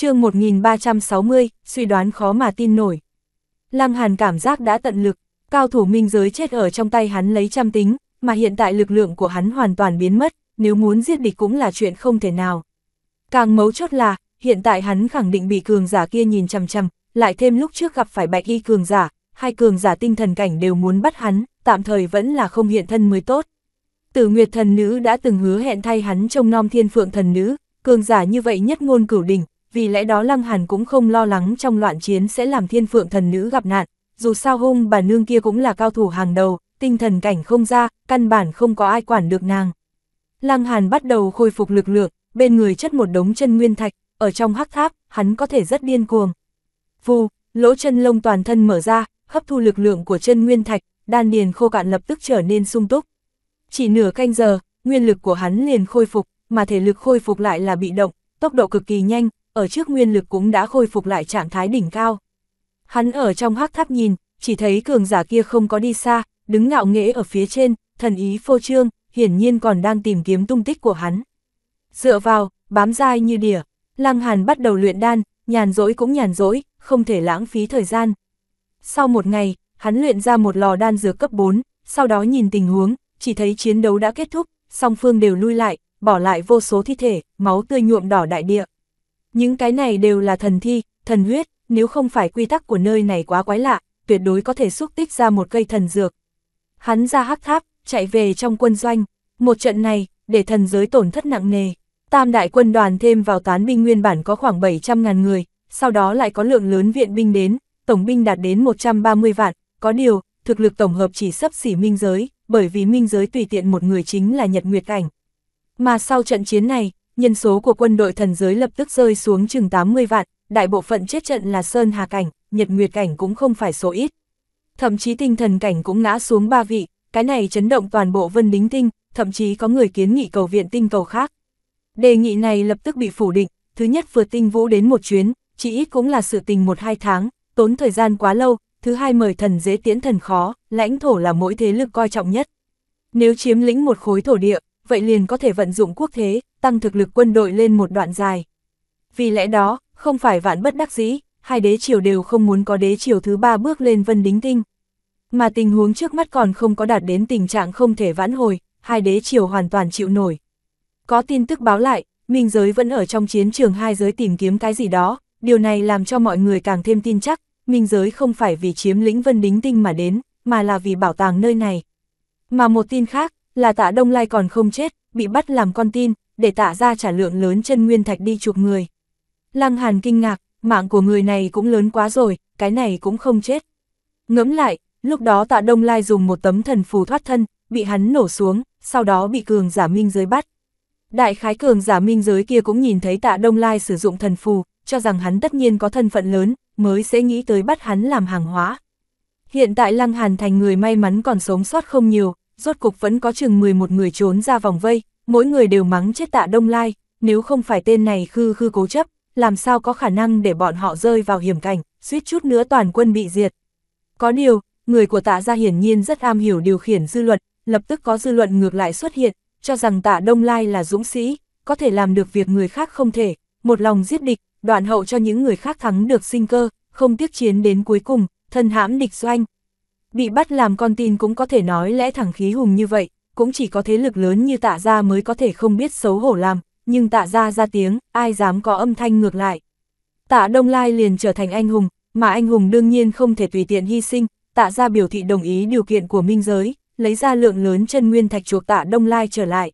chương 1360, suy đoán khó mà tin nổi. Lăng Hàn cảm giác đã tận lực, cao thủ minh giới chết ở trong tay hắn lấy trăm tính, mà hiện tại lực lượng của hắn hoàn toàn biến mất, nếu muốn giết địch cũng là chuyện không thể nào. Càng mấu chốt là, hiện tại hắn khẳng định bị cường giả kia nhìn chằm chằm, lại thêm lúc trước gặp phải bạch y cường giả, hai cường giả tinh thần cảnh đều muốn bắt hắn, tạm thời vẫn là không hiện thân mới tốt. Tử Nguyệt thần nữ đã từng hứa hẹn thay hắn trông nom thiên phượng thần nữ, cường giả như vậy nhất ngôn cửu đỉnh, vì lẽ đó Lăng Hàn cũng không lo lắng trong loạn chiến sẽ làm thiên phượng thần nữ gặp nạn, dù sao hung bà nương kia cũng là cao thủ hàng đầu, tinh thần cảnh không ra, căn bản không có ai quản được nàng. Lăng Hàn bắt đầu khôi phục lực lượng, bên người chất một đống chân nguyên thạch, ở trong hắc tháp, hắn có thể rất điên cuồng. Vù, lỗ chân lông toàn thân mở ra, hấp thu lực lượng của chân nguyên thạch, đan điền khô cạn lập tức trở nên sung túc. Chỉ nửa canh giờ, nguyên lực của hắn liền khôi phục, mà thể lực khôi phục lại là bị động, tốc độ cực kỳ nhanh, ở trước nguyên lực cũng đã khôi phục lại trạng thái đỉnh cao. Hắn ở trong hắc tháp nhìn, chỉ thấy cường giả kia không có đi xa, đứng ngạo nghễ ở phía trên, thần ý phô trương, hiển nhiên còn đang tìm kiếm tung tích của hắn. Dựa vào, bám dai như đỉa, Lăng Hàn bắt đầu luyện đan, nhàn rỗi cũng nhàn rỗi, không thể lãng phí thời gian. Sau một ngày, hắn luyện ra một lò đan dược cấp 4, sau đó nhìn tình huống, chỉ thấy chiến đấu đã kết thúc, song phương đều lui lại, bỏ lại vô số thi thể, máu tươi nhuộm đỏ đại địa. Những cái này đều là thần thi, thần huyết, nếu không phải quy tắc của nơi này quá quái lạ, tuyệt đối có thể xúc tích ra một cây thần dược. Hắn ra hắc tháp, chạy về trong quân doanh, một trận này, để thần giới tổn thất nặng nề. Tam đại quân đoàn thêm vào tán binh nguyên bản có khoảng 700.000 người, sau đó lại có lượng lớn viện binh đến, tổng binh đạt đến 130 vạn, có điều, thực lực tổng hợp chỉ sấp xỉ minh giới, bởi vì minh giới tùy tiện một người chính là Nhật Nguyệt Cảnh. Mà sau trận chiến này, nhân số của quân đội thần giới lập tức rơi xuống chừng 80 vạn, đại bộ phận chết trận là Sơn Hà Cảnh, Nhật Nguyệt Cảnh cũng không phải số ít. Thậm chí tinh thần cảnh cũng ngã xuống ba vị, cái này chấn động toàn bộ vân đính tinh, thậm chí có người kiến nghị cầu viện tinh cầu khác. Đề nghị này lập tức bị phủ định, thứ nhất vừa tinh vũ đến một chuyến, chỉ ít cũng là sự tình một hai tháng, tốn thời gian quá lâu, thứ hai mời thần dễ tiễn thần khó, lãnh thổ là mỗi thế lực coi trọng nhất. Nếu chiếm lĩnh một khối thổ địa, vậy liền có thể vận dụng quốc thế, tăng thực lực quân đội lên một đoạn dài. Vì lẽ đó, không phải vạn bất đắc dĩ, hai đế triều đều không muốn có đế triều thứ ba bước lên vân đính tinh. Mà tình huống trước mắt còn không có đạt đến tình trạng không thể vãn hồi, hai đế triều hoàn toàn chịu nổi. Có tin tức báo lại, minh giới vẫn ở trong chiến trường hai giới tìm kiếm cái gì đó, điều này làm cho mọi người càng thêm tin chắc, minh giới không phải vì chiếm lĩnh vân đính tinh mà đến, mà là vì bảo tàng nơi này. Mà một tin khác, là tạ Đông Lai còn không chết, bị bắt làm con tin, để tạ ra trả lượng lớn chân nguyên thạch đi chuộc người. Lăng Hàn kinh ngạc, mạng của người này cũng lớn quá rồi, cái này cũng không chết. Ngẫm lại, lúc đó tạ Đông Lai dùng một tấm thần phù thoát thân, bị hắn nổ xuống, sau đó bị cường giả minh giới bắt. Đại khái cường giả minh giới kia cũng nhìn thấy tạ Đông Lai sử dụng thần phù, cho rằng hắn tất nhiên có thân phận lớn, mới sẽ nghĩ tới bắt hắn làm hàng hóa. Hiện tại Lăng Hàn thành người may mắn còn sống sót không nhiều, rốt cục vẫn có chừng 11 người trốn ra vòng vây, mỗi người đều mắng chết tạ Đông Lai, nếu không phải tên này khư khư cố chấp, làm sao có khả năng để bọn họ rơi vào hiểm cảnh, suýt chút nữa toàn quân bị diệt. Có điều, người của tạ gia hiển nhiên rất am hiểu điều khiển dư luận, lập tức có dư luận ngược lại xuất hiện, cho rằng tạ Đông Lai là dũng sĩ, có thể làm được việc người khác không thể, một lòng giết địch, đoạn hậu cho những người khác thắng được sinh cơ, không tiếc chiến đến cuối cùng, thân hãm địch doanh, Bị bắt làm con tin cũng có thể nói lẽ thẳng khí hùng như vậy, cũng chỉ có thế lực lớn như tạ gia mới có thể không biết xấu hổ làm, nhưng tạ gia ra tiếng, ai dám có âm thanh ngược lại. Tạ Đông Lai liền trở thành anh hùng, mà anh hùng đương nhiên không thể tùy tiện hy sinh, tạ gia biểu thị đồng ý điều kiện của minh giới, lấy ra lượng lớn chân nguyên thạch chuộc tạ Đông Lai trở lại.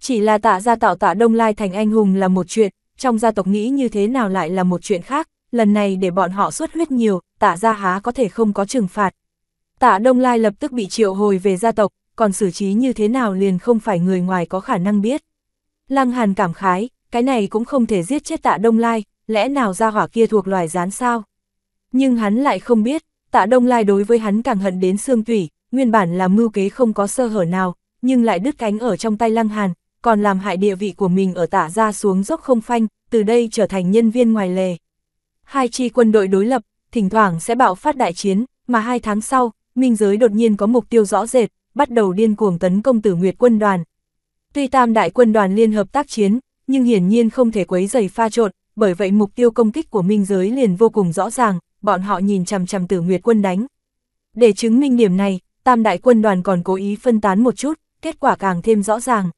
Chỉ là tạ gia tạo tạ Đông Lai thành anh hùng là một chuyện, trong gia tộc nghĩ như thế nào lại là một chuyện khác, lần này để bọn họ xuất huyết nhiều, tạ ra há có thể không có trừng phạt, Tạ Đông Lai lập tức bị triệu hồi về gia tộc, còn xử trí như thế nào liền không phải người ngoài có khả năng biết. Lăng Hàn cảm khái, cái này cũng không thể giết chết tạ Đông Lai, lẽ nào ra hỏa kia thuộc loài rán sao? Nhưng hắn lại không biết, tạ Đông Lai đối với hắn càng hận đến xương tủy, nguyên bản là mưu kế không có sơ hở nào, nhưng lại đứt cánh ở trong tay Lăng Hàn, còn làm hại địa vị của mình ở tạ ra xuống dốc không phanh, từ đây trở thành nhân viên ngoài lề. Hai chi quân đội đối lập, thỉnh thoảng sẽ bạo phát đại chiến, mà hai tháng sau, minh giới đột nhiên có mục tiêu rõ rệt, bắt đầu điên cuồng tấn công tử Nguyệt quân đoàn. Tuy tam đại quân đoàn liên hợp tác chiến, nhưng hiển nhiên không thể quấy giày pha trộn, bởi vậy mục tiêu công kích của minh giới liền vô cùng rõ ràng, bọn họ nhìn chằm chằm tử Nguyệt quân đánh. Để chứng minh điểm này, tam đại quân đoàn còn cố ý phân tán một chút, kết quả càng thêm rõ ràng.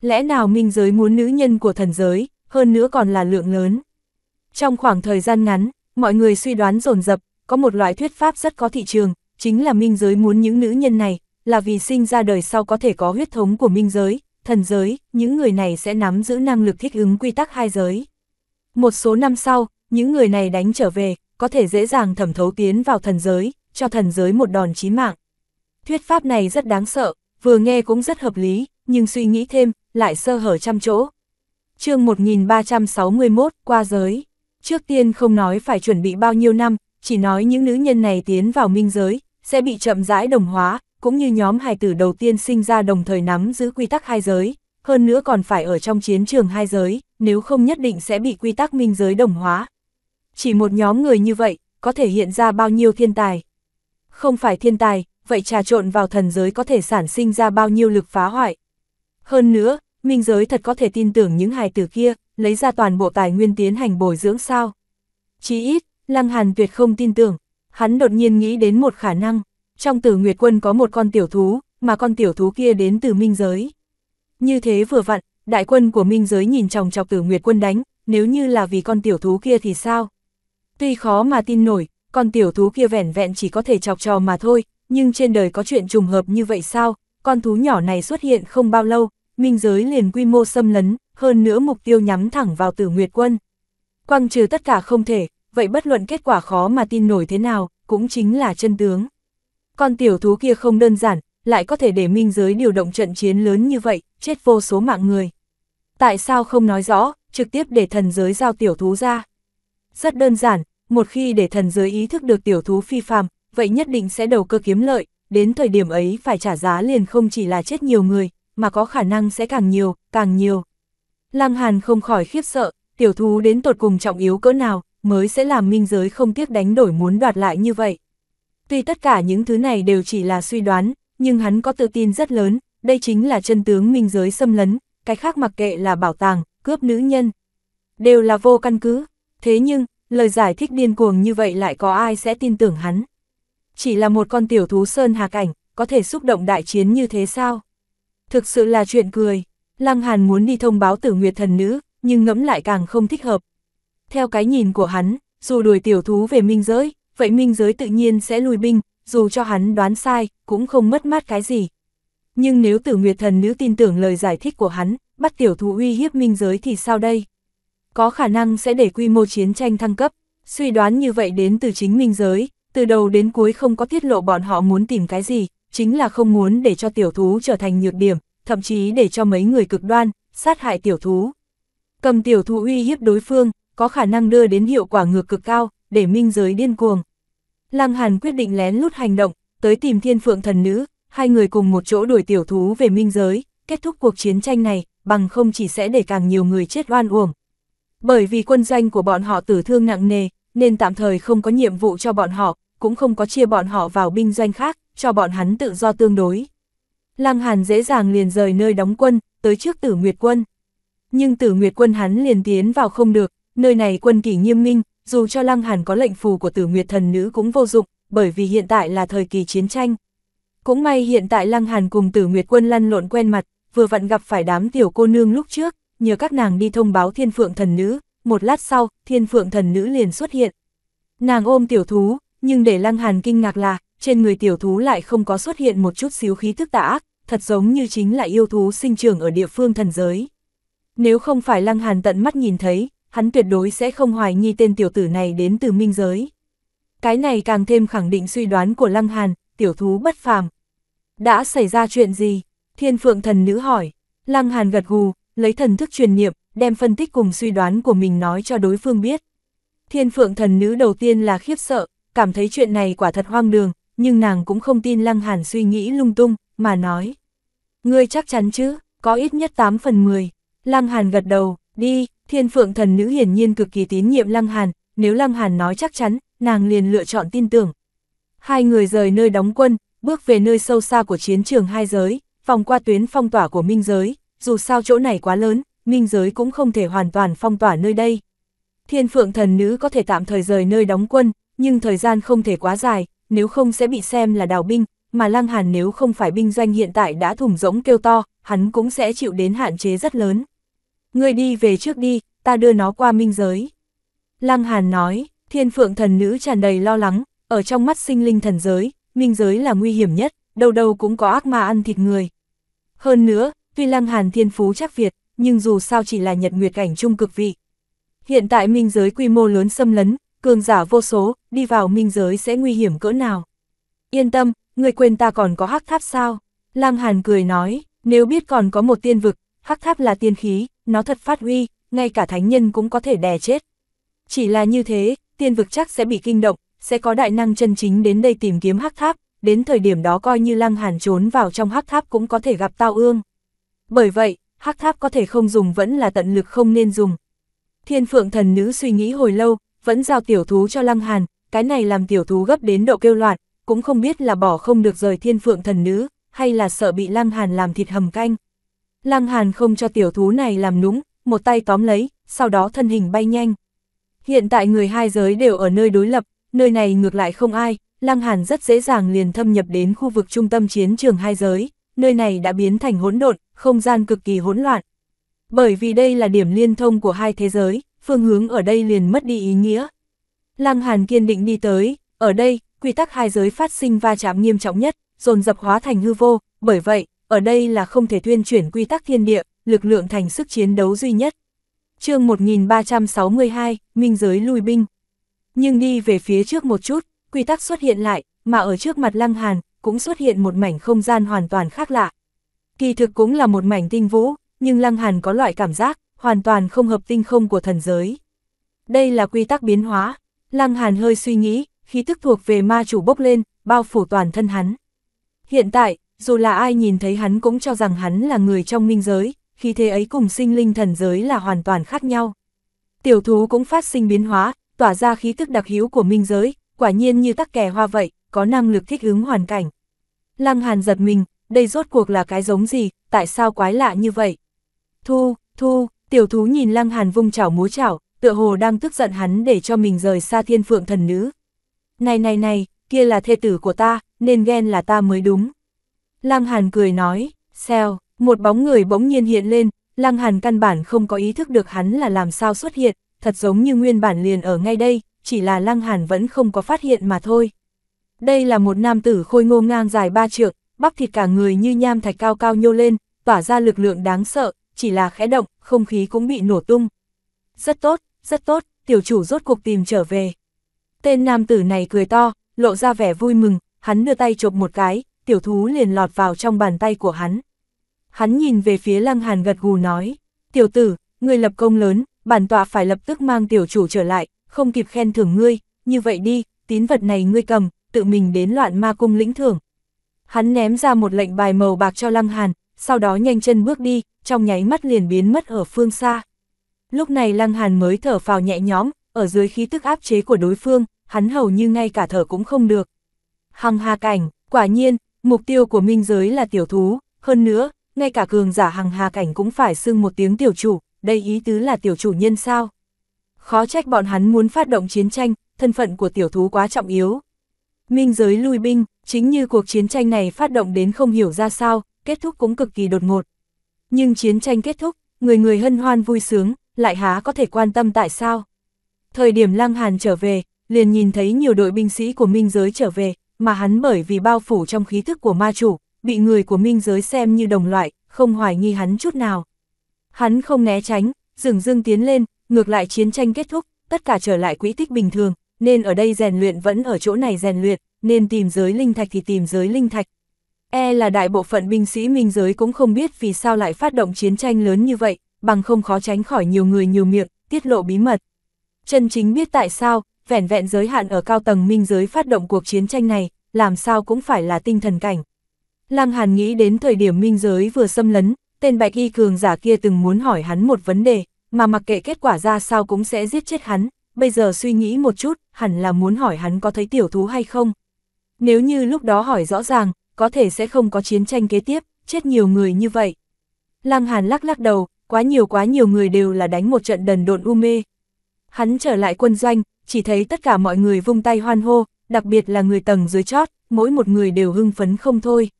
Lẽ nào minh giới muốn nữ nhân của thần giới, hơn nữa còn là lượng lớn. Trong khoảng thời gian ngắn, mọi người suy đoán dồn dập có một loại thuyết pháp rất có thị trường, chính là minh giới muốn những nữ nhân này, là vì sinh ra đời sau có thể có huyết thống của minh giới, thần giới, những người này sẽ nắm giữ năng lực thích ứng quy tắc hai giới. Một số năm sau, những người này đánh trở về, có thể dễ dàng thẩm thấu tiến vào thần giới, cho thần giới một đòn chí mạng. Thuyết pháp này rất đáng sợ, vừa nghe cũng rất hợp lý, nhưng suy nghĩ thêm, lại sơ hở trăm chỗ. chương 1361, qua giới. Trước tiên không nói phải chuẩn bị bao nhiêu năm, chỉ nói những nữ nhân này tiến vào minh giới, sẽ bị chậm rãi đồng hóa, cũng như nhóm hài tử đầu tiên sinh ra đồng thời nắm giữ quy tắc hai giới, hơn nữa còn phải ở trong chiến trường hai giới, nếu không nhất định sẽ bị quy tắc minh giới đồng hóa. Chỉ một nhóm người như vậy, có thể hiện ra bao nhiêu thiên tài. Không phải thiên tài, vậy trà trộn vào thần giới có thể sản sinh ra bao nhiêu lực phá hoại. Hơn nữa, minh giới thật có thể tin tưởng những hài tử kia, lấy ra toàn bộ tài nguyên tiến hành bồi dưỡng sao. Chí ít, Lăng Hàn tuyệt không tin tưởng, Hắn đột nhiên nghĩ đến một khả năng, trong tử Nguyệt Quân có một con tiểu thú, mà con tiểu thú kia đến từ minh giới. Như thế vừa vặn, đại quân của minh giới nhìn chòng chọc tử Nguyệt Quân đánh, nếu như là vì con tiểu thú kia thì sao? Tuy khó mà tin nổi, con tiểu thú kia vẻn vẹn chỉ có thể chọc trò mà thôi, nhưng trên đời có chuyện trùng hợp như vậy sao? Con thú nhỏ này xuất hiện không bao lâu, minh giới liền quy mô xâm lấn, hơn nữa mục tiêu nhắm thẳng vào tử Nguyệt Quân. quang trừ tất cả không thể, vậy bất luận kết quả khó mà tin nổi thế nào, cũng chính là chân tướng. Con tiểu thú kia không đơn giản, lại có thể để minh giới điều động trận chiến lớn như vậy, chết vô số mạng người. Tại sao không nói rõ, trực tiếp để thần giới giao tiểu thú ra? Rất đơn giản, một khi để thần giới ý thức được tiểu thú phi phàm, vậy nhất định sẽ đầu cơ kiếm lợi, đến thời điểm ấy phải trả giá liền không chỉ là chết nhiều người, mà có khả năng sẽ càng nhiều, càng nhiều. Lăng Hàn không khỏi khiếp sợ, tiểu thú đến tột cùng trọng yếu cỡ nào, mới sẽ làm minh giới không tiếc đánh đổi muốn đoạt lại như vậy. Tuy tất cả những thứ này đều chỉ là suy đoán, nhưng hắn có tự tin rất lớn, đây chính là chân tướng minh giới xâm lấn, cái khác mặc kệ là bảo tàng, cướp nữ nhân. Đều là vô căn cứ, thế nhưng, lời giải thích điên cuồng như vậy lại có ai sẽ tin tưởng hắn. Chỉ là một con tiểu thú sơn hà cảnh có thể xúc động đại chiến như thế sao? Thực sự là chuyện cười, Lăng Hàn muốn đi thông báo tử nguyệt thần nữ, nhưng ngẫm lại càng không thích hợp, theo cái nhìn của hắn, dù đuổi tiểu thú về minh giới, vậy minh giới tự nhiên sẽ lùi binh, dù cho hắn đoán sai, cũng không mất mát cái gì. Nhưng nếu tử nguyệt thần nữ tin tưởng lời giải thích của hắn, bắt tiểu thú uy hiếp minh giới thì sao đây? Có khả năng sẽ để quy mô chiến tranh thăng cấp, suy đoán như vậy đến từ chính minh giới, từ đầu đến cuối không có tiết lộ bọn họ muốn tìm cái gì, chính là không muốn để cho tiểu thú trở thành nhược điểm, thậm chí để cho mấy người cực đoan, sát hại tiểu thú. Cầm tiểu thú uy hiếp đối phương, có khả năng đưa đến hiệu quả ngược cực cao, để minh giới điên cuồng. Lăng Hàn quyết định lén lút hành động, tới tìm thiên phượng thần nữ, hai người cùng một chỗ đuổi tiểu thú về minh giới, kết thúc cuộc chiến tranh này, bằng không chỉ sẽ để càng nhiều người chết oan uổng. Bởi vì quân doanh của bọn họ tử thương nặng nề, nên tạm thời không có nhiệm vụ cho bọn họ, cũng không có chia bọn họ vào binh doanh khác, cho bọn hắn tự do tương đối. Lăng Hàn dễ dàng liền rời nơi đóng quân, tới trước tử Nguyệt Quân. Nhưng tử Nguyệt Quân hắn liền tiến vào không được, Nơi này quân kỷ nghiêm minh, dù cho Lăng Hàn có lệnh phù của tử nguyệt thần nữ cũng vô dụng, bởi vì hiện tại là thời kỳ chiến tranh. Cũng may hiện tại Lăng Hàn cùng tử nguyệt quân lăn lộn quen mặt, vừa vặn gặp phải đám tiểu cô nương lúc trước, nhờ các nàng đi thông báo thiên phượng thần nữ, một lát sau, thiên phượng thần nữ liền xuất hiện. Nàng ôm tiểu thú, nhưng để Lăng Hàn kinh ngạc là, trên người tiểu thú lại không có xuất hiện một chút xíu khí thức tà ác, thật giống như chính là yêu thú sinh trưởng ở địa phương thần giới. Nếu không phải Lăng Hàn tận mắt nhìn thấy, hắn tuyệt đối sẽ không hoài nghi tên tiểu tử này đến từ minh giới. Cái này càng thêm khẳng định suy đoán của Lăng Hàn, tiểu thú bất phàm. Đã xảy ra chuyện gì? Thiên Phượng thần nữ hỏi. Lăng Hàn gật gù, lấy thần thức truyền niệm, đem phân tích cùng suy đoán của mình nói cho đối phương biết. Thiên Phượng thần nữ đầu tiên là khiếp sợ, cảm thấy chuyện này quả thật hoang đường, nhưng nàng cũng không tin Lăng Hàn suy nghĩ lung tung, mà nói. Ngươi chắc chắn chứ, có ít nhất 8 phần 10. Lăng Hàn gật đầu, đi, Thiên phượng thần nữ hiển nhiên cực kỳ tín nhiệm Lăng Hàn, nếu Lăng Hàn nói chắc chắn, nàng liền lựa chọn tin tưởng. Hai người rời nơi đóng quân, bước về nơi sâu xa của chiến trường hai giới, vòng qua tuyến phong tỏa của minh giới, dù sao chỗ này quá lớn, minh giới cũng không thể hoàn toàn phong tỏa nơi đây. Thiên phượng thần nữ có thể tạm thời rời nơi đóng quân, nhưng thời gian không thể quá dài, nếu không sẽ bị xem là đào binh, mà Lăng Hàn nếu không phải binh doanh hiện tại đã thủng rỗng kêu to, hắn cũng sẽ chịu đến hạn chế rất lớn ngươi đi về trước đi, ta đưa nó qua minh giới. Lăng Hàn nói, thiên phượng thần nữ tràn đầy lo lắng, ở trong mắt sinh linh thần giới, minh giới là nguy hiểm nhất, đầu đầu cũng có ác ma ăn thịt người. Hơn nữa, tuy Lăng Hàn thiên phú chắc Việt, nhưng dù sao chỉ là nhật nguyệt cảnh trung cực vị. Hiện tại minh giới quy mô lớn xâm lấn, cường giả vô số, đi vào minh giới sẽ nguy hiểm cỡ nào. Yên tâm, người quên ta còn có hắc tháp sao? Lăng Hàn cười nói, nếu biết còn có một tiên vực, hắc tháp là tiên khí, nó thật phát huy, ngay cả thánh nhân cũng có thể đè chết. Chỉ là như thế, tiên vực chắc sẽ bị kinh động, sẽ có đại năng chân chính đến đây tìm kiếm hắc tháp, đến thời điểm đó coi như lăng hàn trốn vào trong hắc tháp cũng có thể gặp tao ương. Bởi vậy, hắc tháp có thể không dùng vẫn là tận lực không nên dùng. Thiên phượng thần nữ suy nghĩ hồi lâu, vẫn giao tiểu thú cho lăng hàn, cái này làm tiểu thú gấp đến độ kêu loạn, cũng không biết là bỏ không được rời thiên phượng thần nữ, hay là sợ bị lăng hàn làm thịt hầm canh. Lăng Hàn không cho tiểu thú này làm núng, một tay tóm lấy, sau đó thân hình bay nhanh. Hiện tại người hai giới đều ở nơi đối lập, nơi này ngược lại không ai, Lăng Hàn rất dễ dàng liền thâm nhập đến khu vực trung tâm chiến trường hai giới, nơi này đã biến thành hỗn độn, không gian cực kỳ hỗn loạn. Bởi vì đây là điểm liên thông của hai thế giới, phương hướng ở đây liền mất đi ý nghĩa. Lăng Hàn kiên định đi tới, ở đây, quy tắc hai giới phát sinh va chạm nghiêm trọng nhất, dồn dập hóa thành hư vô, bởi vậy, ở đây là không thể tuyên chuyển quy tắc thiên địa, lực lượng thành sức chiến đấu duy nhất. chương 1362, Minh giới lui binh. Nhưng đi về phía trước một chút, quy tắc xuất hiện lại, mà ở trước mặt Lăng Hàn, cũng xuất hiện một mảnh không gian hoàn toàn khác lạ. Kỳ thực cũng là một mảnh tinh vũ, nhưng Lăng Hàn có loại cảm giác, hoàn toàn không hợp tinh không của thần giới. Đây là quy tắc biến hóa, Lăng Hàn hơi suy nghĩ, khí tức thuộc về ma chủ bốc lên, bao phủ toàn thân hắn. Hiện tại, dù là ai nhìn thấy hắn cũng cho rằng hắn là người trong minh giới, khi thế ấy cùng sinh linh thần giới là hoàn toàn khác nhau. Tiểu thú cũng phát sinh biến hóa, tỏa ra khí tức đặc hữu của minh giới, quả nhiên như tắc kè hoa vậy, có năng lực thích ứng hoàn cảnh. Lăng Hàn giật mình, đây rốt cuộc là cái giống gì, tại sao quái lạ như vậy? Thu, thu, tiểu thú nhìn Lăng Hàn vung chảo múa chảo, tựa hồ đang tức giận hắn để cho mình rời xa thiên phượng thần nữ. Này này này, kia là thê tử của ta, nên ghen là ta mới đúng. Lăng Hàn cười nói, xèo, một bóng người bỗng nhiên hiện lên, Lăng Hàn căn bản không có ý thức được hắn là làm sao xuất hiện, thật giống như nguyên bản liền ở ngay đây, chỉ là Lăng Hàn vẫn không có phát hiện mà thôi. Đây là một nam tử khôi ngô ngang dài ba trượng, bắp thịt cả người như nham thạch cao cao nhô lên, tỏa ra lực lượng đáng sợ, chỉ là khẽ động, không khí cũng bị nổ tung. Rất tốt, rất tốt, tiểu chủ rốt cuộc tìm trở về. Tên nam tử này cười to, lộ ra vẻ vui mừng, hắn đưa tay chụp một cái, tiểu thú liền lọt vào trong bàn tay của hắn. Hắn nhìn về phía lăng hàn gật gù nói, tiểu tử, người lập công lớn, bản tọa phải lập tức mang tiểu chủ trở lại, không kịp khen thưởng ngươi, như vậy đi, tín vật này ngươi cầm, tự mình đến loạn ma cung lĩnh thưởng. Hắn ném ra một lệnh bài màu bạc cho lăng hàn, sau đó nhanh chân bước đi, trong nháy mắt liền biến mất ở phương xa. Lúc này lăng hàn mới thở phào nhẹ nhõm, ở dưới khí tức áp chế của đối phương, hắn hầu như ngay cả thở cũng không được. Hằng hà cảnh, quả nhiên, Mục tiêu của minh giới là tiểu thú, hơn nữa, ngay cả cường giả hằng hà cảnh cũng phải xưng một tiếng tiểu chủ, đây ý tứ là tiểu chủ nhân sao. Khó trách bọn hắn muốn phát động chiến tranh, thân phận của tiểu thú quá trọng yếu. Minh giới lui binh, chính như cuộc chiến tranh này phát động đến không hiểu ra sao, kết thúc cũng cực kỳ đột ngột. Nhưng chiến tranh kết thúc, người người hân hoan vui sướng, lại há có thể quan tâm tại sao. Thời điểm Lăng Hàn trở về, liền nhìn thấy nhiều đội binh sĩ của Minh giới trở về, mà hắn bởi vì bao phủ trong khí thức của ma chủ, bị người của minh giới xem như đồng loại, không hoài nghi hắn chút nào. Hắn không né tránh, dừng dưng tiến lên, ngược lại chiến tranh kết thúc, tất cả trở lại quỹ tích bình thường, nên ở đây rèn luyện vẫn ở chỗ này rèn luyện, nên tìm giới linh thạch thì tìm giới linh thạch. E là đại bộ phận binh sĩ minh giới cũng không biết vì sao lại phát động chiến tranh lớn như vậy, bằng không khó tránh khỏi nhiều người nhiều miệng, tiết lộ bí mật. Chân chính biết tại sao, vẻn vẹn giới hạn ở cao tầng minh giới phát động cuộc chiến tranh này, làm sao cũng phải là tinh thần cảnh. Lăng Hàn nghĩ đến thời điểm minh giới vừa xâm lấn, tên bạch y cường giả kia từng muốn hỏi hắn một vấn đề, mà mặc kệ kết quả ra sao cũng sẽ giết chết hắn, bây giờ suy nghĩ một chút, hẳn là muốn hỏi hắn có thấy tiểu thú hay không. Nếu như lúc đó hỏi rõ ràng, có thể sẽ không có chiến tranh kế tiếp, chết nhiều người như vậy. Lăng Hàn lắc lắc đầu, quá nhiều quá nhiều người đều là đánh một trận đần độn u mê. Hắn trở lại quân doanh, chỉ thấy tất cả mọi người vung tay hoan hô, đặc biệt là người tầng dưới chót, mỗi một người đều hưng phấn không thôi.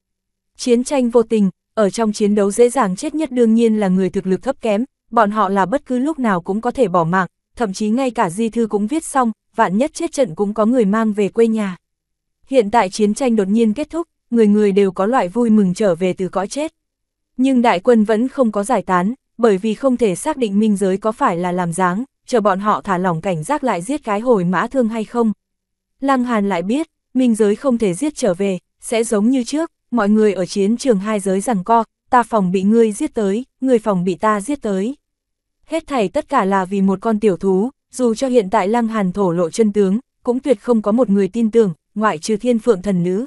Chiến tranh vô tình, ở trong chiến đấu dễ dàng chết nhất đương nhiên là người thực lực thấp kém, bọn họ là bất cứ lúc nào cũng có thể bỏ mạng, thậm chí ngay cả di thư cũng viết xong, vạn nhất chết trận cũng có người mang về quê nhà. Hiện tại chiến tranh đột nhiên kết thúc, người người đều có loại vui mừng trở về từ cõi chết. Nhưng đại quân vẫn không có giải tán, bởi vì không thể xác định minh giới có phải là làm dáng, chờ bọn họ thả lỏng cảnh giác lại giết cái hồi mã thương hay không. Lăng Hàn lại biết, minh giới không thể giết trở về, sẽ giống như trước, mọi người ở chiến trường hai giới rằng co, ta phòng bị ngươi giết tới, người phòng bị ta giết tới. Hết thảy tất cả là vì một con tiểu thú, dù cho hiện tại Lăng Hàn thổ lộ chân tướng, cũng tuyệt không có một người tin tưởng, ngoại trừ thiên phượng thần nữ.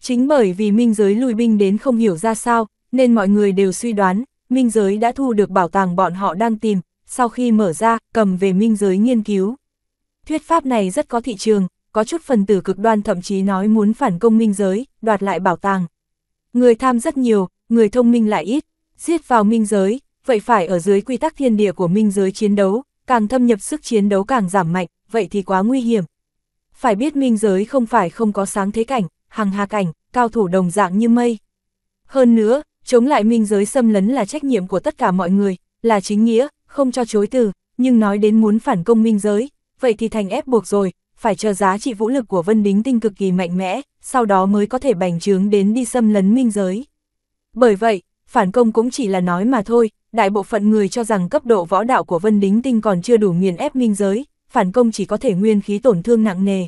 Chính bởi vì minh giới lùi binh đến không hiểu ra sao, nên mọi người đều suy đoán, minh giới đã thu được bảo tàng bọn họ đang tìm, sau khi mở ra, cầm về minh giới nghiên cứu. Thuyết pháp này rất có thị trường, có chút phần tử cực đoan thậm chí nói muốn phản công minh giới, đoạt lại bảo tàng. Người tham rất nhiều, người thông minh lại ít, giết vào minh giới, vậy phải ở dưới quy tắc thiên địa của minh giới chiến đấu, càng thâm nhập sức chiến đấu càng giảm mạnh, vậy thì quá nguy hiểm. Phải biết minh giới không phải không có sáng thế cảnh, hàng hà cảnh, cao thủ đồng dạng như mây. Hơn nữa, chống lại minh giới xâm lấn là trách nhiệm của tất cả mọi người, là chính nghĩa, không cho chối từ, nhưng nói đến muốn phản công minh giới, vậy thì thành ép buộc rồi, phải chờ giá trị vũ lực của Vân Đính Tinh cực kỳ mạnh mẽ, sau đó mới có thể bành trướng đến đi xâm lấn minh giới. Bởi vậy, phản công cũng chỉ là nói mà thôi, đại bộ phận người cho rằng cấp độ võ đạo của Vân Đính Tinh còn chưa đủ nghiền ép minh giới, phản công chỉ có thể nguyên khí tổn thương nặng nề.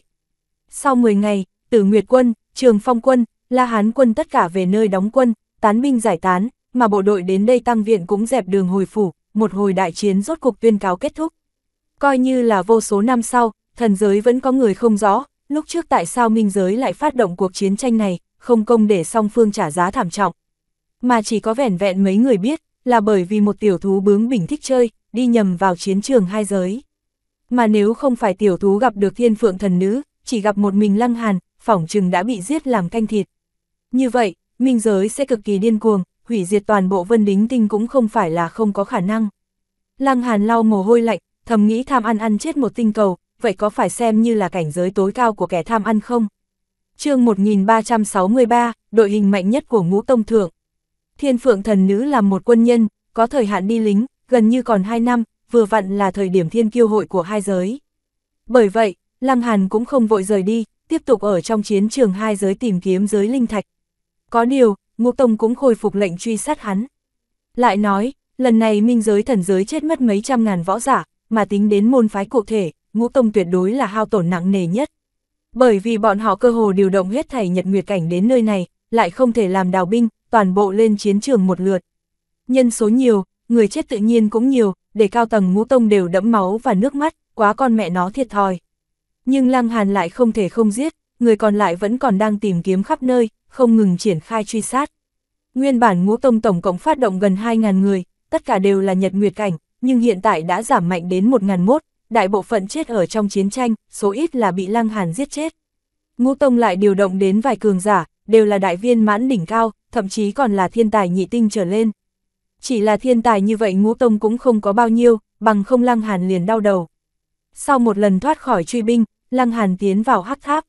Sau 10 ngày, Tử Nguyệt quân, Trường Phong quân, La Hán quân tất cả về nơi đóng quân, tán binh giải tán, mà bộ đội đến đây tăng viện cũng dẹp đường hồi phủ, một hồi đại chiến rốt cuộc tuyên cáo kết thúc. Coi như là vô số năm sau, thần giới vẫn có người không rõ, lúc trước tại sao minh giới lại phát động cuộc chiến tranh này, không công để song phương trả giá thảm trọng. Mà chỉ có vẻn vẹn mấy người biết, là bởi vì một tiểu thú bướng bình thích chơi, đi nhầm vào chiến trường hai giới. Mà nếu không phải tiểu thú gặp được thiên phượng thần nữ, chỉ gặp một mình lăng hàn, phỏng chừng đã bị giết làm canh thịt. Như vậy, minh giới sẽ cực kỳ điên cuồng, hủy diệt toàn bộ vân đính tinh cũng không phải là không có khả năng. Lăng Hàn lau mồ hôi lạnh, thầm nghĩ tham ăn ăn chết một tinh cầu, vậy có phải xem như là cảnh giới tối cao của kẻ tham ăn không? chương 1363, đội hình mạnh nhất của ngũ tông thượng. Thiên phượng thần nữ là một quân nhân, có thời hạn đi lính, gần như còn 2 năm, vừa vặn là thời điểm thiên kiêu hội của hai giới. Bởi vậy, Lăng Hàn cũng không vội rời đi, tiếp tục ở trong chiến trường hai giới tìm kiếm giới linh thạch. Có điều, Ngũ Tông cũng khôi phục lệnh truy sát hắn. Lại nói, Lần này minh giới thần giới chết mất mấy trăm ngàn võ giả, mà tính đến môn phái cụ thể, ngũ tông tuyệt đối là hao tổn nặng nề nhất. Bởi vì bọn họ cơ hồ điều động huyết thảy nhật nguyệt cảnh đến nơi này, lại không thể làm đào binh, toàn bộ lên chiến trường một lượt. Nhân số nhiều, người chết tự nhiên cũng nhiều, để cao tầng ngũ tông đều đẫm máu và nước mắt, quá con mẹ nó thiệt thòi. Nhưng Lăng Hàn lại không thể không giết, người còn lại vẫn còn đang tìm kiếm khắp nơi, không ngừng triển khai truy sát. Nguyên bản ngũ tông tổng cộng phát động gần 2.000 người, tất cả đều là nhật nguyệt cảnh, nhưng hiện tại đã giảm mạnh đến 1001, đại bộ phận chết ở trong chiến tranh, số ít là bị Lăng Hàn giết chết. Ngũ Tông lại điều động đến vài cường giả, đều là đại viên mãn đỉnh cao, thậm chí còn là thiên tài nhị tinh trở lên. Chỉ là thiên tài như vậy Ngũ Tông cũng không có bao nhiêu, bằng không Lăng Hàn liền đau đầu. Sau một lần thoát khỏi truy binh, Lăng Hàn tiến vào hắc tháp.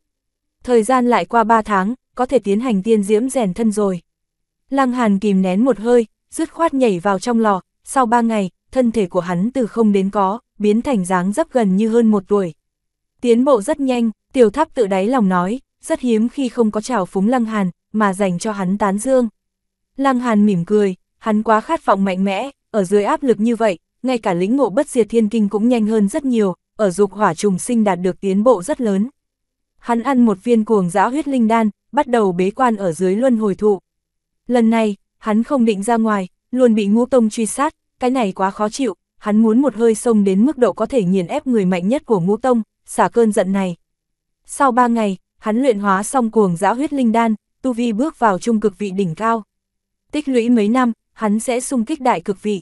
Thời gian lại qua 3 tháng, có thể tiến hành tiên diễm rèn thân rồi. Lăng Hàn kìm nén một hơi, dứt khoát nhảy vào trong lò, sau ba ngày, thân thể của hắn từ không đến có, biến thành dáng dấp gần như hơn một tuổi. Tiến bộ rất nhanh, tiểu tháp tự đáy lòng nói, rất hiếm khi không có trào phúng Lăng Hàn, mà dành cho hắn tán dương. Lăng Hàn mỉm cười, hắn quá khát vọng mạnh mẽ, ở dưới áp lực như vậy, ngay cả lĩnh ngộ bất diệt thiên kinh cũng nhanh hơn rất nhiều, ở dục hỏa trùng sinh đạt được tiến bộ rất lớn. Hắn ăn một viên cuồng dã huyết linh đan, bắt đầu bế quan ở dưới luân hồi thụ. Lần này, hắn không định ra ngoài, luôn bị ngũ tông truy sát, cái này quá khó chịu, hắn muốn một hơi xông đến mức độ có thể nghiền ép người mạnh nhất của ngũ tông, xả cơn giận này. Sau ba ngày, hắn luyện hóa xong cuồng dã huyết linh đan, tu vi bước vào trung cực vị đỉnh cao. Tích lũy mấy năm, hắn sẽ xung kích đại cực vị.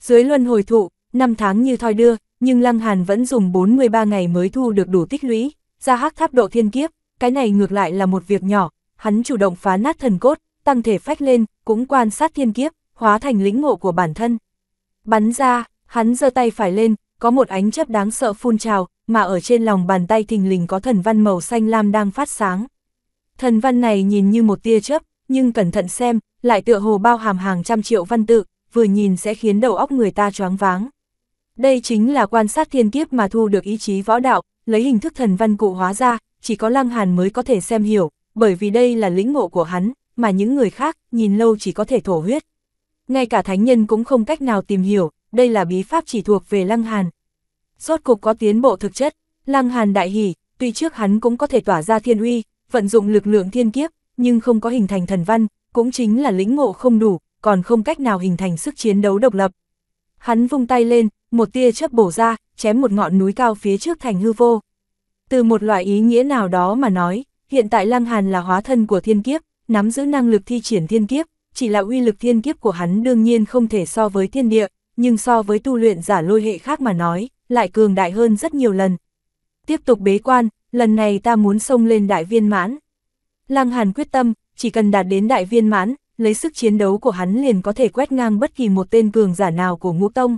Dưới luân hồi thụ, năm tháng như thoi đưa, nhưng Lăng Hàn vẫn dùng 43 ngày mới thu được đủ tích lũy, ra hắc tháp độ thiên kiếp, cái này ngược lại là một việc nhỏ, hắn chủ động phá nát thần cốt, tăng thể phách lên, cũng quan sát thiên kiếp, hóa thành lĩnh ngộ của bản thân. Bắn ra, hắn giơ tay phải lên, có một ánh chớp đáng sợ phun trào, mà ở trên lòng bàn tay thình lình có thần văn màu xanh lam đang phát sáng. Thần văn này nhìn như một tia chớp, nhưng cẩn thận xem, lại tựa hồ bao hàm hàng trăm triệu văn tự, vừa nhìn sẽ khiến đầu óc người ta choáng váng. Đây chính là quan sát thiên kiếp mà thu được ý chí võ đạo, lấy hình thức thần văn cụ hóa ra, chỉ có Lăng Hàn mới có thể xem hiểu, bởi vì đây là lĩnh ngộ của hắn, mà những người khác, nhìn lâu chỉ có thể thổ huyết. Ngay cả thánh nhân cũng không cách nào tìm hiểu, đây là bí pháp chỉ thuộc về Lăng Hàn. Rốt cục có tiến bộ thực chất, Lăng Hàn đại hỉ, tuy trước hắn cũng có thể tỏa ra thiên uy, vận dụng lực lượng thiên kiếp, nhưng không có hình thành thần văn, cũng chính là lĩnh ngộ không đủ, còn không cách nào hình thành sức chiến đấu độc lập. Hắn vung tay lên, một tia chớp bổ ra, chém một ngọn núi cao phía trước thành hư vô. Từ một loại ý nghĩa nào đó mà nói, hiện tại Lăng Hàn là hóa thân của thiên kiếp, nắm giữ năng lực thi triển thiên kiếp, chỉ là uy lực thiên kiếp của hắn đương nhiên không thể so với thiên địa, nhưng so với tu luyện giả lôi hệ khác mà nói, lại cường đại hơn rất nhiều lần. Tiếp tục bế quan, lần này ta muốn xông lên đại viên mãn. Lăng Hàn quyết tâm, chỉ cần đạt đến đại viên mãn, lấy sức chiến đấu của hắn liền có thể quét ngang bất kỳ một tên cường giả nào của ngũ tông.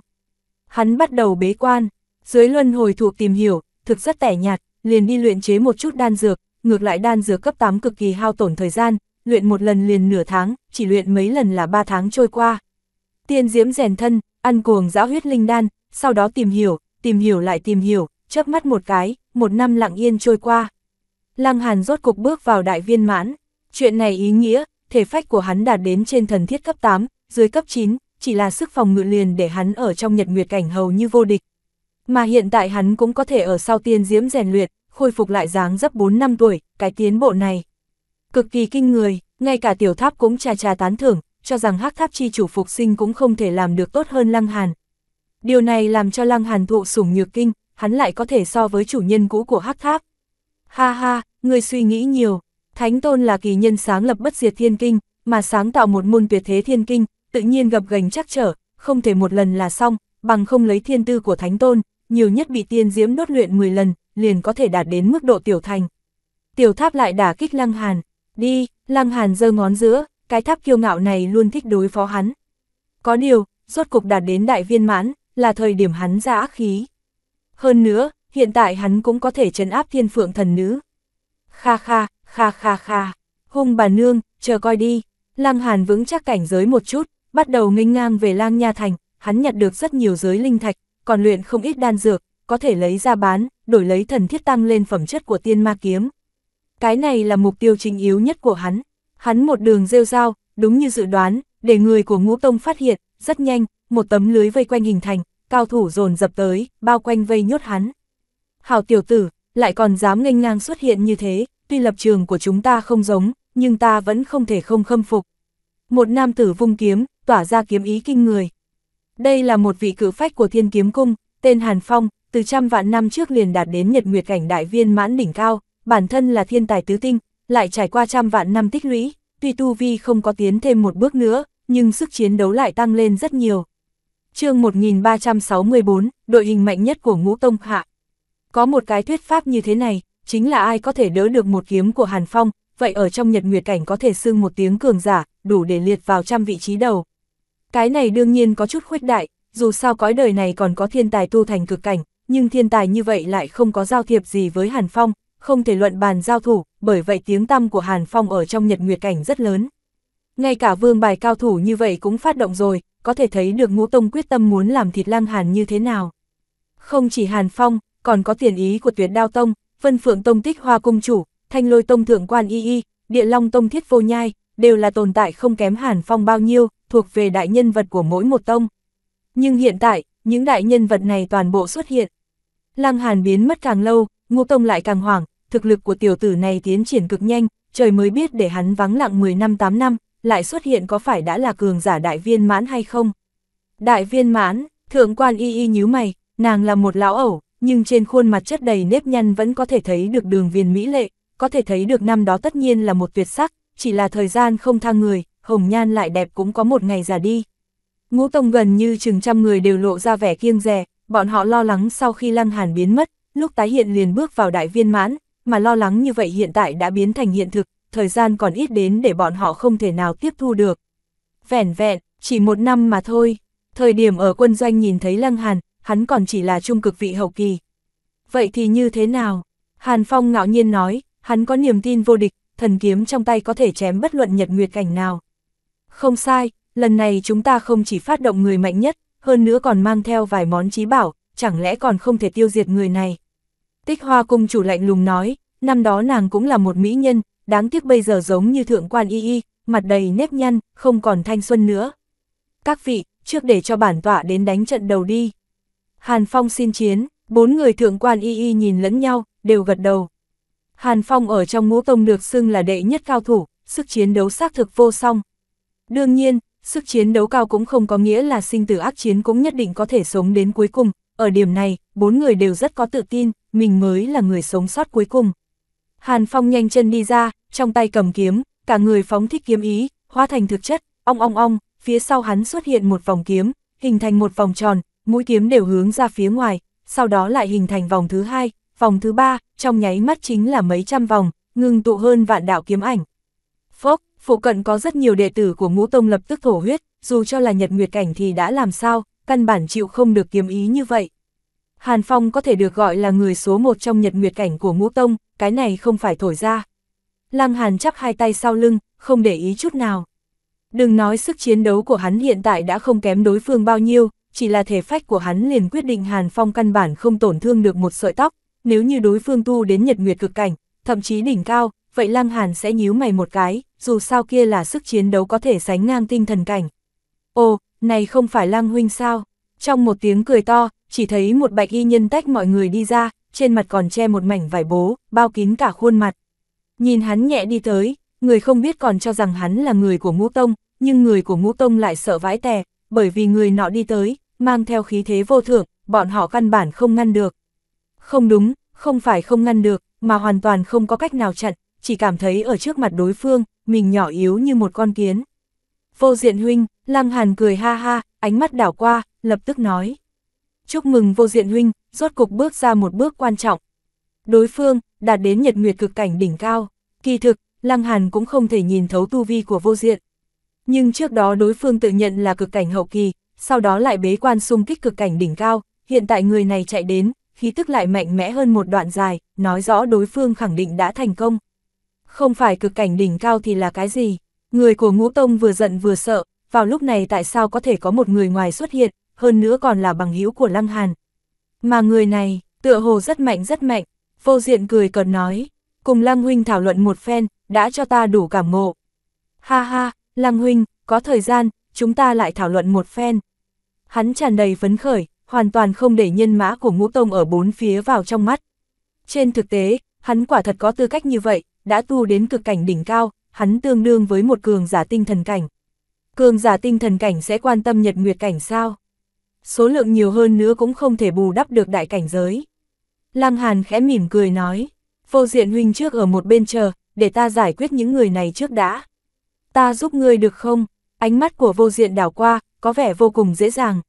Hắn bắt đầu bế quan, dưới luân hồi thuộc tìm hiểu, thực rất tẻ nhạt, liền đi luyện chế một chút đan dược, ngược lại đan dược cấp 8 cực kỳ hao tổn thời gian, luyện một lần liền nửa tháng, chỉ luyện mấy lần là ba tháng trôi qua. Tiên diễm rèn thân, ăn cuồng giã huyết linh đan, sau đó tìm hiểu, tìm hiểu lại tìm hiểu, chớp mắt một cái, một năm lặng yên trôi qua. Lăng Hàn rốt cục bước vào đại viên mãn, chuyện này ý nghĩa, thể phách của hắn đạt đến trên thần thiết cấp 8, dưới cấp 9, chỉ là sức phòng ngự liền để hắn ở trong nhật nguyệt cảnh hầu như vô địch. Mà hiện tại hắn cũng có thể ở sau tiên diễm rèn luyện, khôi phục lại dáng dấp 4 năm tuổi, cái tiến bộ này cực kỳ kinh người, ngay cả tiểu tháp cũng trà trà tán thưởng, cho rằng hắc tháp chi chủ phục sinh cũng không thể làm được tốt hơn Lăng Hàn. Điều này làm cho Lăng Hàn thụ sủng nhược kinh, hắn lại có thể so với chủ nhân cũ của hắc tháp. Ha ha, người suy nghĩ nhiều, Thánh Tôn là kỳ nhân sáng lập bất diệt thiên kinh, mà sáng tạo một môn tuyệt thế thiên kinh, tự nhiên gặp gành chắc trở, không thể một lần là xong, bằng không lấy thiên tư của Thánh Tôn, nhiều nhất bị tiên diễm đốt luyện 10 lần, liền có thể đạt đến mức độ tiểu thành. Tiểu tháp lại đả kích Lăng Hàn, Đi, Lăng Hàn giơ ngón giữa, cái tháp kiêu ngạo này luôn thích đối phó hắn. Có điều, rốt cục đạt đến đại viên mãn, là thời điểm hắn ra ác khí. Hơn nữa, hiện tại hắn cũng có thể trấn áp thiên phượng thần nữ. Kha kha, kha kha kha, hung bà nương, chờ coi đi. Lăng Hàn vững chắc cảnh giới một chút, bắt đầu nghênh ngang về Lang Nha Thành, hắn nhặt được rất nhiều giới linh thạch, còn luyện không ít đan dược, có thể lấy ra bán, đổi lấy thần thiết tăng lên phẩm chất của tiên ma kiếm cái này là mục tiêu chính yếu nhất của hắn. Hắn một đường rêu rao, đúng như dự đoán, để người của ngũ tông phát hiện, rất nhanh, một tấm lưới vây quanh hình thành, cao thủ dồn dập tới, bao quanh vây nhốt hắn. Hảo tiểu tử, lại còn dám nghênh ngang xuất hiện như thế, tuy lập trường của chúng ta không giống, nhưng ta vẫn không thể không khâm phục. Một nam tử vung kiếm, tỏa ra kiếm ý kinh người. Đây là một vị cử phách của thiên kiếm cung, tên Hàn Phong, từ trăm vạn năm trước liền đạt đến nhật nguyệt cảnh đại viên mãn đỉnh cao, bản thân là thiên tài tứ tinh, lại trải qua trăm vạn năm tích lũy, tuy tu vi không có tiến thêm một bước nữa, nhưng sức chiến đấu lại tăng lên rất nhiều. chương 1364, đội hình mạnh nhất của ngũ tông hạ. Có một cái thuyết pháp như thế này, chính là ai có thể đỡ được một kiếm của Hàn Phong, vậy ở trong nhật nguyệt cảnh có thể xưng một tiếng cường giả, đủ để liệt vào trăm vị trí đầu. Cái này đương nhiên có chút khuếch đại, dù sao cõi đời này còn có thiên tài tu thành cực cảnh, nhưng thiên tài như vậy lại không có giao thiệp gì với Hàn Phong, không thể luận bàn giao thủ, bởi vậy tiếng tăm của Hàn Phong ở trong nhật nguyệt cảnh rất lớn. Ngay cả vương bài cao thủ như vậy cũng phát động rồi, có thể thấy được ngũ tông quyết tâm muốn làm thịt lăng Hàn như thế nào. Không chỉ Hàn Phong, còn có tiền ý của tuyệt đao tông, vân phượng tông tích hoa cung chủ, thanh lôi tông thượng quan y y, địa long tông thiết vô nhai, đều là tồn tại không kém Hàn Phong bao nhiêu, thuộc về đại nhân vật của mỗi một tông. Nhưng hiện tại, những đại nhân vật này toàn bộ xuất hiện. Lăng Hàn biến mất càng lâu, ngũ tông lại càng hoảng, thực lực của tiểu tử này tiến triển cực nhanh, trời mới biết để hắn vắng lặng 10 năm 8 năm, lại xuất hiện có phải đã là cường giả đại viên mãn hay không. Đại viên mãn, thượng quan y y nhíu mày, nàng là một lão ẩu, nhưng trên khuôn mặt chất đầy nếp nhăn vẫn có thể thấy được đường viền mỹ lệ, có thể thấy được năm đó tất nhiên là một tuyệt sắc, chỉ là thời gian không tha người, hồng nhan lại đẹp cũng có một ngày già đi. Ngũ Tông gần như chừng trăm người đều lộ ra vẻ kiêng rè, bọn họ lo lắng sau khi Lăng Hàn biến mất, lúc tái hiện liền bước vào đại viên mãn, mà lo lắng như vậy hiện tại đã biến thành hiện thực, thời gian còn ít đến để bọn họ không thể nào tiếp thu được. Vẻn vẹn, chỉ một năm mà thôi, thời điểm ở quân doanh nhìn thấy Lăng Hàn, hắn còn chỉ là trung cực vị hậu kỳ. Vậy thì như thế nào? Hàn Phong ngạo nhiên nói, hắn có niềm tin vô địch, thần kiếm trong tay có thể chém bất luận nhật nguyệt cảnh nào. Không sai, lần này chúng ta không chỉ phát động người mạnh nhất, hơn nữa còn mang theo vài món trí bảo, chẳng lẽ còn không thể tiêu diệt người này. Tích hoa cung chủ lạnh lùng nói, năm đó nàng cũng là một mỹ nhân, đáng tiếc bây giờ giống như thượng quan y y, mặt đầy nếp nhăn, không còn thanh xuân nữa. Các vị, trước để cho bản tọa đến đánh trận đầu đi. Hàn Phong xin chiến, bốn người thượng quan y y nhìn lẫn nhau, đều gật đầu. Hàn Phong ở trong ngũ tông được xưng là đệ nhất cao thủ, sức chiến đấu xác thực vô song. Đương nhiên, sức chiến đấu cao cũng không có nghĩa là sinh tử ác chiến cũng nhất định có thể sống đến cuối cùng. Ở điểm này, bốn người đều rất có tự tin, mình mới là người sống sót cuối cùng. Hàn Phong nhanh chân đi ra, trong tay cầm kiếm, cả người phóng thích kiếm ý, hóa thành thực chất, ong ong ong, phía sau hắn xuất hiện một vòng kiếm, hình thành một vòng tròn, mũi kiếm đều hướng ra phía ngoài, sau đó lại hình thành vòng thứ hai, vòng thứ ba, trong nháy mắt chính là mấy trăm vòng, ngưng tụ hơn vạn đạo kiếm ảnh. Phốc, phụ cận có rất nhiều đệ tử của ngũ tông lập tức thổ huyết, dù cho là nhật nguyệt cảnh thì đã làm sao, căn bản chịu không được kiếm ý như vậy. Hàn Phong có thể được gọi là người số một trong nhật nguyệt cảnh của ngũ tông, cái này không phải thổi ra. Lăng Hàn chắp hai tay sau lưng, không để ý chút nào. Đừng nói sức chiến đấu của hắn hiện tại đã không kém đối phương bao nhiêu, chỉ là thể phách của hắn liền quyết định Hàn Phong căn bản không tổn thương được một sợi tóc, nếu như đối phương tu đến nhật nguyệt cực cảnh, thậm chí đỉnh cao, vậy Lăng Hàn sẽ nhíu mày một cái, dù sao kia là sức chiến đấu có thể sánh ngang tinh thần cảnh. Ồ, này không phải Lăng Huynh sao? Trong một tiếng cười to, chỉ thấy một bạch y nhân tách mọi người đi ra, trên mặt còn che một mảnh vải bố, bao kín cả khuôn mặt. Nhìn hắn nhẹ đi tới, người không biết còn cho rằng hắn là người của ngũ tông, nhưng người của ngũ tông lại sợ vãi tè, bởi vì người nọ đi tới, mang theo khí thế vô thượng, bọn họ căn bản không ngăn được. Không đúng, không phải không ngăn được, mà hoàn toàn không có cách nào chặn, chỉ cảm thấy ở trước mặt đối phương, mình nhỏ yếu như một con kiến. Vô diện huynh, Lăng Hàn cười ha ha, ánh mắt đảo qua, lập tức nói chúc mừng vô diện huynh, rốt cục bước ra một bước quan trọng. Đối phương, đạt đến nhật nguyệt cực cảnh đỉnh cao, kỳ thực, Lăng Hàn cũng không thể nhìn thấu tu vi của vô diện. Nhưng trước đó đối phương tự nhận là cực cảnh hậu kỳ, sau đó lại bế quan xung kích cực cảnh đỉnh cao, hiện tại người này chạy đến, khí tức lại mạnh mẽ hơn một đoạn dài, nói rõ đối phương khẳng định đã thành công. Không phải cực cảnh đỉnh cao thì là cái gì? Người của ngũ tông vừa giận vừa sợ, vào lúc này tại sao có thể có một người ngoài xuất hiện, hơn nữa còn là bằng hữu của Lăng Hàn. Mà người này, tựa hồ rất mạnh rất mạnh, vô diện cười cợt nói, cùng Lăng Huynh thảo luận một phen, đã cho ta đủ cảm ngộ. Ha ha, Lăng Huynh, có thời gian, chúng ta lại thảo luận một phen. Hắn tràn đầy phấn khởi, hoàn toàn không để nhân mã của ngũ tông ở bốn phía vào trong mắt. Trên thực tế, hắn quả thật có tư cách như vậy, đã tu đến cực cảnh đỉnh cao, hắn tương đương với một cường giả tinh thần cảnh. Cường giả tinh thần cảnh sẽ quan tâm nhật nguyệt cảnh sao? số lượng nhiều hơn nữa cũng không thể bù đắp được đại cảnh giới. Lăng Hàn khẽ mỉm cười nói, vô diện huynh trước ở một bên chờ, để ta giải quyết những người này trước đã. Ta giúp ngươi được không? Ánh mắt của vô diện đảo qua, có vẻ vô cùng dễ dàng.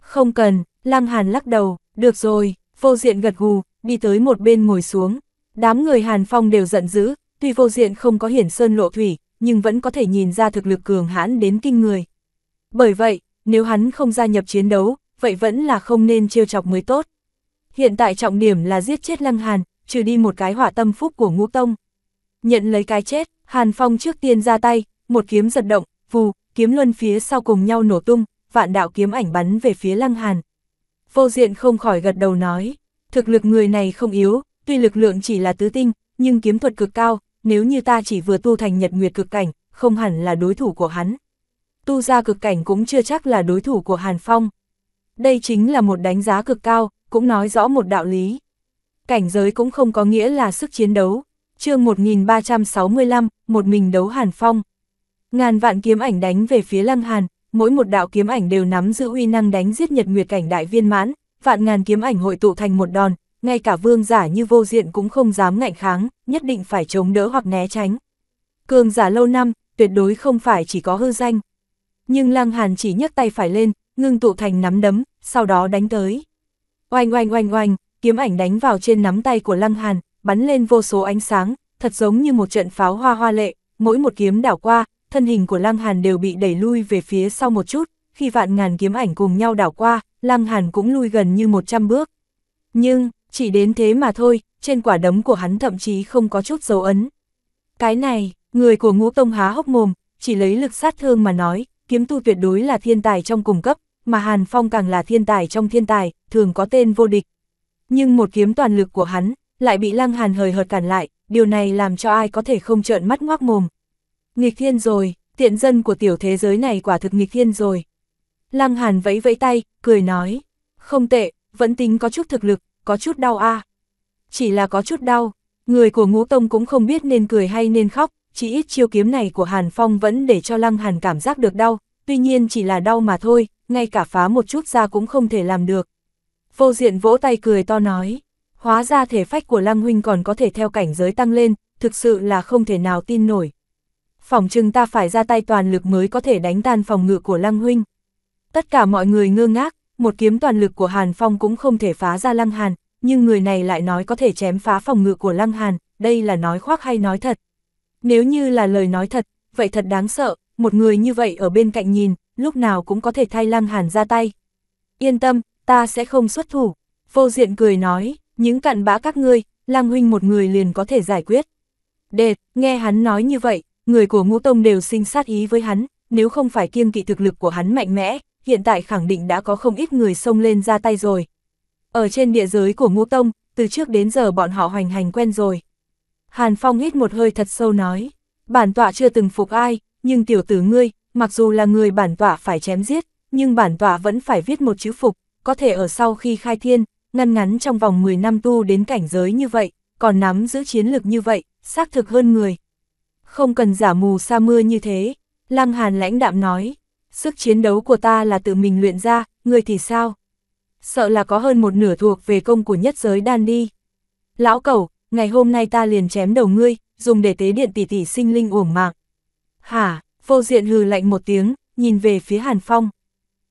Không cần, Lăng Hàn lắc đầu, được rồi, vô diện gật gù, đi tới một bên ngồi xuống. Đám người Hàn Phong đều giận dữ, tuy vô diện không có hiển sơn lộ thủy, nhưng vẫn có thể nhìn ra thực lực cường hãn đến kinh người. Bởi vậy, nếu hắn không gia nhập chiến đấu, vậy vẫn là không nên trêu chọc mới tốt. Hiện tại trọng điểm là giết chết Lăng Hàn, trừ đi một cái hỏa tâm phúc của ngũ tông. Nhận lấy cái chết, Hàn Phong trước tiên ra tay, một kiếm giật động, vù, kiếm luân phía sau cùng nhau nổ tung, vạn đạo kiếm ảnh bắn về phía Lăng Hàn. Vô diện không khỏi gật đầu nói, thực lực người này không yếu, tuy lực lượng chỉ là tứ tinh, nhưng kiếm thuật cực cao, nếu như ta chỉ vừa tu thành nhật nguyệt cực cảnh, không hẳn là đối thủ của hắn tu ra cực cảnh cũng chưa chắc là đối thủ của Hàn Phong. Đây chính là một đánh giá cực cao, cũng nói rõ một đạo lý. Cảnh giới cũng không có nghĩa là sức chiến đấu. chương 1365, một mình đấu Hàn Phong. Ngàn vạn kiếm ảnh đánh về phía Lăng Hàn, mỗi một đạo kiếm ảnh đều nắm giữ uy năng đánh giết nhật nguyệt cảnh đại viên mãn, vạn ngàn kiếm ảnh hội tụ thành một đòn, ngay cả vương giả như vô diện cũng không dám ngạnh kháng, nhất định phải chống đỡ hoặc né tránh. Cường giả lâu năm, tuyệt đối không phải chỉ có hư danh nhưng Lang Hàn chỉ nhấc tay phải lên, ngưng tụ thành nắm đấm, sau đó đánh tới. Oanh oanh oanh oanh, kiếm ảnh đánh vào trên nắm tay của Lăng Hàn, bắn lên vô số ánh sáng, thật giống như một trận pháo hoa hoa lệ, mỗi một kiếm đảo qua, thân hình của Lăng Hàn đều bị đẩy lui về phía sau một chút, khi vạn ngàn kiếm ảnh cùng nhau đảo qua, Lăng Hàn cũng lui gần như 100 bước. Nhưng, chỉ đến thế mà thôi, trên quả đấm của hắn thậm chí không có chút dấu ấn. Cái này, người của ngũ tông há hốc mồm, chỉ lấy lực sát thương mà nói, kiếm tu tuyệt đối là thiên tài trong cùng cấp, mà Hàn Phong càng là thiên tài trong thiên tài, thường có tên vô địch. Nhưng một kiếm toàn lực của hắn, lại bị Lăng Hàn hời hợt cản lại, điều này làm cho ai có thể không trợn mắt ngoác mồm. Nghịch thiên rồi, tiện dân của tiểu thế giới này quả thực nghịch thiên rồi. Lăng Hàn vẫy vẫy tay, cười nói, không tệ, vẫn tính có chút thực lực, có chút đau a. Chỉ là có chút đau, người của ngũ tông cũng không biết nên cười hay nên khóc, chỉ ít chiêu kiếm này của Hàn Phong vẫn để cho Lăng Hàn cảm giác được đau, tuy nhiên chỉ là đau mà thôi, ngay cả phá một chút ra cũng không thể làm được. Vô diện vỗ tay cười to nói, hóa ra thể phách của Lăng Huynh còn có thể theo cảnh giới tăng lên, thực sự là không thể nào tin nổi. Phòng chừng ta phải ra tay toàn lực mới có thể đánh tan phòng ngự của Lăng Huynh. Tất cả mọi người ngơ ngác, một kiếm toàn lực của Hàn Phong cũng không thể phá ra Lăng Hàn, nhưng người này lại nói có thể chém phá phòng ngự của Lăng Hàn, đây là nói khoác hay nói thật. Nếu như là lời nói thật, vậy thật đáng sợ, một người như vậy ở bên cạnh nhìn, lúc nào cũng có thể thay Lăng Hàn ra tay. Yên tâm, ta sẽ không xuất thủ. Vô diện cười nói, những cặn bã các ngươi, Lăng Huynh một người liền có thể giải quyết. Đệt, nghe hắn nói như vậy, người của ngũ tông đều sinh sát ý với hắn, nếu không phải kiêng kỵ thực lực của hắn mạnh mẽ, hiện tại khẳng định đã có không ít người xông lên ra tay rồi. Ở trên địa giới của ngũ tông, từ trước đến giờ bọn họ hoành hành quen rồi. Hàn Phong hít một hơi thật sâu nói, bản tọa chưa từng phục ai, nhưng tiểu tử ngươi, mặc dù là người bản tọa phải chém giết, nhưng bản tọa vẫn phải viết một chữ phục, có thể ở sau khi khai thiên, ngăn ngắn trong vòng 10 năm tu đến cảnh giới như vậy, còn nắm giữ chiến lực như vậy, xác thực hơn người. Không cần giả mù sa mưa như thế, Lăng Hàn lãnh đạm nói, sức chiến đấu của ta là tự mình luyện ra, ngươi thì sao? Sợ là có hơn một nửa thuộc về công của nhất giới đan đi. Lão cẩu, ngày hôm nay ta liền chém đầu ngươi, dùng để tế điện tỷ tỷ sinh linh uổng mạng. Hả, vô diện hừ lạnh một tiếng, nhìn về phía Hàn Phong.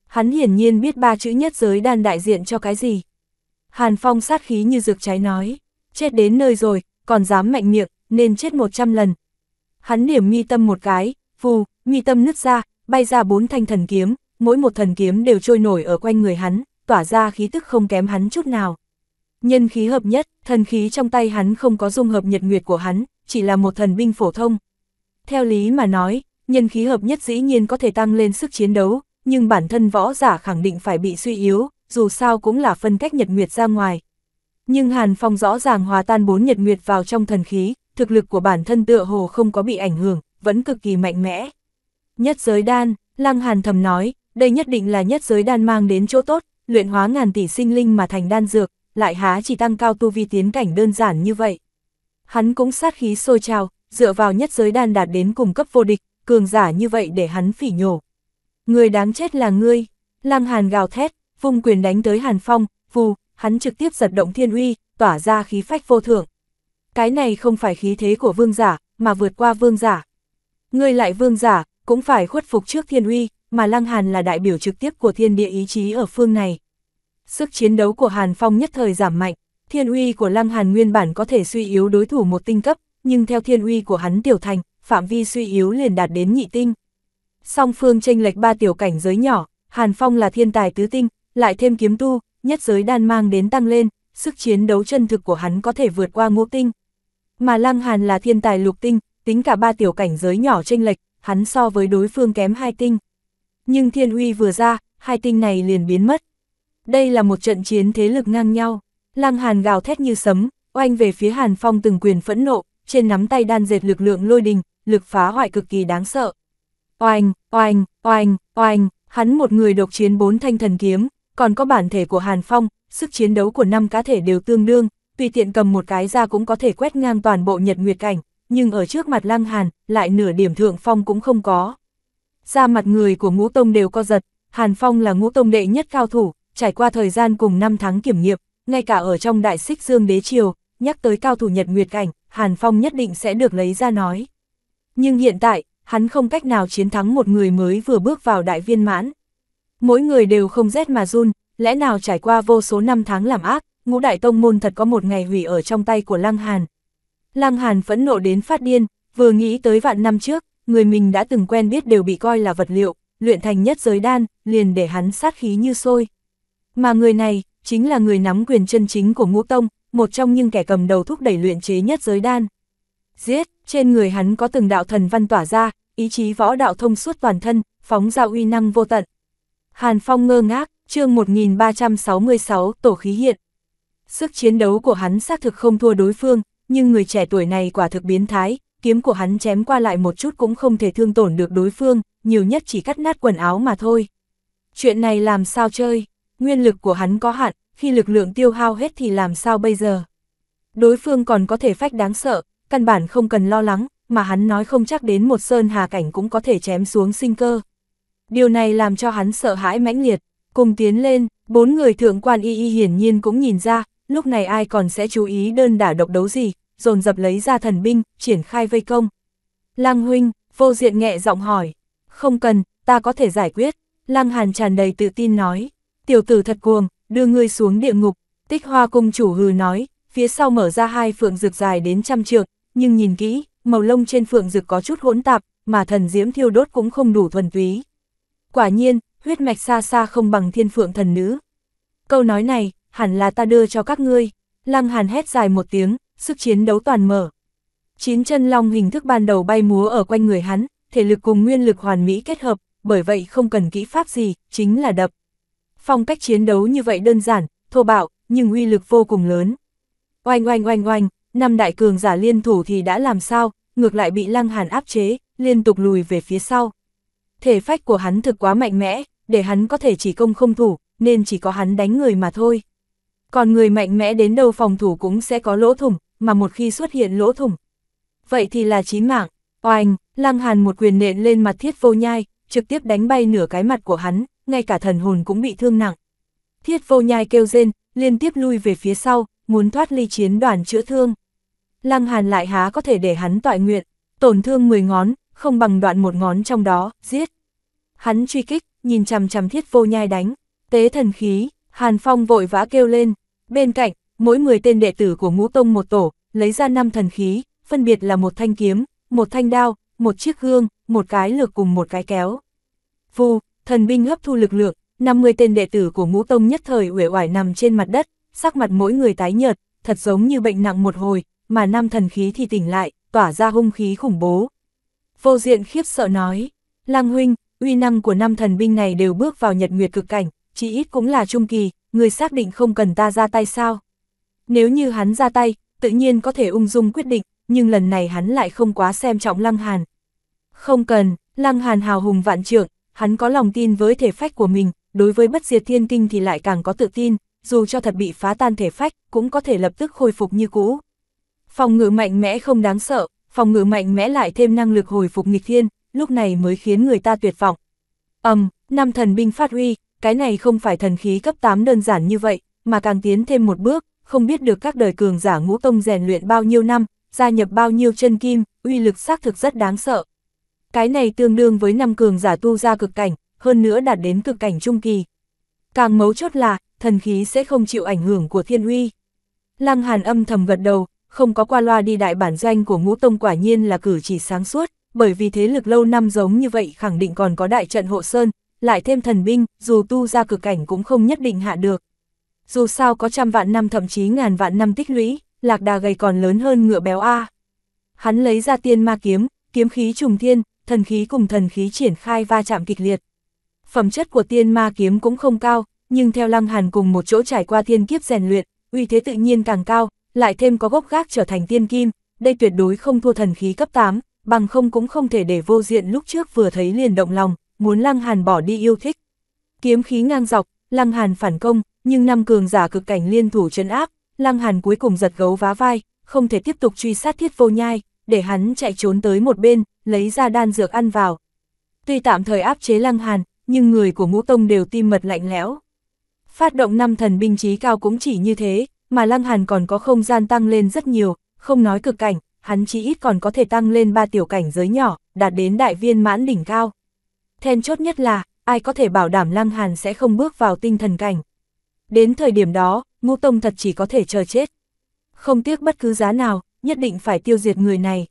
Hắn hiển nhiên biết ba chữ nhất giới đan đại diện cho cái gì. Hàn Phong sát khí như rực cháy nói, chết đến nơi rồi, còn dám mạnh miệng, nên chết một trăm lần. Hắn điểm mi tâm một cái, phù mi tâm nứt ra, bay ra bốn thanh thần kiếm, mỗi một thần kiếm đều trôi nổi ở quanh người hắn, tỏa ra khí tức không kém hắn chút nào. Nhân khí hợp nhất, thần khí trong tay hắn không có dung hợp nhật nguyệt của hắn, chỉ là một thần binh phổ thông. Theo lý mà nói, nhân khí hợp nhất dĩ nhiên có thể tăng lên sức chiến đấu, nhưng bản thân võ giả khẳng định phải bị suy yếu, dù sao cũng là phân cách nhật nguyệt ra ngoài. Nhưng Hàn Phong rõ ràng hòa tan bốn nhật nguyệt vào trong thần khí, thực lực của bản thân tựa hồ không có bị ảnh hưởng, vẫn cực kỳ mạnh mẽ. Nhất giới đan, Lăng Hàn thầm nói, đây nhất định là nhất giới đan mang đến chỗ tốt, luyện hóa ngàn tỷ sinh linh mà thành đan dược, lại há chỉ tăng cao tu vi tiến cảnh đơn giản như vậy. Hắn cũng sát khí sôi trào, dựa vào nhất giới đan đạt đến cùng cấp vô địch, cường giả như vậy để hắn phỉ nhổ. Người đáng chết là ngươi, Lăng Hàn gào thét, vung quyền đánh tới Hàn Phong, vù, hắn trực tiếp giật động thiên uy, tỏa ra khí phách vô thượng. Cái này không phải khí thế của vương giả, mà vượt qua vương giả. Ngươi lại vương giả, cũng phải khuất phục trước thiên uy, mà Lăng Hàn là đại biểu trực tiếp của thiên địa ý chí ở phương này. Sức chiến đấu của Hàn Phong nhất thời giảm mạnh, thiên uy của Lăng Hàn nguyên bản có thể suy yếu đối thủ một tinh cấp, nhưng theo thiên uy của hắn tiểu thành, phạm vi suy yếu liền đạt đến nhị tinh. Song phương tranh lệch ba tiểu cảnh giới nhỏ, Hàn Phong là thiên tài tứ tinh, lại thêm kiếm tu, nhất giới đan mang đến tăng lên, sức chiến đấu chân thực của hắn có thể vượt qua ngũ tinh. Mà Lăng Hàn là thiên tài lục tinh, tính cả ba tiểu cảnh giới nhỏ tranh lệch, hắn so với đối phương kém hai tinh. Nhưng thiên uy vừa ra, hai tinh này liền biến mất. Đây là một trận chiến thế lực ngang nhau, Lăng Hàn gào thét như sấm, oanh về phía Hàn Phong từng quyền phẫn nộ, trên nắm tay đan dệt lực lượng lôi đình, lực phá hoại cực kỳ đáng sợ. Oanh, oanh, oanh, oanh, hắn một người độc chiến bốn thanh thần kiếm, còn có bản thể của Hàn Phong, sức chiến đấu của năm cá thể đều tương đương, tùy tiện cầm một cái ra cũng có thể quét ngang toàn bộ Nhật Nguyệt cảnh, nhưng ở trước mặt Lăng Hàn, lại nửa điểm thượng phong cũng không có. Ra mặt người của Ngũ Tông đều co giật, Hàn Phong là Ngũ Tông đệ nhất cao thủ, trải qua thời gian cùng năm tháng kiểm nghiệm, ngay cả ở trong đại xích dương đế triều, nhắc tới cao thủ nhật nguyệt cảnh, Hàn Phong nhất định sẽ được lấy ra nói. Nhưng hiện tại, hắn không cách nào chiến thắng một người mới vừa bước vào đại viên mãn. Mỗi người đều không rét mà run, lẽ nào trải qua vô số năm tháng làm ác, ngũ đại tông môn thật có một ngày hủy ở trong tay của Lăng Hàn. Lăng Hàn phẫn nộ đến phát điên, vừa nghĩ tới vạn năm trước, người mình đã từng quen biết đều bị coi là vật liệu, luyện thành nhất giới đan, liền để hắn sát khí như sôi. Mà người này, chính là người nắm quyền chân chính của ngũ tông, một trong những kẻ cầm đầu thúc đẩy luyện chế nhất giới đan. Giết, trên người hắn có từng đạo thần văn tỏa ra, ý chí võ đạo thông suốt toàn thân, phóng ra uy năng vô tận. Hàn Phong ngơ ngác, chương 1366, tổ khí hiện. Sức chiến đấu của hắn xác thực không thua đối phương, nhưng người trẻ tuổi này quả thực biến thái, kiếm của hắn chém qua lại một chút cũng không thể thương tổn được đối phương, nhiều nhất chỉ cắt nát quần áo mà thôi. Chuyện này làm sao chơi? nguyên lực của hắn có hạn, khi lực lượng tiêu hao hết thì làm sao bây giờ? Đối phương còn có thể phách đáng sợ, căn bản không cần lo lắng, mà hắn nói không chắc đến một sơn hà cảnh cũng có thể chém xuống sinh cơ. Điều này làm cho hắn sợ hãi mãnh liệt, cùng tiến lên, bốn người thượng quan y y hiển nhiên cũng nhìn ra, lúc này ai còn sẽ chú ý đơn đả độc đấu gì, dồn dập lấy ra thần binh, triển khai vây công. Lăng huynh, vô diện nhẹ giọng hỏi, không cần, ta có thể giải quyết, Lăng Hàn tràn đầy tự tin nói tiểu tử thật cuồng, đưa ngươi xuống địa ngục, tích hoa cung chủ hừ nói, phía sau mở ra hai phượng rực dài đến trăm trượng, nhưng nhìn kỹ, màu lông trên phượng rực có chút hỗn tạp, mà thần diễm thiêu đốt cũng không đủ thuần túy. Quả nhiên, huyết mạch xa xa không bằng thiên phượng thần nữ. Câu nói này, hẳn là ta đưa cho các ngươi. Lăng hàn hét dài một tiếng, sức chiến đấu toàn mở. Chín chân long hình thức ban đầu bay múa ở quanh người hắn, thể lực cùng nguyên lực hoàn mỹ kết hợp, bởi vậy không cần kỹ pháp gì, chính là đập phong cách chiến đấu như vậy đơn giản, thô bạo, nhưng uy lực vô cùng lớn. Oanh oanh oanh oanh, năm đại cường giả liên thủ thì đã làm sao, ngược lại bị Lăng Hàn áp chế, liên tục lùi về phía sau. Thể phách của hắn thực quá mạnh mẽ, để hắn có thể chỉ công không thủ, nên chỉ có hắn đánh người mà thôi. Còn người mạnh mẽ đến đâu phòng thủ cũng sẽ có lỗ thủng, mà một khi xuất hiện lỗ thủng. Vậy thì là chí mạng, oanh, Lăng Hàn một quyền nện lên mặt thiết vô nhai, trực tiếp đánh bay nửa cái mặt của hắn, ngay cả thần hồn cũng bị thương nặng. Thiết vô nhai kêu rên, liên tiếp lui về phía sau, muốn thoát ly chiến đoàn chữa thương. Lăng Hàn lại há có thể để hắn tọa nguyện, tổn thương 10 ngón, không bằng đoạn một ngón trong đó, giết. Hắn truy kích, nhìn chằm chằm thiết vô nhai đánh, tế thần khí, Hàn Phong vội vã kêu lên. Bên cạnh, mỗi 10 tên đệ tử của ngũ tông một tổ, lấy ra năm thần khí, phân biệt là một thanh kiếm, một thanh đao, một chiếc gương, một cái lược cùng một cái kéo. Vù, thần binh hấp thu lực lượng, 50 tên đệ tử của ngũ tông nhất thời uể oải nằm trên mặt đất, sắc mặt mỗi người tái nhợt, thật giống như bệnh nặng một hồi, mà năm thần khí thì tỉnh lại, tỏa ra hung khí khủng bố. Vô diện khiếp sợ nói, Lăng huynh, uy năng của năm thần binh này đều bước vào nhật nguyệt cực cảnh, chỉ ít cũng là trung kỳ, người xác định không cần ta ra tay sao. Nếu như hắn ra tay, tự nhiên có thể ung dung quyết định, nhưng lần này hắn lại không quá xem trọng Lăng Hàn. Không cần, Lăng Hàn hào hùng vạn trượng, hắn có lòng tin với thể phách của mình, đối với bất diệt thiên kinh thì lại càng có tự tin, dù cho thật bị phá tan thể phách, cũng có thể lập tức khôi phục như cũ. Phòng ngự mạnh mẽ không đáng sợ, phòng ngự mạnh mẽ lại thêm năng lực hồi phục nghịch thiên, lúc này mới khiến người ta tuyệt vọng. Ầm, um, năm thần binh phát huy, cái này không phải thần khí cấp 8 đơn giản như vậy, mà càng tiến thêm một bước, không biết được các đời cường giả ngũ tông rèn luyện bao nhiêu năm, gia nhập bao nhiêu chân kim, uy lực xác thực rất đáng sợ. Cái này tương đương với năm cường giả tu ra cực cảnh, hơn nữa đạt đến cực cảnh trung kỳ. Càng mấu chốt là, thần khí sẽ không chịu ảnh hưởng của thiên uy. Lăng Hàn âm thầm gật đầu, không có qua loa đi đại bản doanh của ngũ tông quả nhiên là cử chỉ sáng suốt, bởi vì thế lực lâu năm giống như vậy khẳng định còn có đại trận hộ sơn, lại thêm thần binh, dù tu ra cực cảnh cũng không nhất định hạ được. Dù sao có trăm vạn năm thậm chí ngàn vạn năm tích lũy, lạc đà gầy còn lớn hơn ngựa béo A. Hắn lấy ra tiên ma kiếm, kiếm khí trùng thiên, thần khí cùng thần khí triển khai va chạm kịch liệt. Phẩm chất của tiên ma kiếm cũng không cao, nhưng theo Lăng Hàn cùng một chỗ trải qua thiên kiếp rèn luyện, uy thế tự nhiên càng cao, lại thêm có gốc gác trở thành tiên kim, đây tuyệt đối không thua thần khí cấp 8, bằng không cũng không thể để vô diện lúc trước vừa thấy liền động lòng, muốn Lăng Hàn bỏ đi yêu thích. Kiếm khí ngang dọc, Lăng Hàn phản công, nhưng năm cường giả cực cảnh liên thủ chấn áp, Lăng Hàn cuối cùng giật gấu vá vai, không thể tiếp tục truy sát thiết vô nhai, để hắn chạy trốn tới một bên, lấy ra đan dược ăn vào. Tuy tạm thời áp chế lăng hàn, nhưng người của ngũ tông đều tim mật lạnh lẽo. Phát động năm thần binh trí cao cũng chỉ như thế, mà lăng hàn còn có không gian tăng lên rất nhiều, không nói cực cảnh, hắn chỉ ít còn có thể tăng lên ba tiểu cảnh giới nhỏ, đạt đến đại viên mãn đỉnh cao. Then chốt nhất là, ai có thể bảo đảm lăng hàn sẽ không bước vào tinh thần cảnh. Đến thời điểm đó, ngũ tông thật chỉ có thể chờ chết. Không tiếc bất cứ giá nào, nhất định phải tiêu diệt người này.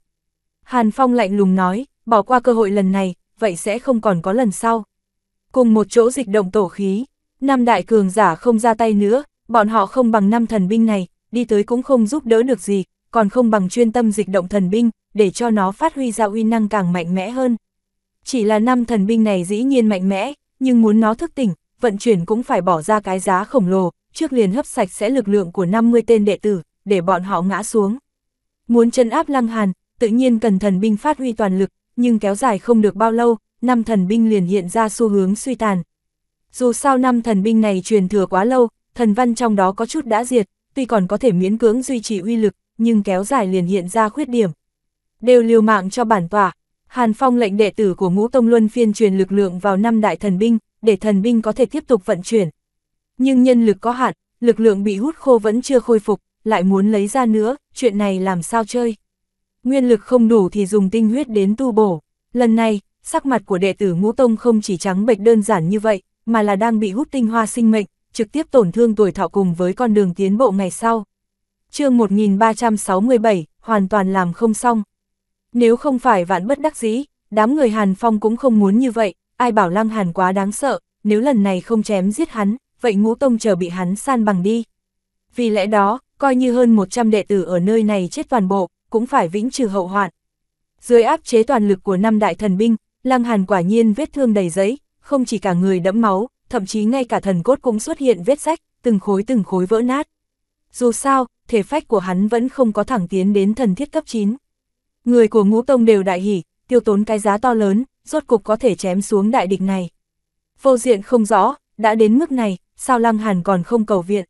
Hàn Phong lạnh lùng nói, bỏ qua cơ hội lần này, vậy sẽ không còn có lần sau. Cùng một chỗ dịch động tổ khí, năm đại cường giả không ra tay nữa, bọn họ không bằng năm thần binh này, đi tới cũng không giúp đỡ được gì, còn không bằng chuyên tâm dịch động thần binh, để cho nó phát huy ra uy năng càng mạnh mẽ hơn. Chỉ là năm thần binh này dĩ nhiên mạnh mẽ, nhưng muốn nó thức tỉnh, vận chuyển cũng phải bỏ ra cái giá khổng lồ, trước liền hấp sạch sẽ lực lượng của 50 tên đệ tử, để bọn họ ngã xuống. Muốn chân áp lăng hàn, tự nhiên cần thần binh phát huy toàn lực, nhưng kéo dài không được bao lâu, năm thần binh liền hiện ra xu hướng suy tàn. Dù sao năm thần binh này truyền thừa quá lâu, thần văn trong đó có chút đã diệt, tuy còn có thể miễn cưỡng duy trì uy lực, nhưng kéo dài liền hiện ra khuyết điểm. Đều liều mạng cho bản tỏa, Hàn Phong lệnh đệ tử của Ngũ Tông Luân phiên truyền lực lượng vào năm đại thần binh, để thần binh có thể tiếp tục vận chuyển. Nhưng nhân lực có hạn, lực lượng bị hút khô vẫn chưa khôi phục, lại muốn lấy ra nữa, chuyện này làm sao chơi. Nguyên lực không đủ thì dùng tinh huyết đến tu bổ. Lần này, sắc mặt của đệ tử ngũ tông không chỉ trắng bệch đơn giản như vậy, mà là đang bị hút tinh hoa sinh mệnh, trực tiếp tổn thương tuổi thọ cùng với con đường tiến bộ ngày sau. chương 1367, hoàn toàn làm không xong. Nếu không phải vạn bất đắc dĩ, đám người Hàn Phong cũng không muốn như vậy, ai bảo Lăng Hàn quá đáng sợ, nếu lần này không chém giết hắn, vậy ngũ tông chờ bị hắn san bằng đi. Vì lẽ đó, coi như hơn 100 đệ tử ở nơi này chết toàn bộ, cũng phải vĩnh trừ hậu hoạn. Dưới áp chế toàn lực của năm đại thần binh, Lăng Hàn quả nhiên vết thương đầy giấy, không chỉ cả người đẫm máu, thậm chí ngay cả thần cốt cũng xuất hiện vết rách, từng khối từng khối vỡ nát. Dù sao, thể phách của hắn vẫn không có thẳng tiến đến thần thiết cấp 9. Người của ngũ tông đều đại hỉ, tiêu tốn cái giá to lớn, rốt cục có thể chém xuống đại địch này. Vô diện không rõ, đã đến mức này, sao Lăng Hàn còn không cầu viện.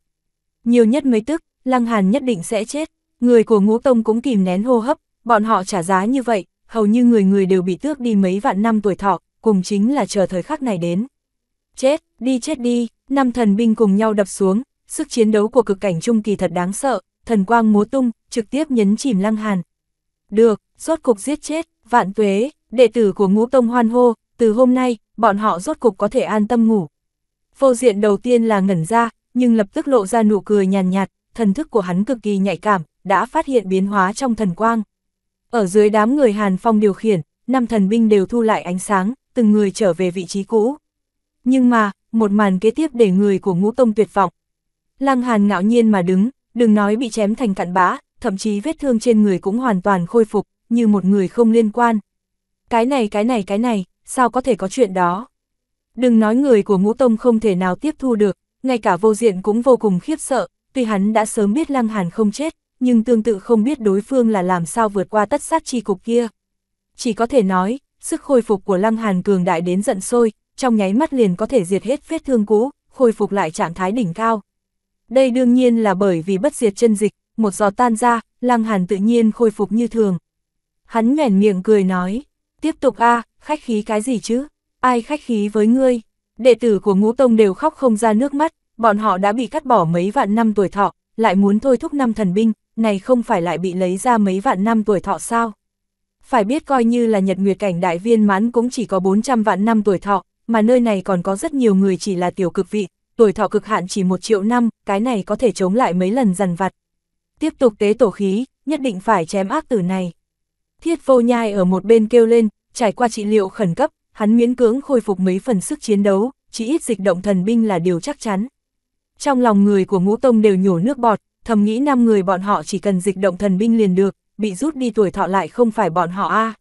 Nhiều nhất mấy tức, Lăng Hàn nhất định sẽ chết. Người của ngũ tông cũng kìm nén hô hấp, bọn họ trả giá như vậy, hầu như người người đều bị tước đi mấy vạn năm tuổi thọ, cùng chính là chờ thời khắc này đến. Chết, đi chết đi, năm thần binh cùng nhau đập xuống, sức chiến đấu của cực cảnh trung kỳ thật đáng sợ, thần quang múa tung, trực tiếp nhấn chìm lăng hàn. Được, rốt cục giết chết, vạn tuế, đệ tử của ngũ tông hoan hô, từ hôm nay, bọn họ rốt cục có thể an tâm ngủ. Vô diện đầu tiên là ngẩn ra, nhưng lập tức lộ ra nụ cười nhàn nhạt, nhạt, thần thức của hắn cực kỳ nhạy cảm, đã phát hiện biến hóa trong thần quang. Ở dưới đám người Hàn Phong điều khiển, năm thần binh đều thu lại ánh sáng, từng người trở về vị trí cũ. Nhưng mà, một màn kế tiếp để người của ngũ tông tuyệt vọng. Lăng Hàn ngạo nhiên mà đứng, đừng nói bị chém thành cặn bã, thậm chí vết thương trên người cũng hoàn toàn khôi phục, như một người không liên quan. Cái này cái này cái này, sao có thể có chuyện đó? Đừng nói người của ngũ tông không thể nào tiếp thu được, ngay cả vô diện cũng vô cùng khiếp sợ, tuy hắn đã sớm biết Lăng Hàn không chết, nhưng tương tự không biết đối phương là làm sao vượt qua tất sát chi cục kia. Chỉ có thể nói, sức khôi phục của Lăng Hàn cường đại đến giận sôi, trong nháy mắt liền có thể diệt hết vết thương cũ, khôi phục lại trạng thái đỉnh cao. Đây đương nhiên là bởi vì bất diệt chân dịch, một giọt tan ra, Lăng Hàn tự nhiên khôi phục như thường. Hắn nhoẻn miệng cười nói, tiếp tục a khách khí cái gì chứ, ai khách khí với ngươi. Đệ tử của ngũ tông đều khóc không ra nước mắt, bọn họ đã bị cắt bỏ mấy vạn năm tuổi thọ, lại muốn thôi thúc năm thần binh, này không phải lại bị lấy ra mấy vạn năm tuổi thọ sao? Phải biết coi như là nhật nguyệt cảnh đại viên mãn cũng chỉ có 400 vạn năm tuổi thọ, mà nơi này còn có rất nhiều người chỉ là tiểu cực vị, tuổi thọ cực hạn chỉ một triệu năm, cái này có thể chống lại mấy lần dằn vặt. Tiếp tục tế tổ khí, nhất định phải chém ác tử này. Thiết vô nhai ở một bên kêu lên, trải qua trị liệu khẩn cấp, hắn miễn cưỡng khôi phục mấy phần sức chiến đấu, chỉ ít dịch động thần binh là điều chắc chắn. Trong lòng người của ngũ tông đều nhổ nước bọt, thầm nghĩ năm người bọn họ chỉ cần dịch động thần binh liền được, bị rút đi tuổi thọ lại không phải bọn họ a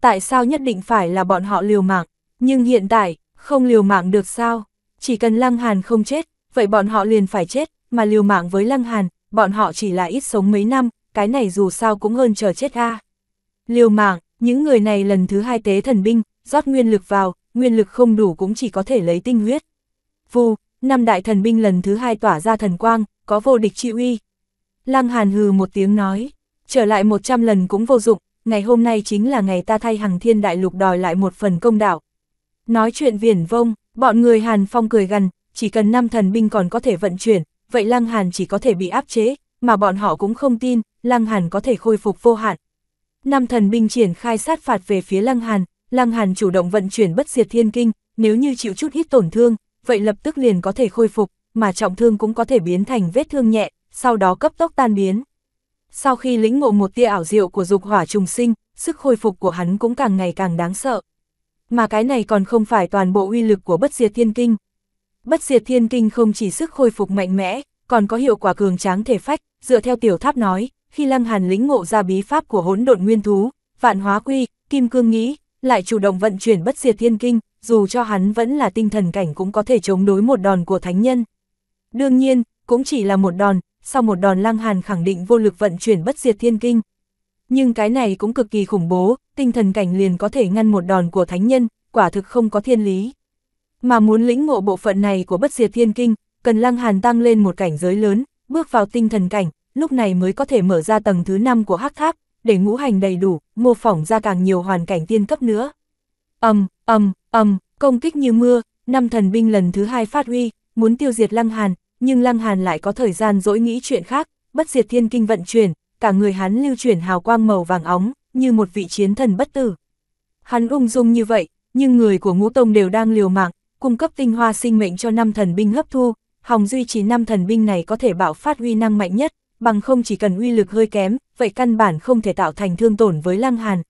Tại sao nhất định phải là bọn họ liều mạng, nhưng hiện tại, không liều mạng được sao? Chỉ cần Lăng Hàn không chết, vậy bọn họ liền phải chết, mà liều mạng với Lăng Hàn, bọn họ chỉ là ít sống mấy năm, cái này dù sao cũng hơn chờ chết a Liều mạng, những người này lần thứ hai tế thần binh, rót nguyên lực vào, nguyên lực không đủ cũng chỉ có thể lấy tinh huyết. Vù, năm đại thần binh lần thứ hai tỏa ra thần quang, có vô địch chi uy. Lăng Hàn hừ một tiếng nói, trở lại 100 lần cũng vô dụng, ngày hôm nay chính là ngày ta thay hằng thiên đại lục đòi lại một phần công đạo. Nói chuyện viển vông, bọn người Hàn Phong cười gần, chỉ cần năm thần binh còn có thể vận chuyển, vậy Lăng Hàn chỉ có thể bị áp chế, mà bọn họ cũng không tin, Lăng Hàn có thể khôi phục vô hạn. Năm thần binh triển khai sát phạt về phía Lăng Hàn, Lăng Hàn chủ động vận chuyển bất diệt thiên kinh, nếu như chịu chút ít tổn thương, vậy lập tức liền có thể khôi phục, mà trọng thương cũng có thể biến thành vết thương nhẹ, sau đó cấp tốc tan biến. Sau khi lĩnh ngộ một tia ảo diệu của dục hỏa trùng sinh, sức khôi phục của hắn cũng càng ngày càng đáng sợ. Mà cái này còn không phải toàn bộ uy lực của bất diệt thiên kinh. Bất diệt thiên kinh không chỉ sức khôi phục mạnh mẽ, còn có hiệu quả cường tráng thể phách, dựa theo tiểu tháp nói, khi lăng hàn lĩnh ngộ ra bí pháp của hỗn độn nguyên thú, vạn hóa quy, kim cương nghĩ, lại chủ động vận chuyển bất diệt thiên kinh, dù cho hắn vẫn là tinh thần cảnh cũng có thể chống đối một đòn của thánh nhân. Đương nhiên, cũng chỉ là một đòn, sau một đòn Lăng Hàn khẳng định vô lực vận chuyển bất diệt thiên kinh. Nhưng cái này cũng cực kỳ khủng bố, tinh thần cảnh liền có thể ngăn một đòn của thánh nhân, quả thực không có thiên lý. Mà muốn lĩnh ngộ bộ phận này của bất diệt thiên kinh, cần Lăng Hàn tăng lên một cảnh giới lớn, bước vào tinh thần cảnh, lúc này mới có thể mở ra tầng thứ 5 của hắc tháp, để ngũ hành đầy đủ, mô phỏng ra càng nhiều hoàn cảnh tiên cấp nữa. Ầm, um, ầm, ầm, công kích như mưa, năm thần binh lần thứ hai phát huy, muốn tiêu diệt Lăng Hàn, nhưng Lăng Hàn lại có thời gian dỗi nghĩ chuyện khác, bất diệt thiên kinh vận chuyển, cả người hắn lưu chuyển hào quang màu vàng óng, như một vị chiến thần bất tử. Hắn ung dung như vậy, nhưng người của ngũ tông đều đang liều mạng, cung cấp tinh hoa sinh mệnh cho năm thần binh hấp thu, hòng duy trì năm thần binh này có thể bạo phát uy năng mạnh nhất, bằng không chỉ cần uy lực hơi kém, vậy căn bản không thể tạo thành thương tổn với Lăng Hàn.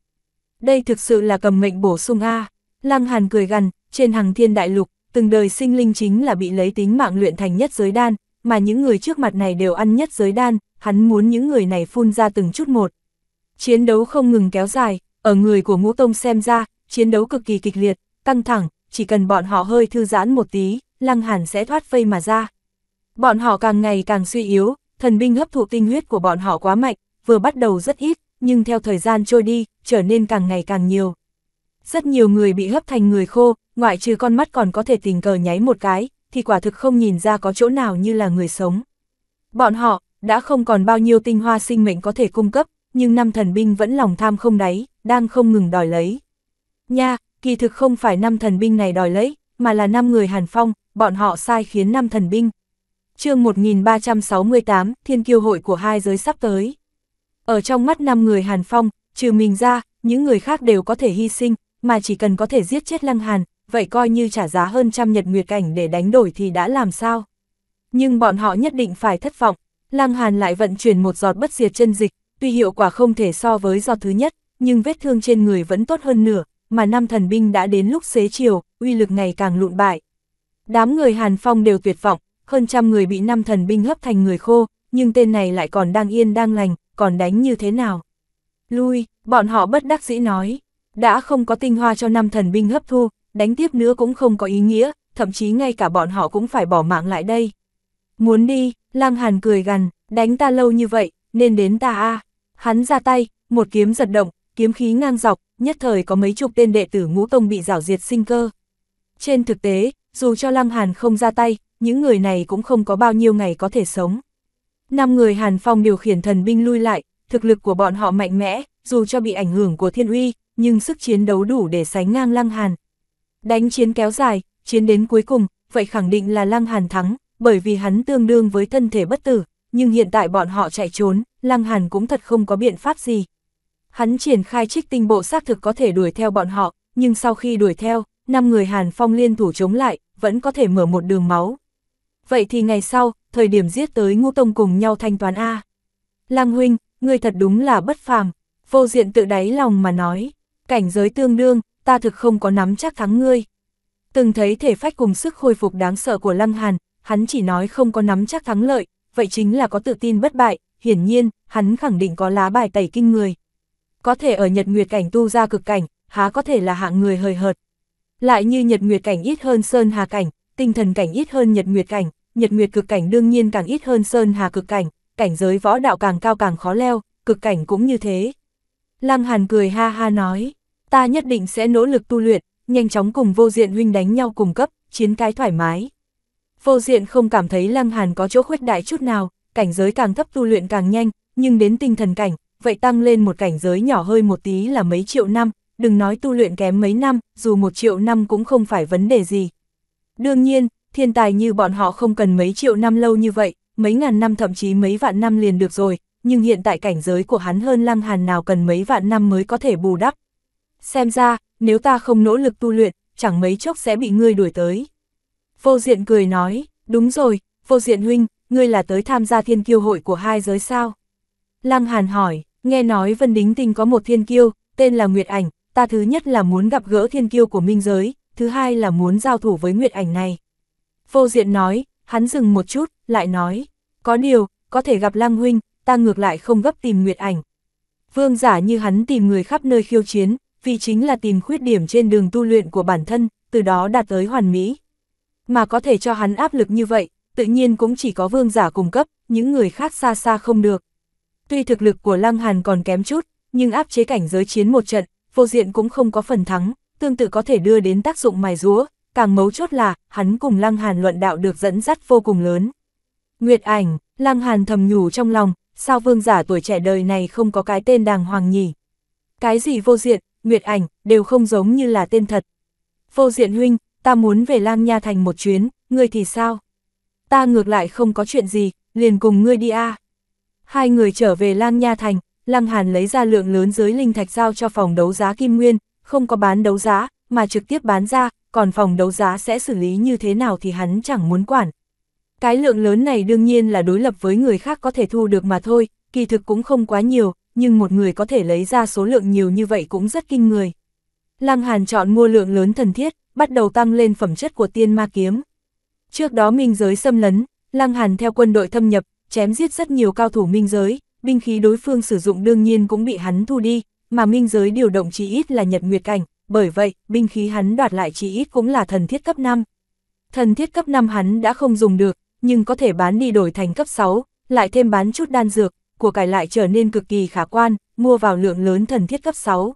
Đây thực sự là cầm mệnh bổ sung A. Lăng Hàn cười gằn, trên hàng thiên đại lục, từng đời sinh linh chính là bị lấy tính mạng luyện thành nhất giới đan, mà những người trước mặt này đều ăn nhất giới đan, hắn muốn những người này phun ra từng chút một. Chiến đấu không ngừng kéo dài, ở người của ngũ tông xem ra, chiến đấu cực kỳ kịch liệt, căng thẳng, chỉ cần bọn họ hơi thư giãn một tí, lăng hàn sẽ thoát phây mà ra. Bọn họ càng ngày càng suy yếu, thần binh hấp thụ tinh huyết của bọn họ quá mạnh, vừa bắt đầu rất ít, nhưng theo thời gian trôi đi, trở nên càng ngày càng nhiều. Rất nhiều người bị hấp thành người khô, ngoại trừ con mắt còn có thể tình cờ nháy một cái, thì quả thực không nhìn ra có chỗ nào như là người sống. Bọn họ, đã không còn bao nhiêu tinh hoa sinh mệnh có thể cung cấp, nhưng năm thần binh vẫn lòng tham không đáy, đang không ngừng đòi lấy. Nha, kỳ thực không phải năm thần binh này đòi lấy, mà là năm người Hàn Phong, bọn họ sai khiến năm thần binh. chương 1368, thiên kiêu hội của hai giới sắp tới. Ở trong mắt năm người Hàn Phong, trừ mình ra, những người khác đều có thể hy sinh, mà chỉ cần có thể giết chết Lăng Hàn, vậy coi như trả giá hơn trăm nhật nguyệt cảnh để đánh đổi thì đã làm sao. Nhưng bọn họ nhất định phải thất vọng, Lăng Hàn lại vận chuyển một giọt bất diệt chân dịch, tuy hiệu quả không thể so với giọt thứ nhất, nhưng vết thương trên người vẫn tốt hơn nửa, mà năm thần binh đã đến lúc xế chiều, uy lực ngày càng lụn bại. Đám người Hàn Phong đều tuyệt vọng, hơn trăm người bị năm thần binh hấp thành người khô, nhưng tên này lại còn đang yên đang lành, còn đánh như thế nào. Lui, bọn họ bất đắc dĩ nói đã không có tinh hoa cho năm thần binh hấp thu, đánh tiếp nữa cũng không có ý nghĩa, thậm chí ngay cả bọn họ cũng phải bỏ mạng lại đây. Muốn đi, Lăng Hàn cười gằn, đánh ta lâu như vậy, nên đến ta a. Hắn ra tay, một kiếm giật động, kiếm khí ngang dọc, nhất thời có mấy chục tên đệ tử ngũ tông bị rảo diệt sinh cơ. Trên thực tế, dù cho Lăng Hàn không ra tay, những người này cũng không có bao nhiêu ngày có thể sống. Năm người Hàn Phong điều khiển thần binh lui lại, thực lực của bọn họ mạnh mẽ, dù cho bị ảnh hưởng của thiên uy, nhưng sức chiến đấu đủ để sánh ngang Lăng Hàn. Đánh chiến kéo dài, chiến đến cuối cùng, vậy khẳng định là Lăng Hàn thắng, bởi vì hắn tương đương với thân thể bất tử, nhưng hiện tại bọn họ chạy trốn, Lăng Hàn cũng thật không có biện pháp gì. Hắn triển khai trích tinh bộ xác thực có thể đuổi theo bọn họ, nhưng sau khi đuổi theo, năm người Hàn Phong liên thủ chống lại, vẫn có thể mở một đường máu. Vậy thì ngày sau, thời điểm giết tới Ngô Tông cùng nhau thanh toán A. Lăng huynh, người thật đúng là bất phàm, vô diện tự đáy lòng mà nói cảnh giới tương đương, ta thực không có nắm chắc thắng ngươi. Từng thấy thể phách cùng sức khôi phục đáng sợ của Lăng Hàn, hắn chỉ nói không có nắm chắc thắng lợi, vậy chính là có tự tin bất bại, hiển nhiên, hắn khẳng định có lá bài tẩy kinh người. Có thể ở Nhật Nguyệt cảnh tu ra cực cảnh, há có thể là hạng người hời hợt. Lại như Nhật Nguyệt cảnh ít hơn Sơn Hà cảnh, tinh thần cảnh ít hơn Nhật Nguyệt cảnh, Nhật Nguyệt cực cảnh đương nhiên càng ít hơn Sơn Hà cực cảnh, cảnh giới võ đạo càng cao càng khó leo, cực cảnh cũng như thế, Lăng Hàn cười ha ha nói, ta nhất định sẽ nỗ lực tu luyện, nhanh chóng cùng vô diện huynh đánh nhau cùng cấp, chiến cái thoải mái. Vô diện không cảm thấy Lăng Hàn có chỗ khuếch đại chút nào, cảnh giới càng thấp tu luyện càng nhanh, nhưng đến tinh thần cảnh, vậy tăng lên một cảnh giới nhỏ hơi một tí là mấy triệu năm, đừng nói tu luyện kém mấy năm, dù một triệu năm cũng không phải vấn đề gì. Đương nhiên, thiên tài như bọn họ không cần mấy triệu năm lâu như vậy, mấy ngàn năm thậm chí mấy vạn năm liền được rồi, nhưng hiện tại cảnh giới của hắn hơn lăng hàn nào cần mấy vạn năm mới có thể bù đắp. Xem ra, nếu ta không nỗ lực tu luyện, chẳng mấy chốc sẽ bị ngươi đuổi tới. Vô diện cười nói, đúng rồi, vô diện huynh, ngươi là tới tham gia thiên kiêu hội của hai giới sao? Lăng Hàn hỏi, nghe nói Vân Đính Tinh có một thiên kiêu, tên là Nguyệt Ảnh, ta thứ nhất là muốn gặp gỡ thiên kiêu của minh giới, thứ hai là muốn giao thủ với Nguyệt Ảnh này. Vô diện nói, hắn dừng một chút, lại nói, có điều, có thể gặp Lăng Huynh, ta ngược lại không gấp tìm Nguyệt Ảnh. Vương giả như hắn tìm người khắp nơi khiêu chiến, vì chính là tìm khuyết điểm trên đường tu luyện của bản thân, từ đó đạt tới hoàn mỹ. Mà có thể cho hắn áp lực như vậy, tự nhiên cũng chỉ có vương giả cung cấp, những người khác xa xa không được. Tuy thực lực của Lăng Hàn còn kém chút, nhưng áp chế cảnh giới chiến một trận, vô diện cũng không có phần thắng, tương tự có thể đưa đến tác dụng mài rúa, càng mấu chốt là, hắn cùng Lăng Hàn luận đạo được dẫn dắt vô cùng lớn. Nguyệt ảnh, Lăng Hàn thầm nhủ trong lòng, sao vương giả tuổi trẻ đời này không có cái tên đàng hoàng nhỉ? Cái gì vô diện, nguyệt ảnh, đều không giống như là tên thật. Vô diện huynh, ta muốn về lang nha thành một chuyến, ngươi thì sao? Ta ngược lại không có chuyện gì, liền cùng ngươi đi a. Hai người trở về lang nha thành, Lăng Hàn lấy ra lượng lớn giới linh thạch giao cho phòng đấu giá Kim Nguyên, không có bán đấu giá, mà trực tiếp bán ra, còn phòng đấu giá sẽ xử lý như thế nào thì hắn chẳng muốn quản, cái lượng lớn này đương nhiên là đối lập với người khác có thể thu được mà thôi, kỳ thực cũng không quá nhiều, nhưng một người có thể lấy ra số lượng nhiều như vậy cũng rất kinh người. Lăng Hàn chọn mua lượng lớn thần thiết, bắt đầu tăng lên phẩm chất của tiên ma kiếm. Trước đó minh giới xâm lấn, Lăng Hàn theo quân đội thâm nhập, chém giết rất nhiều cao thủ minh giới, binh khí đối phương sử dụng đương nhiên cũng bị hắn thu đi, mà minh giới điều động chỉ ít là nhật nguyệt cảnh, bởi vậy, binh khí hắn đoạt lại chỉ ít cũng là thần thiết cấp 5. Thần thiết cấp 5 hắn đã không dùng được, nhưng có thể bán đi đổi thành cấp 6, lại thêm bán chút đan dược, của cải lại trở nên cực kỳ khả quan, mua vào lượng lớn thần thiết cấp 6.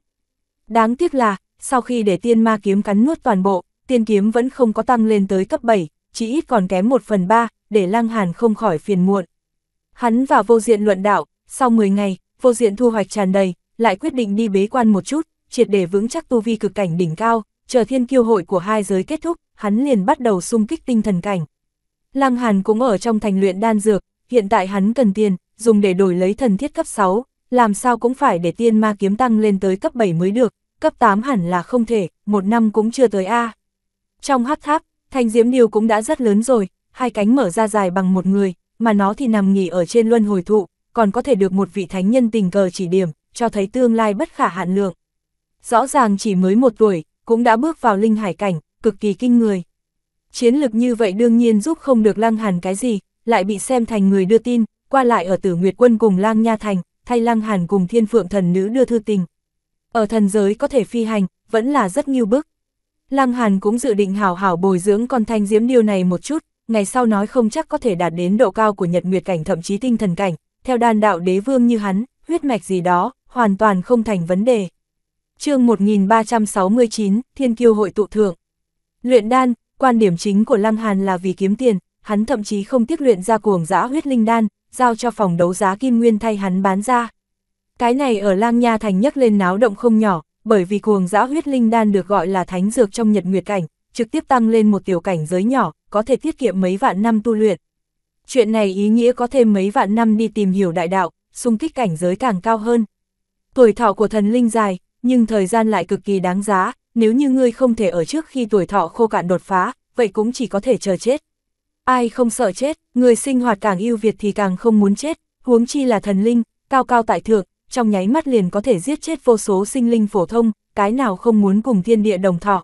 Đáng tiếc là, sau khi để tiên ma kiếm cắn nuốt toàn bộ, tiên kiếm vẫn không có tăng lên tới cấp 7, chỉ ít còn kém 1 phần 3, để Lăng Hàn không khỏi phiền muộn. Hắn và vô diện luận đạo, sau 10 ngày, vô diện thu hoạch tràn đầy, lại quyết định đi bế quan một chút, triệt để vững chắc tu vi cực cảnh đỉnh cao, chờ thiên kiêu hội của hai giới kết thúc, hắn liền bắt đầu xung kích tinh thần cảnh. Lăng Hàn cũng ở trong thành luyện đan dược, hiện tại hắn cần tiền, dùng để đổi lấy thần thiết cấp 6, làm sao cũng phải để tiên ma kiếm tăng lên tới cấp 7 mới được, cấp 8 hẳn là không thể, một năm cũng chưa tới A. Trong hắc tháp, thanh diễm điều cũng đã rất lớn rồi, hai cánh mở ra dài bằng một người, mà nó thì nằm nghỉ ở trên luân hồi thụ, còn có thể được một vị thánh nhân tình cờ chỉ điểm, cho thấy tương lai bất khả hạn lượng. Rõ ràng chỉ mới một tuổi, cũng đã bước vào linh hải cảnh, cực kỳ kinh người. Chiến lực như vậy đương nhiên giúp không được Lăng Hàn cái gì, lại bị xem thành người đưa tin, qua lại ở Tử Nguyệt Quân cùng Lang Nha Thành, thay Lăng Hàn cùng Thiên Phượng Thần Nữ đưa thư tình. Ở thần giới có thể phi hành, vẫn là rất nghiêu bức. Lăng Hàn cũng dự định hảo hảo bồi dưỡng con thanh diễm điều này một chút, ngày sau nói không chắc có thể đạt đến độ cao của nhật nguyệt cảnh thậm chí tinh thần cảnh, theo đàn đạo đế vương như hắn, huyết mạch gì đó, hoàn toàn không thành vấn đề. chương 1369, Thiên Kiêu Hội Tụ Thượng Luyện đan, Quan điểm chính của Lăng Hàn là vì kiếm tiền, hắn thậm chí không tiếc luyện ra cuồng giã huyết linh đan, giao cho phòng đấu giá kim nguyên thay hắn bán ra. Cái này ở Lang Nha Thành nhắc lên náo động không nhỏ, bởi vì cuồng giã huyết linh đan được gọi là thánh dược trong nhật nguyệt cảnh, trực tiếp tăng lên một tiểu cảnh giới nhỏ, có thể tiết kiệm mấy vạn năm tu luyện. Chuyện này ý nghĩa có thêm mấy vạn năm đi tìm hiểu đại đạo, xung kích cảnh giới càng cao hơn. Tuổi thọ của thần linh dài, nhưng thời gian lại cực kỳ đáng giá, nếu như ngươi không thể ở trước khi tuổi thọ khô cạn đột phá, vậy cũng chỉ có thể chờ chết. Ai không sợ chết, người sinh hoạt càng ưu Việt thì càng không muốn chết, huống chi là thần linh, cao cao tại thượng, trong nháy mắt liền có thể giết chết vô số sinh linh phổ thông, cái nào không muốn cùng thiên địa đồng thọ.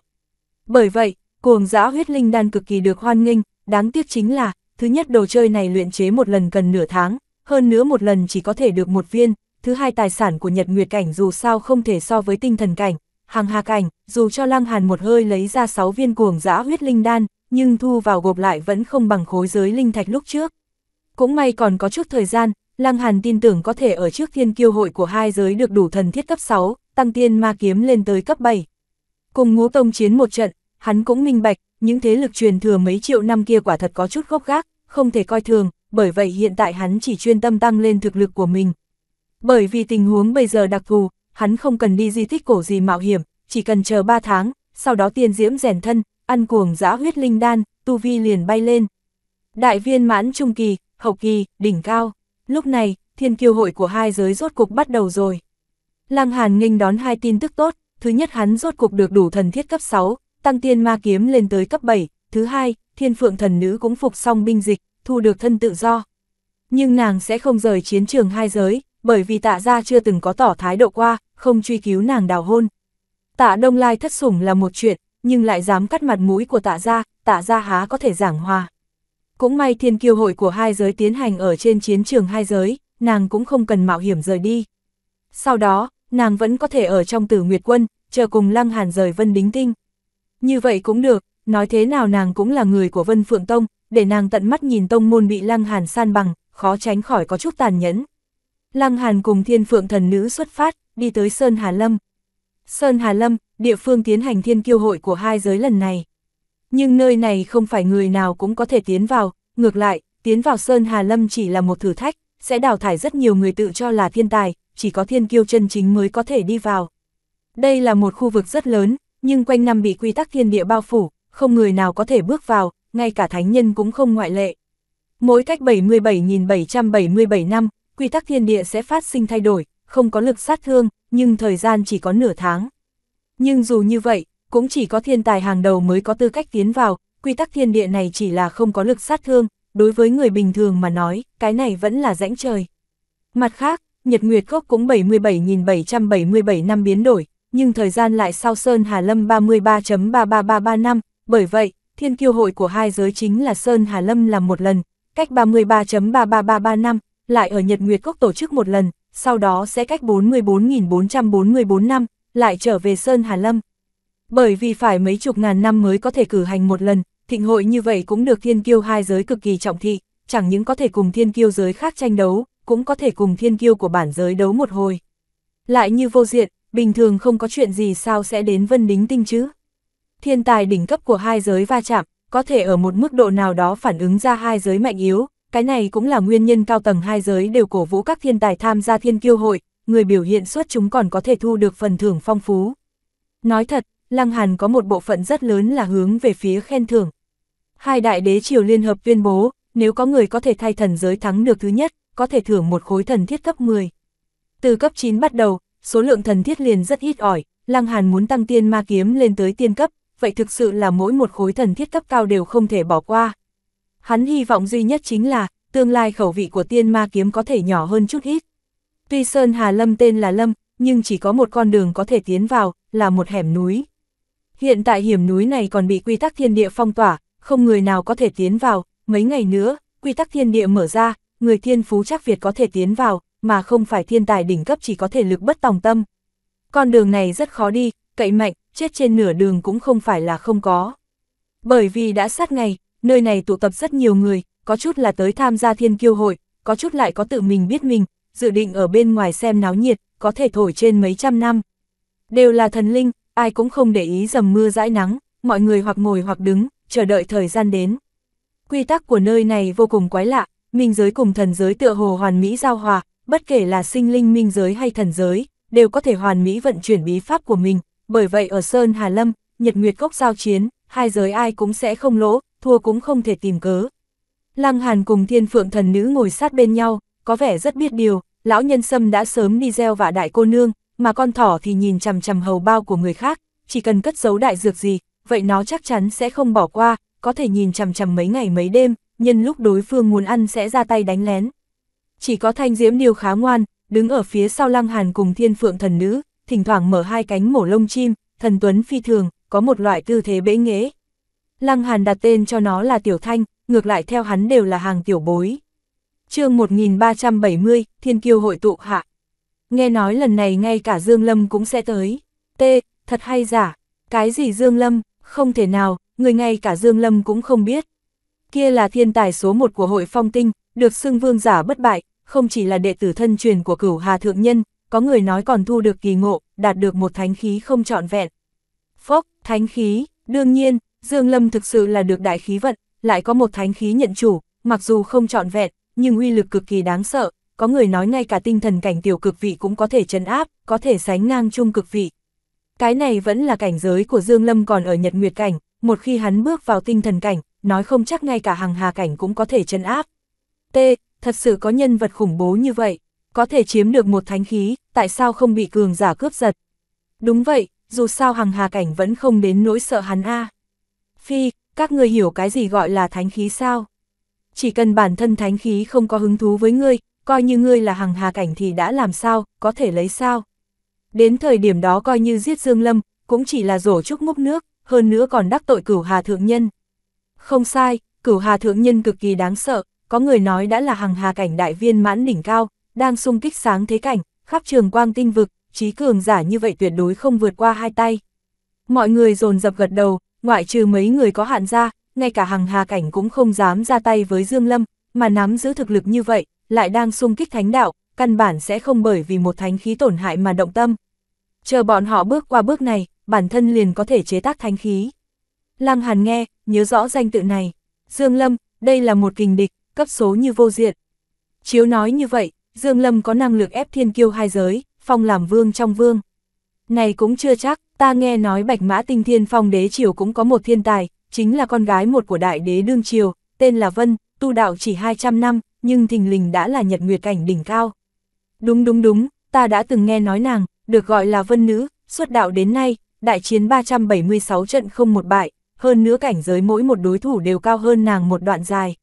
Bởi vậy, cuồng giã huyết linh đan cực kỳ được hoan nghênh, đáng tiếc chính là, thứ nhất đồ chơi này luyện chế một lần cần nửa tháng, hơn nữa một lần chỉ có thể được một viên, thứ hai tài sản của Nhật Nguyệt Cảnh dù sao không thể so với tinh thần cảnh, hàng hạc ảnh, dù cho Lăng Hàn một hơi lấy ra 6 viên cuồng dã huyết linh đan, nhưng thu vào gộp lại vẫn không bằng khối giới linh thạch lúc trước. Cũng may còn có chút thời gian, Lăng Hàn tin tưởng có thể ở trước thiên kiêu hội của hai giới được đủ thần thiết cấp 6, tăng tiên ma kiếm lên tới cấp 7. Cùng ngũ tông chiến một trận, hắn cũng minh bạch, những thế lực truyền thừa mấy triệu năm kia quả thật có chút gốc gác, không thể coi thường, bởi vậy hiện tại hắn chỉ chuyên tâm tăng lên thực lực của mình. Bởi vì tình huống bây giờ đặc thù, hắn không cần đi di tích cổ gì mạo hiểm, chỉ cần chờ 3 tháng, sau đó tiên diễm rèn thân, ăn cuồng giã huyết linh đan, tu vi liền bay lên. Đại viên mãn trung kỳ, hậu kỳ, đỉnh cao. Lúc này, thiên kiêu hội của hai giới rốt cục bắt đầu rồi. Lăng Hàn nghênh đón hai tin tức tốt, thứ nhất hắn rốt cục được đủ thần thiết cấp 6, tăng tiên ma kiếm lên tới cấp 7, thứ hai, thiên phượng thần nữ cũng phục xong binh dịch, thu được thân tự do. Nhưng nàng sẽ không rời chiến trường hai giới, bởi vì tạ gia chưa từng có tỏ thái độ qua, không truy cứu nàng đào hôn. Tạ Đông Lai thất sủng là một chuyện, nhưng lại dám cắt mặt mũi của tạ gia, tạ gia há có thể giảng hòa. Cũng may thiên kiêu hội của hai giới tiến hành ở trên chiến trường hai giới, nàng cũng không cần mạo hiểm rời đi. Sau đó, nàng vẫn có thể ở trong tử Nguyệt Quân, chờ cùng Lăng Hàn rời Vân Đính Tinh. Như vậy cũng được, nói thế nào nàng cũng là người của Vân Phượng Tông, để nàng tận mắt nhìn tông môn bị Lăng Hàn san bằng, khó tránh khỏi có chút tàn nhẫn. Lăng Hàn cùng thiên phượng thần nữ xuất phát, đi tới Sơn Hà Lâm. Sơn Hà Lâm, địa phương tiến hành thiên kiêu hội của hai giới lần này. Nhưng nơi này không phải người nào cũng có thể tiến vào, ngược lại, tiến vào Sơn Hà Lâm chỉ là một thử thách, sẽ đào thải rất nhiều người tự cho là thiên tài, chỉ có thiên kiêu chân chính mới có thể đi vào. Đây là một khu vực rất lớn, nhưng quanh năm bị quy tắc thiên địa bao phủ, không người nào có thể bước vào, ngay cả thánh nhân cũng không ngoại lệ. Mỗi cách 77.777 năm, quy tắc thiên địa sẽ phát sinh thay đổi, không có lực sát thương, nhưng thời gian chỉ có nửa tháng. Nhưng dù như vậy, cũng chỉ có thiên tài hàng đầu mới có tư cách tiến vào, quy tắc thiên địa này chỉ là không có lực sát thương, đối với người bình thường mà nói, cái này vẫn là rãnh trời. Mặt khác, Nhật Nguyệt Cốc cũng 77.777 năm biến đổi, nhưng thời gian lại sau Sơn Hà Lâm 33.33335 năm, bởi vậy, thiên kiêu hội của hai giới chính là Sơn Hà Lâm là một lần, cách 33 năm lại ở Nhật Nguyệt Cốc tổ chức một lần, sau đó sẽ cách 44.444 năm, lại trở về Sơn Hà Lâm. Bởi vì phải mấy chục ngàn năm mới có thể cử hành một lần, thịnh hội như vậy cũng được thiên kiêu hai giới cực kỳ trọng thị, chẳng những có thể cùng thiên kiêu giới khác tranh đấu, cũng có thể cùng thiên kiêu của bản giới đấu một hồi. Lại như vô diện, bình thường không có chuyện gì sao sẽ đến vân đính tinh chứ? Thiên tài đỉnh cấp của hai giới va chạm, có thể ở một mức độ nào đó phản ứng ra hai giới mạnh yếu, cái này cũng là nguyên nhân cao tầng hai giới đều cổ vũ các thiên tài tham gia thiên kiêu hội, người biểu hiện xuất chúng còn có thể thu được phần thưởng phong phú. Nói thật, Lăng Hàn có một bộ phận rất lớn là hướng về phía khen thưởng. Hai đại đế triều liên hợp tuyên bố, nếu có người có thể thay thần giới thắng được thứ nhất, có thể thưởng một khối thần thiết cấp 10. Từ cấp 9 bắt đầu, số lượng thần thiết liền rất ít ỏi, Lăng Hàn muốn tăng tiên ma kiếm lên tới tiên cấp, vậy thực sự là mỗi một khối thần thiết cấp cao đều không thể bỏ qua, Hắn hy vọng duy nhất chính là, tương lai khẩu vị của tiên ma kiếm có thể nhỏ hơn chút ít. Tuy Sơn Hà Lâm tên là Lâm, nhưng chỉ có một con đường có thể tiến vào, là một hẻm núi. Hiện tại hiểm núi này còn bị quy tắc thiên địa phong tỏa, không người nào có thể tiến vào, mấy ngày nữa, quy tắc thiên địa mở ra, người thiên phú chắc Việt có thể tiến vào, mà không phải thiên tài đỉnh cấp chỉ có thể lực bất tòng tâm. Con đường này rất khó đi, cậy mạnh, chết trên nửa đường cũng không phải là không có. Bởi vì đã sát ngày, nơi này tụ tập rất nhiều người, có chút là tới tham gia thiên kiêu hội, có chút lại có tự mình biết mình, dự định ở bên ngoài xem náo nhiệt, có thể thổi trên mấy trăm năm. Đều là thần linh, ai cũng không để ý dầm mưa dãi nắng, mọi người hoặc ngồi hoặc đứng, chờ đợi thời gian đến. Quy tắc của nơi này vô cùng quái lạ, minh giới cùng thần giới tựa hồ hoàn mỹ giao hòa, bất kể là sinh linh minh giới hay thần giới, đều có thể hoàn mỹ vận chuyển bí pháp của mình, bởi vậy ở Sơn Hà Lâm, Nhật Nguyệt Cốc giao chiến, hai giới ai cũng sẽ không lỗ, thua cũng không thể tìm cớ. Lăng Hàn cùng thiên phượng thần nữ ngồi sát bên nhau, có vẻ rất biết điều, lão nhân sâm đã sớm đi gieo vạ đại cô nương, mà con thỏ thì nhìn chằm chằm hầu bao của người khác, chỉ cần cất giấu đại dược gì, vậy nó chắc chắn sẽ không bỏ qua, có thể nhìn chằm chằm mấy ngày mấy đêm, nhân lúc đối phương muốn ăn sẽ ra tay đánh lén. Chỉ có thanh diễm điều khá ngoan, đứng ở phía sau lăng hàn cùng thiên phượng thần nữ, thỉnh thoảng mở hai cánh mổ lông chim, thần tuấn phi thường, có một loại tư thế bế nghế. Lăng Hàn đặt tên cho nó là Tiểu Thanh, ngược lại theo hắn đều là hàng tiểu bối. chương 1370, Thiên Kiêu hội tụ hạ. Nghe nói lần này ngay cả Dương Lâm cũng sẽ tới. T, thật hay giả? Cái gì Dương Lâm? Không thể nào, người ngay cả Dương Lâm cũng không biết. Kia là thiên tài số một của hội phong tinh, được xưng vương giả bất bại, không chỉ là đệ tử thân truyền của cửu Hà Thượng Nhân, có người nói còn thu được kỳ ngộ, đạt được một thánh khí không trọn vẹn. Phốc, thánh khí, đương nhiên, Dương Lâm thực sự là được đại khí vận, lại có một thánh khí nhận chủ, mặc dù không trọn vẹn, nhưng uy lực cực kỳ đáng sợ, có người nói ngay cả tinh thần cảnh tiểu cực vị cũng có thể chấn áp, có thể sánh ngang chung cực vị. Cái này vẫn là cảnh giới của Dương Lâm còn ở Nhật Nguyệt cảnh, một khi hắn bước vào tinh thần cảnh, nói không chắc ngay cả hàng hà cảnh cũng có thể chấn áp. T, thật sự có nhân vật khủng bố như vậy, có thể chiếm được một thánh khí, tại sao không bị cường giả cướp giật? Đúng vậy, dù sao hàng hà cảnh vẫn không đến nỗi sợ hắn a. À. Phi, các người hiểu cái gì gọi là thánh khí sao? Chỉ cần bản thân thánh khí không có hứng thú với ngươi, coi như ngươi là hằng hà cảnh thì đã làm sao, có thể lấy sao? Đến thời điểm đó coi như giết Dương Lâm, cũng chỉ là rổ trúc ngốc nước, hơn nữa còn đắc tội cửu hà thượng nhân. Không sai, cửu hà thượng nhân cực kỳ đáng sợ, có người nói đã là hằng hà cảnh đại viên mãn đỉnh cao, đang xung kích sáng thế cảnh, khắp trường quang tinh vực, trí cường giả như vậy tuyệt đối không vượt qua hai tay. Mọi người dồn dập gật đầu, ngoại trừ mấy người có hạn ra, ngay cả hằng hà cảnh cũng không dám ra tay với Dương Lâm, mà nắm giữ thực lực như vậy, lại đang xung kích thánh đạo, căn bản sẽ không bởi vì một thánh khí tổn hại mà động tâm. Chờ bọn họ bước qua bước này, bản thân liền có thể chế tác thánh khí. Lăng Hàn nghe, nhớ rõ danh tự này. Dương Lâm, đây là một kình địch, cấp số như vô diện. Chiếu nói như vậy, Dương Lâm có năng lực ép thiên kiêu hai giới, phong làm vương trong vương. Này cũng chưa chắc, ta nghe nói bạch mã tinh thiên phong đế triều cũng có một thiên tài, chính là con gái một của đại đế đương triều, tên là Vân, tu đạo chỉ 200 năm, nhưng thình lình đã là nhật nguyệt cảnh đỉnh cao. Đúng đúng đúng, ta đã từng nghe nói nàng, được gọi là Vân Nữ, xuất đạo đến nay, đại chiến 376 trận không một bại, hơn nữa cảnh giới mỗi một đối thủ đều cao hơn nàng một đoạn dài.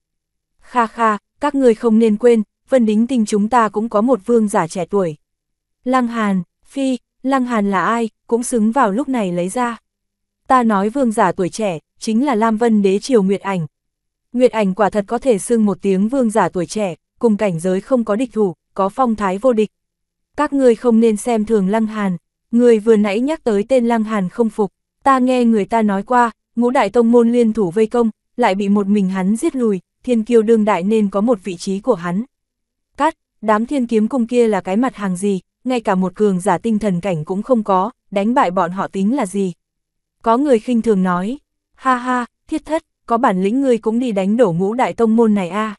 Kha kha, các người không nên quên, Vân Đính Tinh chúng ta cũng có một vương giả trẻ tuổi. Lăng Hàn, Phi, Lăng Hàn là ai, cũng xứng vào lúc này lấy ra. Ta nói vương giả tuổi trẻ, chính là Lam Vân đế triều Nguyệt Ảnh. Nguyệt Ảnh quả thật có thể xưng một tiếng vương giả tuổi trẻ, cùng cảnh giới không có địch thủ, có phong thái vô địch. Các ngươi không nên xem thường Lăng Hàn, người vừa nãy nhắc tới tên Lăng Hàn không phục, ta nghe người ta nói qua, ngũ đại tông môn liên thủ vây công, lại bị một mình hắn giết lùi, thiên kiêu đương đại nên có một vị trí của hắn. Cắt, đám thiên kiếm cung kia là cái mặt hàng gì, ngay cả một cường giả tinh thần cảnh cũng không có, đánh bại bọn họ tính là gì. Có người khinh thường nói, ha ha, thiết thất, có bản lĩnh ngươi cũng đi đánh đổ ngũ đại tông môn này a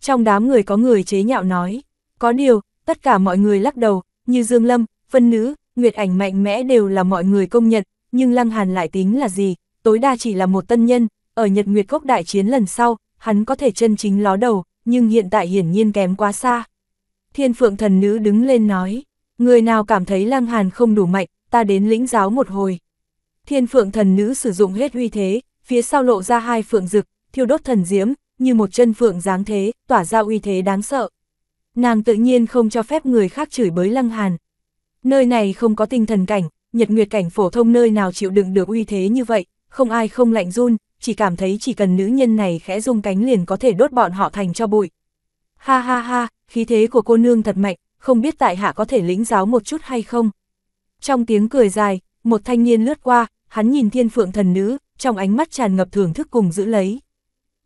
Trong đám người có người chế nhạo nói, có điều, tất cả mọi người lắc đầu, như Dương Lâm, Vân Nữ, Nguyệt Ảnh mạnh mẽ đều là mọi người công nhận, nhưng Lăng Hàn lại tính là gì, tối đa chỉ là một tân nhân, ở Nhật Nguyệt Cốc đại chiến lần sau, hắn có thể chân chính ló đầu, nhưng hiện tại hiển nhiên kém quá xa. Thiên Phượng Thần Nữ đứng lên nói, Người nào cảm thấy lăng hàn không đủ mạnh, ta đến lĩnh giáo một hồi. Thiên phượng thần nữ sử dụng hết uy thế, phía sau lộ ra hai phượng rực, thiêu đốt thần diễm, như một chân phượng dáng thế, tỏa ra uy thế đáng sợ. Nàng tự nhiên không cho phép người khác chửi bới lăng hàn. Nơi này không có tinh thần cảnh, nhật nguyệt cảnh phổ thông nơi nào chịu đựng được uy thế như vậy, không ai không lạnh run, chỉ cảm thấy chỉ cần nữ nhân này khẽ rung cánh liền có thể đốt bọn họ thành cho bụi. Ha ha ha, khí thế của cô nương thật mạnh, không biết tại hạ có thể lĩnh giáo một chút hay không. Trong tiếng cười dài, một thanh niên lướt qua, hắn nhìn thiên phượng thần nữ, trong ánh mắt tràn ngập thưởng thức cùng giữ lấy.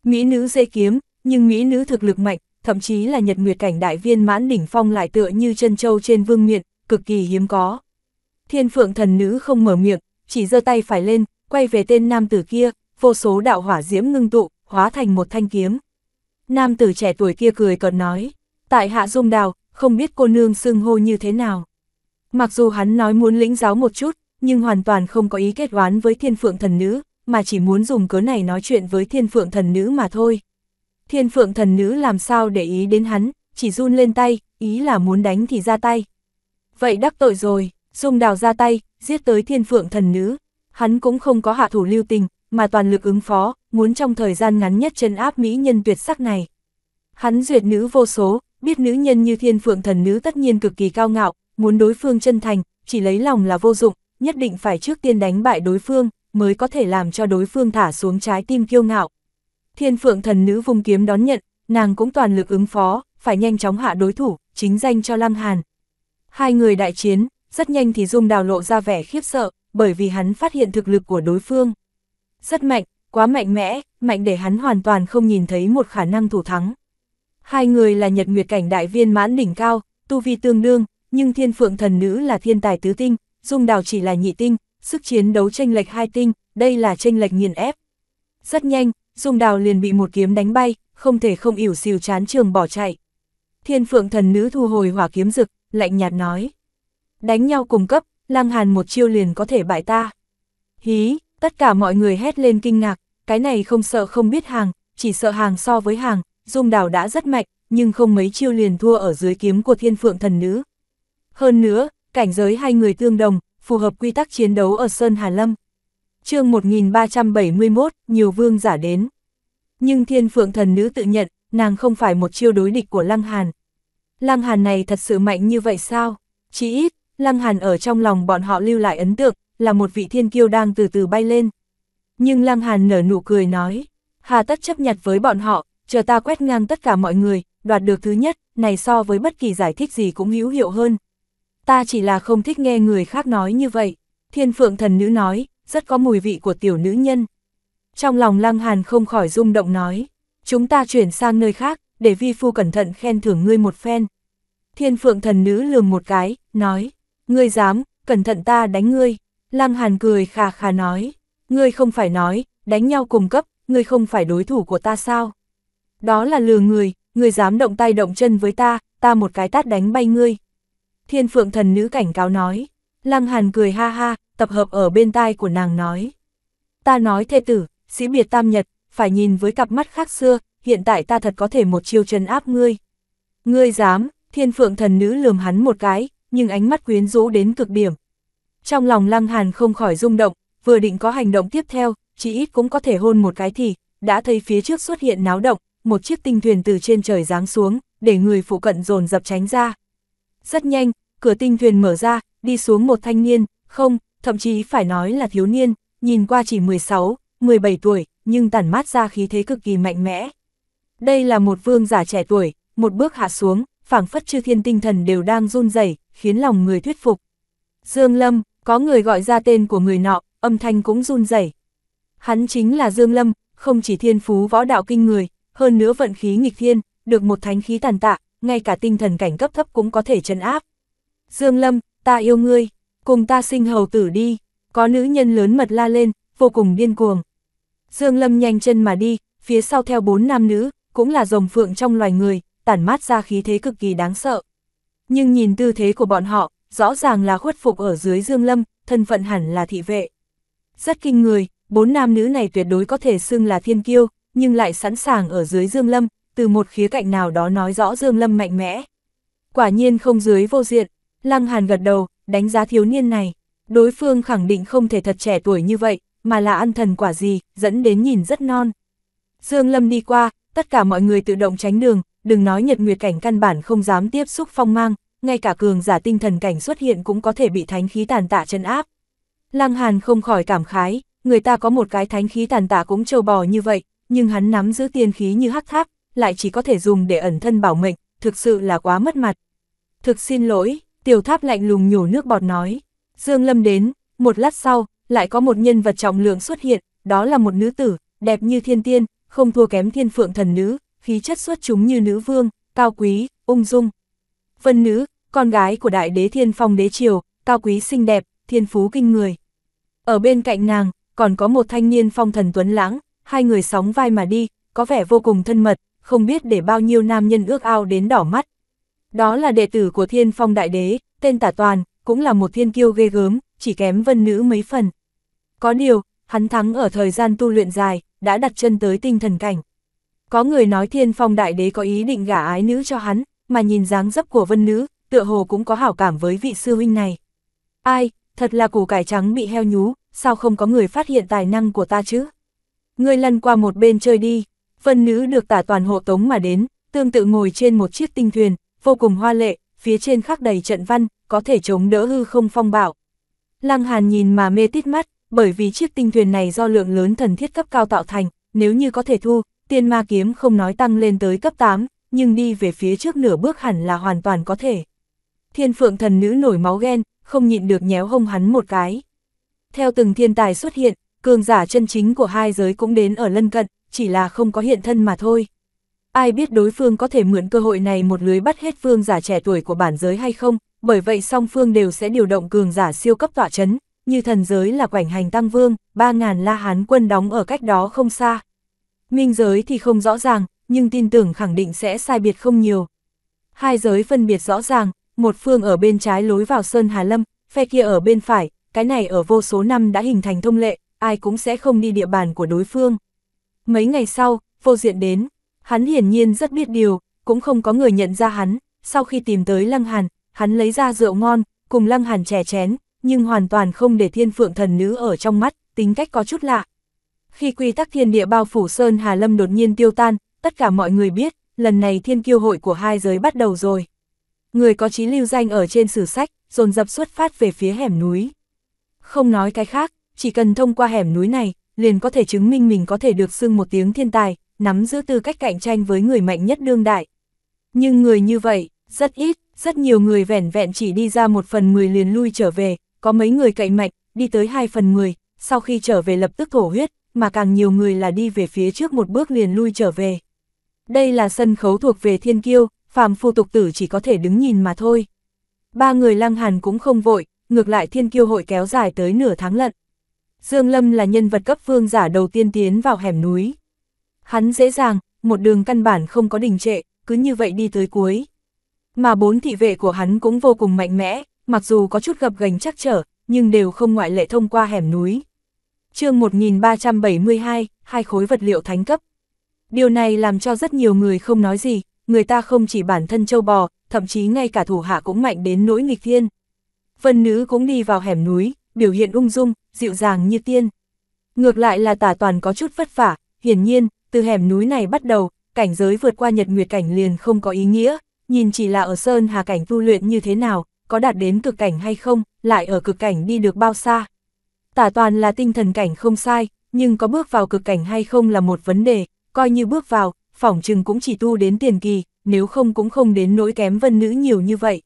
Mỹ nữ dễ kiếm, nhưng Mỹ nữ thực lực mạnh, thậm chí là nhật nguyệt cảnh đại viên mãn đỉnh phong lại tựa như chân châu trên vương miện, cực kỳ hiếm có. Thiên phượng thần nữ không mở miệng, chỉ giơ tay phải lên, quay về tên nam tử kia, vô số đạo hỏa diễm ngưng tụ, hóa thành một thanh kiếm. Nam tử trẻ tuổi kia cười còn nói, tại hạ dung đào, không biết cô nương xưng hô như thế nào. Mặc dù hắn nói muốn lĩnh giáo một chút, nhưng hoàn toàn không có ý kết oán với thiên phượng thần nữ, mà chỉ muốn dùng cớ này nói chuyện với thiên phượng thần nữ mà thôi. Thiên phượng thần nữ làm sao để ý đến hắn, chỉ run lên tay, ý là muốn đánh thì ra tay. Vậy đắc tội rồi, dùng đào ra tay, giết tới thiên phượng thần nữ. Hắn cũng không có hạ thủ lưu tình, mà toàn lực ứng phó, muốn trong thời gian ngắn nhất chân áp mỹ nhân tuyệt sắc này. Hắn duyệt nữ vô số, biết nữ nhân như thiên phượng thần nữ tất nhiên cực kỳ cao ngạo, muốn đối phương chân thành, chỉ lấy lòng là vô dụng, nhất định phải trước tiên đánh bại đối phương, mới có thể làm cho đối phương thả xuống trái tim kiêu ngạo. Thiên phượng thần nữ vùng kiếm đón nhận, nàng cũng toàn lực ứng phó, phải nhanh chóng hạ đối thủ, chính danh cho Lăng Hàn. Hai người đại chiến, rất nhanh thì Dung Đào lộ ra vẻ khiếp sợ, bởi vì hắn phát hiện thực lực của đối phương. Rất mạnh, quá mạnh mẽ, mạnh để hắn hoàn toàn không nhìn thấy một khả năng thủ thắng. Hai người là nhật nguyệt cảnh đại viên mãn đỉnh cao, tu vi tương đương, nhưng thiên phượng thần nữ là thiên tài tứ tinh, dung đào chỉ là nhị tinh, sức chiến đấu tranh lệch hai tinh, đây là tranh lệch nghiền ép. Rất nhanh, dung đào liền bị một kiếm đánh bay, không thể không ỉu xìu chán trường bỏ chạy. Thiên phượng thần nữ thu hồi hỏa kiếm rực, lạnh nhạt nói. Đánh nhau cùng cấp, lang hàn một chiêu liền có thể bại ta. Hí, tất cả mọi người hét lên kinh ngạc, cái này không sợ không biết hàng, chỉ sợ hàng so với hàng, Dung Đào đã rất mạnh, nhưng không mấy chiêu liền thua ở dưới kiếm của thiên phượng thần nữ. Hơn nữa, cảnh giới hai người tương đồng, phù hợp quy tắc chiến đấu ở Sơn Hà Lâm. chương 1371, nhiều vương giả đến. Nhưng thiên phượng thần nữ tự nhận, nàng không phải một chiêu đối địch của Lăng Hàn. Lăng Hàn này thật sự mạnh như vậy sao? Chỉ ít, Lăng Hàn ở trong lòng bọn họ lưu lại ấn tượng, là một vị thiên kiêu đang từ từ bay lên. Nhưng Lăng Hàn nở nụ cười nói, hà tất chấp nhặt với bọn họ, chờ ta quét ngang tất cả mọi người, đoạt được thứ nhất, này so với bất kỳ giải thích gì cũng hữu hiệu hơn. Ta chỉ là không thích nghe người khác nói như vậy, thiên phượng thần nữ nói, rất có mùi vị của tiểu nữ nhân. Trong lòng lăng hàn không khỏi rung động nói, chúng ta chuyển sang nơi khác, để vi phu cẩn thận khen thưởng ngươi một phen. Thiên phượng thần nữ lườm một cái, nói, ngươi dám, cẩn thận ta đánh ngươi. Lăng hàn cười khà khà nói, ngươi không phải nói, đánh nhau cùng cấp, ngươi không phải đối thủ của ta sao? đó là lừa người, người dám động tay động chân với ta, ta một cái tát đánh bay ngươi. Thiên phượng thần nữ cảnh cáo nói, lăng hàn cười ha ha, tập hợp ở bên tai của nàng nói. Ta nói thê tử, sĩ biệt tam nhật, phải nhìn với cặp mắt khác xưa, hiện tại ta thật có thể một chiêu chân áp ngươi. Ngươi dám, thiên phượng thần nữ lườm hắn một cái, nhưng ánh mắt quyến rũ đến cực điểm. Trong lòng lăng hàn không khỏi rung động, vừa định có hành động tiếp theo, chỉ ít cũng có thể hôn một cái thì, đã thấy phía trước xuất hiện náo động, một chiếc tinh thuyền từ trên trời giáng xuống, để người phụ cận dồn dập tránh ra. Rất nhanh, cửa tinh thuyền mở ra, đi xuống một thanh niên, không, thậm chí phải nói là thiếu niên, nhìn qua chỉ 16, 17 tuổi, nhưng tản mát ra khí thế cực kỳ mạnh mẽ. Đây là một vương giả trẻ tuổi, một bước hạ xuống, phảng phất chư thiên tinh thần đều đang run rẩy, khiến lòng người thuyết phục. Dương Lâm, có người gọi ra tên của người nọ, âm thanh cũng run rẩy. Hắn chính là Dương Lâm, không chỉ thiên phú võ đạo kinh người, hơn nữa vận khí nghịch thiên, được một thánh khí tàn tạ, ngay cả tinh thần cảnh cấp thấp cũng có thể trấn áp. Dương Lâm, ta yêu ngươi, cùng ta sinh hầu tử đi, có nữ nhân lớn mật la lên, vô cùng điên cuồng. Dương Lâm nhanh chân mà đi, phía sau theo bốn nam nữ, cũng là rồng phượng trong loài người, tản mát ra khí thế cực kỳ đáng sợ. Nhưng nhìn tư thế của bọn họ, rõ ràng là khuất phục ở dưới Dương Lâm, thân phận hẳn là thị vệ. Rất kinh người, bốn nam nữ này tuyệt đối có thể xưng là thiên kiêu, nhưng lại sẵn sàng ở dưới Dương Lâm, từ một khía cạnh nào đó nói rõ Dương Lâm mạnh mẽ. Quả nhiên không dưới vô diện, Lăng Hàn gật đầu, đánh giá thiếu niên này. Đối phương khẳng định không thể thật trẻ tuổi như vậy, mà là ăn thần quả gì, dẫn đến nhìn rất non. Dương Lâm đi qua, tất cả mọi người tự động tránh đường, đừng nói nhật nguyệt cảnh căn bản không dám tiếp xúc phong mang, ngay cả cường giả tinh thần cảnh xuất hiện cũng có thể bị thánh khí tàn tạ chân áp. Lăng Hàn không khỏi cảm khái, người ta có một cái thánh khí tàn tạ cũng trâu bò như vậy, nhưng hắn nắm giữ tiên khí như hắc tháp, lại chỉ có thể dùng để ẩn thân bảo mệnh, thực sự là quá mất mặt. Thực xin lỗi, tiểu tháp lạnh lùng nhổ nước bọt nói. Dương Lâm đến, một lát sau, lại có một nhân vật trọng lượng xuất hiện, đó là một nữ tử, đẹp như thiên tiên, không thua kém thiên phượng thần nữ, khí chất xuất chúng như nữ vương, cao quý, ung dung. Vân nữ, con gái của đại đế thiên phong đế triều, cao quý xinh đẹp, thiên phú kinh người. Ở bên cạnh nàng, còn có một thanh niên phong thần tuấn lãng, hai người sóng vai mà đi, có vẻ vô cùng thân mật, không biết để bao nhiêu nam nhân ước ao đến đỏ mắt. Đó là đệ tử của thiên phong đại đế, tên tả toàn, cũng là một thiên kiêu ghê gớm, chỉ kém vân nữ mấy phần. Có điều, hắn thắng ở thời gian tu luyện dài, đã đặt chân tới tinh thần cảnh. Có người nói thiên phong đại đế có ý định gả ái nữ cho hắn, mà nhìn dáng dấp của vân nữ, tựa hồ cũng có hảo cảm với vị sư huynh này. Ai, thật là củ cải trắng bị heo nhú, sao không có người phát hiện tài năng của ta chứ? ngươi lăn qua một bên chơi đi. Phân nữ được tả toàn hộ tống mà đến, tương tự ngồi trên một chiếc tinh thuyền, vô cùng hoa lệ, phía trên khắc đầy trận văn, có thể chống đỡ hư không phong bạo. Lăng Hàn nhìn mà mê tít mắt, bởi vì chiếc tinh thuyền này do lượng lớn thần thiết cấp cao tạo thành, nếu như có thể thu, tiên ma kiếm không nói tăng lên tới cấp 8, nhưng đi về phía trước nửa bước hẳn là hoàn toàn có thể. Thiên phượng thần nữ nổi máu ghen, không nhịn được nhéo hông hắn một cái. Theo từng thiên tài xuất hiện, cường giả chân chính của hai giới cũng đến ở lân cận, chỉ là không có hiện thân mà thôi. Ai biết đối phương có thể mượn cơ hội này một lưới bắt hết phương giả trẻ tuổi của bản giới hay không, bởi vậy song phương đều sẽ điều động cường giả siêu cấp tỏa chấn, như thần giới là quảnh hành tăng vương, 3.000 la hán quân đóng ở cách đó không xa. Minh giới thì không rõ ràng, nhưng tin tưởng khẳng định sẽ sai biệt không nhiều. Hai giới phân biệt rõ ràng, một phương ở bên trái lối vào Sơn Hà Lâm, phe kia ở bên phải, cái này ở vô số năm đã hình thành thông lệ, ai cũng sẽ không đi địa bàn của đối phương. Mấy ngày sau, vô diện đến, hắn hiển nhiên rất biết điều, cũng không có người nhận ra hắn, sau khi tìm tới Lăng Hàn, hắn lấy ra rượu ngon, cùng Lăng Hàn chè chén, nhưng hoàn toàn không để thiên phượng thần nữ ở trong mắt, tính cách có chút lạ. Khi quy tắc thiên địa bao phủ Sơn Hà Lâm đột nhiên tiêu tan, tất cả mọi người biết, lần này thiên kiêu hội của hai giới bắt đầu rồi. Người có chí lưu danh ở trên sử sách, dồn dập xuất phát về phía hẻm núi. Không nói cái khác, chỉ cần thông qua hẻm núi này, liền có thể chứng minh mình có thể được xưng một tiếng thiên tài, nắm giữ tư cách cạnh tranh với người mạnh nhất đương đại. Nhưng người như vậy, rất ít, rất nhiều người vẻn vẹn chỉ đi ra một phần 10 liền lui trở về, có mấy người cậy mạnh, đi tới 2 phần 10, sau khi trở về lập tức thổ huyết, mà càng nhiều người là đi về phía trước một bước liền lui trở về. Đây là sân khấu thuộc về thiên kiêu, phàm phu tục tử chỉ có thể đứng nhìn mà thôi. Ba người lăng hàn cũng không vội, ngược lại thiên kiêu hội kéo dài tới nửa tháng lận. Dương Lâm là nhân vật cấp vương giả đầu tiên tiến vào hẻm núi. Hắn dễ dàng, một đường căn bản không có đình trệ, cứ như vậy đi tới cuối. Mà bốn thị vệ của hắn cũng vô cùng mạnh mẽ, mặc dù có chút gập gành chắc trở, nhưng đều không ngoại lệ thông qua hẻm núi. chương 1372, hai khối vật liệu thánh cấp. Điều này làm cho rất nhiều người không nói gì, người ta không chỉ bản thân châu bò, thậm chí ngay cả thủ hạ cũng mạnh đến nỗi nghịch thiên. Vân nữ cũng đi vào hẻm núi, biểu hiện ung dung, dịu dàng như tiên. Ngược lại là tả toàn có chút vất vả, hiển nhiên, từ hẻm núi này bắt đầu, cảnh giới vượt qua nhật nguyệt cảnh liền không có ý nghĩa, nhìn chỉ là ở sơn hà cảnh tu luyện như thế nào, có đạt đến cực cảnh hay không, lại ở cực cảnh đi được bao xa. Tả toàn là tinh thần cảnh không sai, nhưng có bước vào cực cảnh hay không là một vấn đề, coi như bước vào, phỏng chừng cũng chỉ tu đến tiền kỳ, nếu không cũng không đến nỗi kém vân nữ nhiều như vậy.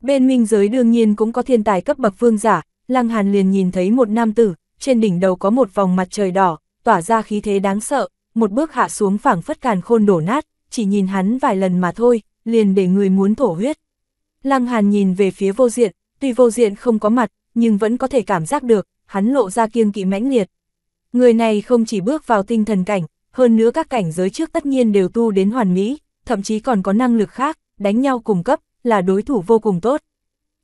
Bên minh giới đương nhiên cũng có thiên tài cấp bậc vương giả, Lăng Hàn liền nhìn thấy một nam tử, trên đỉnh đầu có một vòng mặt trời đỏ, tỏa ra khí thế đáng sợ, một bước hạ xuống phảng phất càn khôn đổ nát, chỉ nhìn hắn vài lần mà thôi, liền để người muốn thổ huyết. Lăng Hàn nhìn về phía vô diện, tuy vô diện không có mặt, nhưng vẫn có thể cảm giác được, hắn lộ ra kiêng kỵ mãnh liệt. Người này không chỉ bước vào tinh thần cảnh, hơn nữa các cảnh giới trước tất nhiên đều tu đến hoàn mỹ, thậm chí còn có năng lực khác, đánh nhau cùng cấp, là đối thủ vô cùng tốt.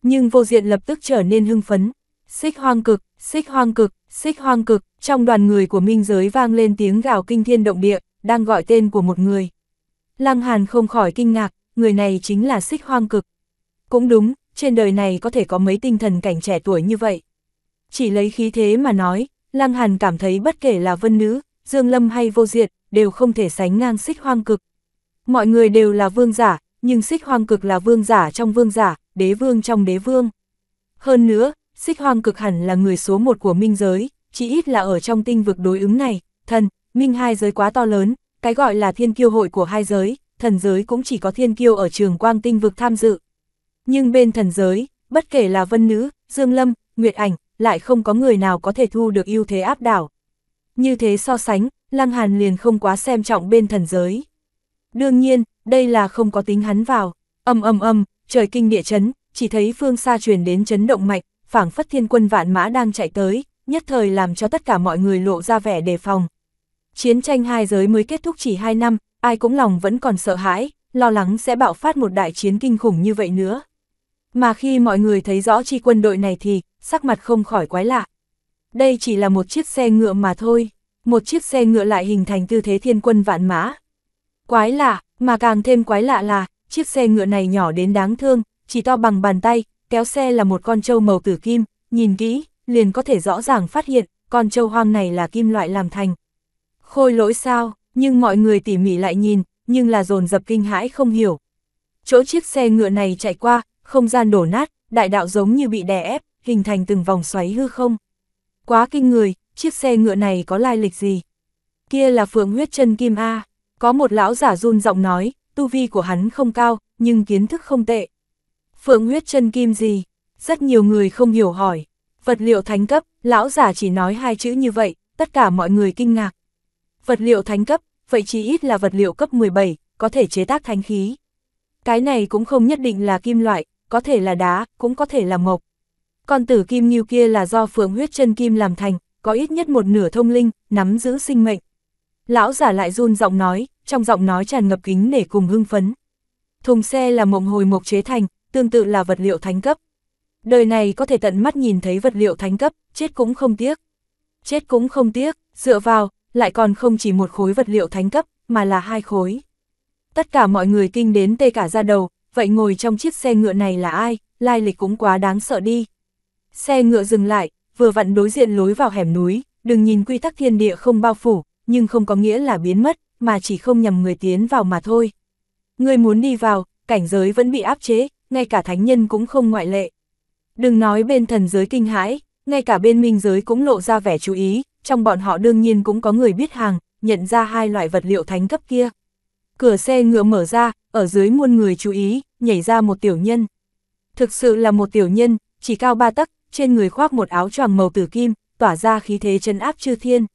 Nhưng vô diện lập tức trở nên hưng phấn, xích hoang cực, xích hoang cực, xích hoang cực, trong đoàn người của minh giới vang lên tiếng gào kinh thiên động địa, đang gọi tên của một người. Lăng Hàn không khỏi kinh ngạc, người này chính là xích hoang cực. Cũng đúng, trên đời này có thể có mấy tinh thần cảnh trẻ tuổi như vậy. Chỉ lấy khí thế mà nói, Lăng Hàn cảm thấy bất kể là vân nữ, dương lâm hay vô diệt, đều không thể sánh ngang xích hoang cực. Mọi người đều là vương giả, nhưng xích hoang cực là vương giả trong vương giả, đế vương trong đế vương. Hơn nữa, xích hoang cực hẳn là người số một của minh giới, chỉ ít là ở trong tinh vực đối ứng này, thần, minh hai giới quá to lớn, cái gọi là thiên kiêu hội của hai giới, thần giới cũng chỉ có thiên kiêu ở trường quang tinh vực tham dự. Nhưng bên thần giới, bất kể là vân nữ, dương lâm, nguyệt ảnh, lại không có người nào có thể thu được ưu thế áp đảo. Như thế so sánh, Lăng Hàn liền không quá xem trọng bên thần giới. Đương nhiên, đây là không có tính hắn vào. Âm âm âm, trời kinh địa chấn, chỉ thấy phương xa truyền đến chấn động mạnh, phảng phất thiên quân vạn mã đang chạy tới, nhất thời làm cho tất cả mọi người lộ ra vẻ đề phòng. Chiến tranh hai giới mới kết thúc chỉ hai năm, ai cũng lòng vẫn còn sợ hãi, lo lắng sẽ bạo phát một đại chiến kinh khủng như vậy nữa. Mà khi mọi người thấy rõ chi quân đội này thì, sắc mặt không khỏi quái lạ. Đây chỉ là một chiếc xe ngựa mà thôi, một chiếc xe ngựa lại hình thành tư thế thiên quân vạn mã. Quái lạ, mà càng thêm quái lạ là, chiếc xe ngựa này nhỏ đến đáng thương, chỉ to bằng bàn tay, kéo xe là một con trâu màu tử kim, nhìn kỹ, liền có thể rõ ràng phát hiện, con trâu hoang này là kim loại làm thành. Khôi lỗi sao, nhưng mọi người tỉ mỉ lại nhìn, nhưng là dồn dập kinh hãi không hiểu. Chỗ chiếc xe ngựa này chạy qua, không gian đổ nát, đại đạo giống như bị đè ép, hình thành từng vòng xoáy hư không. Quá kinh người, chiếc xe ngựa này có lai lịch gì? Kia là phượng huyết chân kim A, có một lão giả run giọng nói, tu vi của hắn không cao, nhưng kiến thức không tệ. Phượng huyết chân kim gì? Rất nhiều người không hiểu hỏi. Vật liệu thánh cấp, lão giả chỉ nói hai chữ như vậy, tất cả mọi người kinh ngạc. Vật liệu thánh cấp, vậy chỉ ít là vật liệu cấp 17, có thể chế tác thánh khí. Cái này cũng không nhất định là kim loại, có thể là đá, cũng có thể là mộc. Còn tử kim nghiêu kia là do phượng huyết chân kim làm thành, có ít nhất một nửa thông linh, nắm giữ sinh mệnh. Lão giả lại run giọng nói, trong giọng nói tràn ngập kính nể cùng hưng phấn. Thùng xe là mộng hồi mộc chế thành, tương tự là vật liệu thánh cấp. Đời này có thể tận mắt nhìn thấy vật liệu thánh cấp, chết cũng không tiếc. Chết cũng không tiếc, dựa vào, lại còn không chỉ một khối vật liệu thánh cấp, mà là hai khối. Tất cả mọi người kinh đến tê cả ra đầu, vậy ngồi trong chiếc xe ngựa này là ai, lai lịch cũng quá đáng sợ đi. Xe ngựa dừng lại, vừa vặn đối diện lối vào hẻm núi, đừng nhìn quy tắc thiên địa không bao phủ, nhưng không có nghĩa là biến mất, mà chỉ không nhầm người tiến vào mà thôi. Người muốn đi vào, cảnh giới vẫn bị áp chế, ngay cả thánh nhân cũng không ngoại lệ. Đừng nói bên thần giới kinh hãi, ngay cả bên minh giới cũng lộ ra vẻ chú ý, trong bọn họ đương nhiên cũng có người biết hàng, nhận ra hai loại vật liệu thánh cấp kia. Cửa xe ngựa mở ra, ở dưới muôn người chú ý, nhảy ra một tiểu nhân. Thực sự là một tiểu nhân, chỉ cao ba tấc, trên người khoác một áo choàng màu tử kim, tỏa ra khí thế chân áp chư thiên.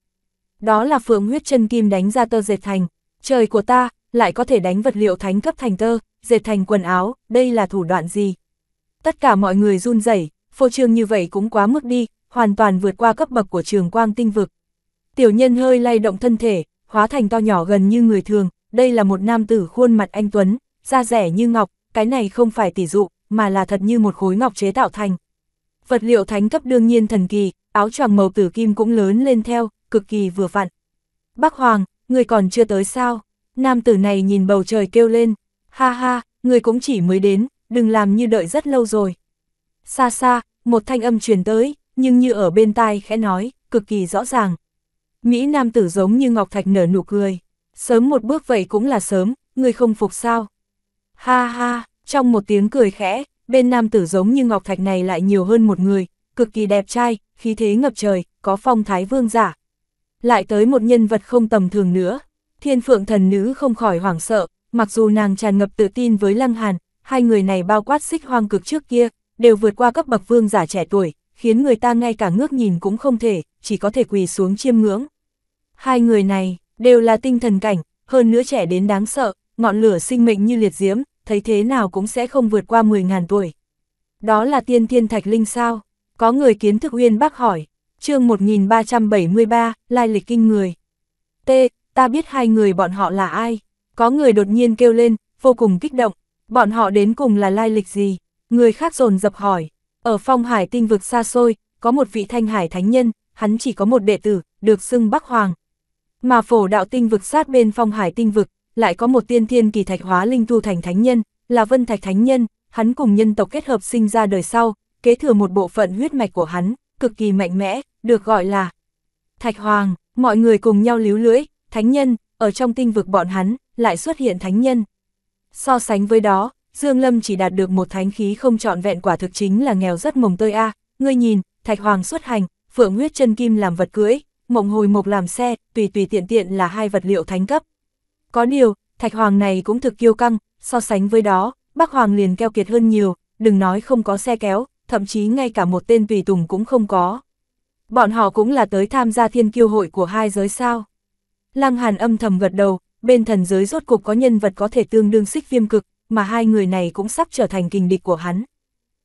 Đó là phượng huyết chân kim đánh ra tơ dệt thành, trời của ta, lại có thể đánh vật liệu thánh cấp thành tơ, dệt thành quần áo, đây là thủ đoạn gì? Tất cả mọi người run rẩy, phô trương như vậy cũng quá mức đi, hoàn toàn vượt qua cấp bậc của trường quang tinh vực. Tiểu nhân hơi lay động thân thể, hóa thành to nhỏ gần như người thường, đây là một nam tử khuôn mặt anh Tuấn, da rẻ như ngọc, cái này không phải tỷ dụ, mà là thật như một khối ngọc chế tạo thành. Vật liệu thánh cấp đương nhiên thần kỳ, áo choàng màu tử kim cũng lớn lên theo, cực kỳ vừa vặn. Bác Hoàng, người còn chưa tới sao? Nam tử này nhìn bầu trời kêu lên, Ha ha, người cũng chỉ mới đến, đừng làm như đợi rất lâu rồi. Xa xa, một thanh âm truyền tới, nhưng như ở bên tai khẽ nói, cực kỳ rõ ràng. Mỹ nam tử giống như ngọc thạch nở nụ cười. Sớm một bước vậy cũng là sớm, người không phục sao. Ha ha, trong một tiếng cười khẽ, bên nam tử giống như ngọc thạch này lại nhiều hơn một người, cực kỳ đẹp trai, khí thế ngập trời, có phong thái vương giả. Lại tới một nhân vật không tầm thường nữa, thiên phượng thần nữ không khỏi hoảng sợ, mặc dù nàng tràn ngập tự tin với Lăng Hàn, hai người này bao quát xích hoang cực trước kia, đều vượt qua cấp bậc vương giả trẻ tuổi, khiến người ta ngay cả ngước nhìn cũng không thể, chỉ có thể quỳ xuống chiêm ngưỡng. Hai người này, đều là tinh thần cảnh, hơn nữa trẻ đến đáng sợ, ngọn lửa sinh mệnh như liệt diễm, thấy thế nào cũng sẽ không vượt qua 10.000 tuổi. Đó là tiên thiên thạch linh sao? Có người kiến thức uyên bác hỏi, chương 1373, lai lịch kinh người. T, ta biết hai người bọn họ là ai? Có người đột nhiên kêu lên, vô cùng kích động, bọn họ đến cùng là lai lịch gì? Người khác dồn dập hỏi, ở phong hải tinh vực xa xôi, có một vị thanh hải thánh nhân, hắn chỉ có một đệ tử, được xưng Bắc Hoàng. Mà phổ đạo tinh vực sát bên phong hải tinh vực, lại có một tiên thiên kỳ thạch hóa linh tu thành thánh nhân, là vân thạch thánh nhân, hắn cùng nhân tộc kết hợp sinh ra đời sau, kế thừa một bộ phận huyết mạch của hắn, cực kỳ mạnh mẽ, được gọi là Thạch Hoàng, mọi người cùng nhau líu lưỡi, thánh nhân, ở trong tinh vực bọn hắn, lại xuất hiện thánh nhân. So sánh với đó, Dương Lâm chỉ đạt được một thánh khí không trọn vẹn quả thực chính là nghèo rất mồng tơi a. Ngươi nhìn, Thạch Hoàng xuất hành, Phượng huyết chân kim làm vật cưỡi, mộng hồi mộc làm xe, tùy tùy tiện tiện là hai vật liệu thánh cấp. Có điều, Thạch Hoàng này cũng thực kiêu căng, so sánh với đó, Bắc Hoàng liền keo kiệt hơn nhiều, đừng nói không có xe kéo, thậm chí ngay cả một tên tùy tùng cũng không có. Bọn họ cũng là tới tham gia thiên kiêu hội của hai giới sao. Lăng Hàn âm thầm gật đầu, bên thần giới rốt cục có nhân vật có thể tương đương xích viêm cực, mà hai người này cũng sắp trở thành kình địch của hắn.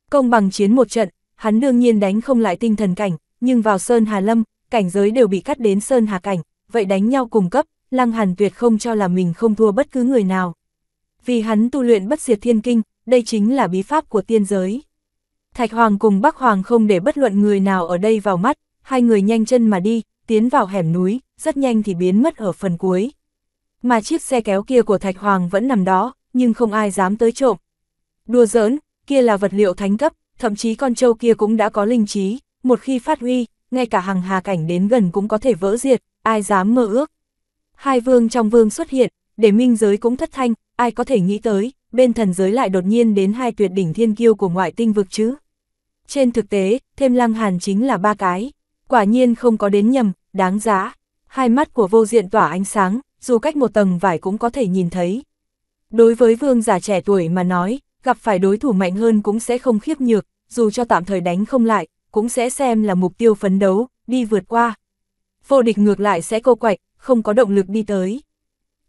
Công bằng chiến một trận, hắn đương nhiên đánh không lại tinh thần cảnh, nhưng vào Sơn Hà Lâm, cảnh giới đều bị cắt đến Sơn Hà Cảnh, vậy đánh nhau cùng cấp, Lăng Hàn tuyệt không cho là mình không thua bất cứ người nào. Vì hắn tu luyện bất diệt thiên kinh, đây chính là bí pháp của tiên giới. Thạch Hoàng cùng Bắc Hoàng không để bất luận người nào ở đây vào mắt, hai người nhanh chân mà đi, tiến vào hẻm núi, rất nhanh thì biến mất ở phần cuối mà chiếc xe kéo kia của Thạch Hoàng vẫn nằm đó, nhưng không ai dám tới trộm. Đùa giỡn, kia là vật liệu thánh cấp, thậm chí con trâu kia cũng đã có linh trí, một khi phát huy, ngay cả hàng hà cảnh đến gần cũng có thể vỡ diệt, ai dám mơ ước. Hai vương trong vương xuất hiện, để minh giới cũng thất thanh, ai có thể nghĩ tới, bên thần giới lại đột nhiên đến hai tuyệt đỉnh thiên kiêu của ngoại tinh vực chứ. Trên thực tế, thêm lăng hàn chính là ba cái, quả nhiên không có đến nhầm, đáng giá. Hai mắt của vô diện tỏa ánh sáng, dù cách một tầng vải cũng có thể nhìn thấy. Đối với vương giả trẻ tuổi mà nói, gặp phải đối thủ mạnh hơn cũng sẽ không khiếp nhược, dù cho tạm thời đánh không lại, cũng sẽ xem là mục tiêu phấn đấu, đi vượt qua. Vô địch ngược lại sẽ cô quạch, không có động lực đi tới.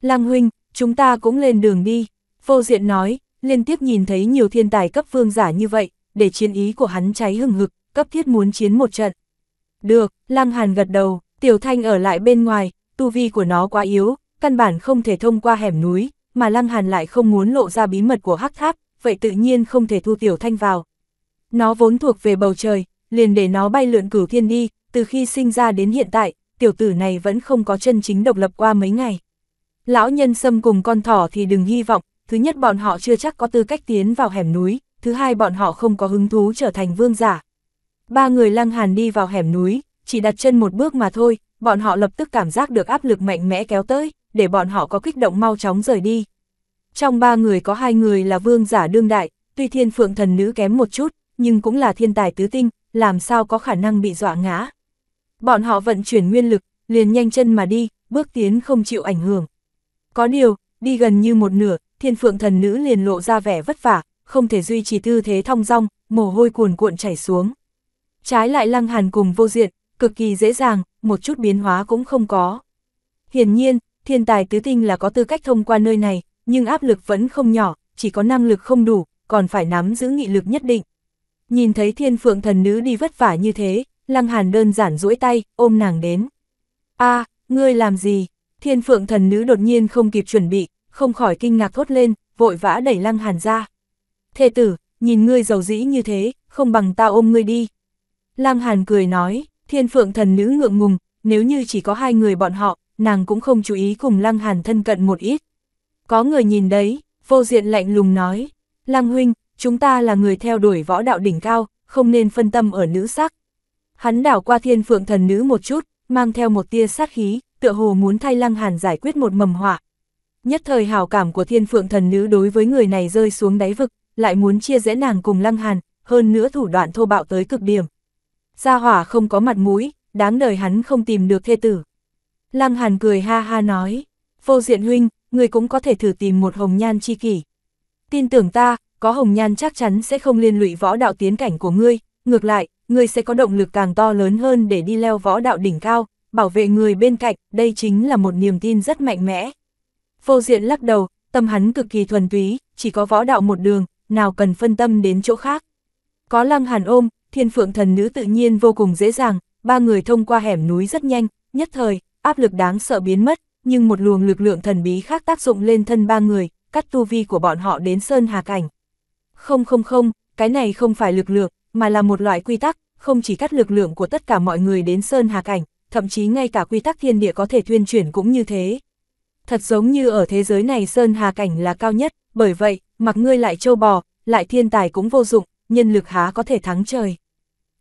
Lăng huynh, chúng ta cũng lên đường đi. Vô diện nói, liên tiếp nhìn thấy nhiều thiên tài cấp vương giả như vậy, để chiến ý của hắn cháy hừng hực, cấp thiết muốn chiến một trận. Được, Lăng Hàn gật đầu, Tiểu Thanh ở lại bên ngoài, tu vi của nó quá yếu, căn bản không thể thông qua hẻm núi, mà Lăng Hàn lại không muốn lộ ra bí mật của hắc tháp, vậy tự nhiên không thể thu Tiểu Thanh vào. Nó vốn thuộc về bầu trời, liền để nó bay lượn cửu thiên đi, từ khi sinh ra đến hiện tại, tiểu tử này vẫn không có chân chính độc lập qua mấy ngày. Lão nhân sâm cùng con thỏ thì đừng hy vọng, thứ nhất bọn họ chưa chắc có tư cách tiến vào hẻm núi, thứ hai bọn họ không có hứng thú trở thành vương giả. Ba người lăng hàn đi vào hẻm núi, chỉ đặt chân một bước mà thôi, bọn họ lập tức cảm giác được áp lực mạnh mẽ kéo tới để bọn họ có kích động mau chóng rời đi. Trong ba người có hai người là vương giả đương đại, tuy thiên phượng thần nữ kém một chút, nhưng cũng là thiên tài tứ tinh, làm sao có khả năng bị dọa ngã. Bọn họ vận chuyển nguyên lực, liền nhanh chân mà đi, bước tiến không chịu ảnh hưởng. Có điều, đi gần như một nửa, thiên phượng thần nữ liền lộ ra vẻ vất vả, không thể duy trì tư thế thong dong, mồ hôi cuồn cuộn chảy xuống. Trái lại lăng hàn cùng vô diện, cực kỳ dễ dàng, một chút biến hóa cũng không có. Hiển nhiên, thiên tài tứ tinh là có tư cách thông qua nơi này, nhưng áp lực vẫn không nhỏ, chỉ có năng lực không đủ, còn phải nắm giữ nghị lực nhất định. Nhìn thấy thiên phượng thần nữ đi vất vả như thế, lăng hàn đơn giản duỗi tay, ôm nàng đến. a ngươi làm gì? Thiên phượng thần nữ đột nhiên không kịp chuẩn bị, không khỏi kinh ngạc thốt lên, vội vã đẩy lăng hàn ra. Thê tử, nhìn ngươi giàu dĩ như thế, không bằng ta ôm ngươi đi. Lăng hàn cười nói, thiên phượng thần nữ ngượng ngùng, nếu như chỉ có hai người bọn họ, nàng cũng không chú ý cùng Lăng Hàn thân cận một ít. Có người nhìn đấy, vô diện lạnh lùng nói, Lăng Huynh, chúng ta là người theo đuổi võ đạo đỉnh cao, không nên phân tâm ở nữ sắc. Hắn đảo qua thiên phượng thần nữ một chút, mang theo một tia sát khí, tựa hồ muốn thay Lăng Hàn giải quyết một mầm họa. Nhất thời hào cảm của thiên phượng thần nữ đối với người này rơi xuống đáy vực, lại muốn chia rẽ nàng cùng Lăng Hàn, hơn nữa thủ đoạn thô bạo tới cực điểm. Gia hỏa không có mặt mũi, đáng đời hắn không tìm được thê tử. Lăng Hàn cười ha ha nói, vô diện huynh, người cũng có thể thử tìm một hồng nhan chi kỷ. Tin tưởng ta, có hồng nhan chắc chắn sẽ không liên lụy võ đạo tiến cảnh của ngươi, ngược lại, ngươi sẽ có động lực càng to lớn hơn để đi leo võ đạo đỉnh cao, bảo vệ người bên cạnh, đây chính là một niềm tin rất mạnh mẽ. Vô diện lắc đầu, tâm hắn cực kỳ thuần túy, chỉ có võ đạo một đường, nào cần phân tâm đến chỗ khác. Có lăng hàn ôm, thiên phượng thần nữ tự nhiên vô cùng dễ dàng, ba người thông qua hẻm núi rất nhanh, nhất thời, áp lực đáng sợ biến mất, nhưng một luồng lực lượng thần bí khác tác dụng lên thân ba người, cắt tu vi của bọn họ đến sơn hà cảnh. Không không không, cái này không phải lực lượng, mà là một loại quy tắc, không chỉ cắt lực lượng của tất cả mọi người đến sơn hà cảnh, thậm chí ngay cả quy tắc thiên địa có thể tuyên chuyển cũng như thế. Thật giống như ở thế giới này sơn hà cảnh là cao nhất, bởi vậy, mặc ngươi lại châu bò, lại thiên tài cũng vô dụng, nhân lực há có thể thắng trời.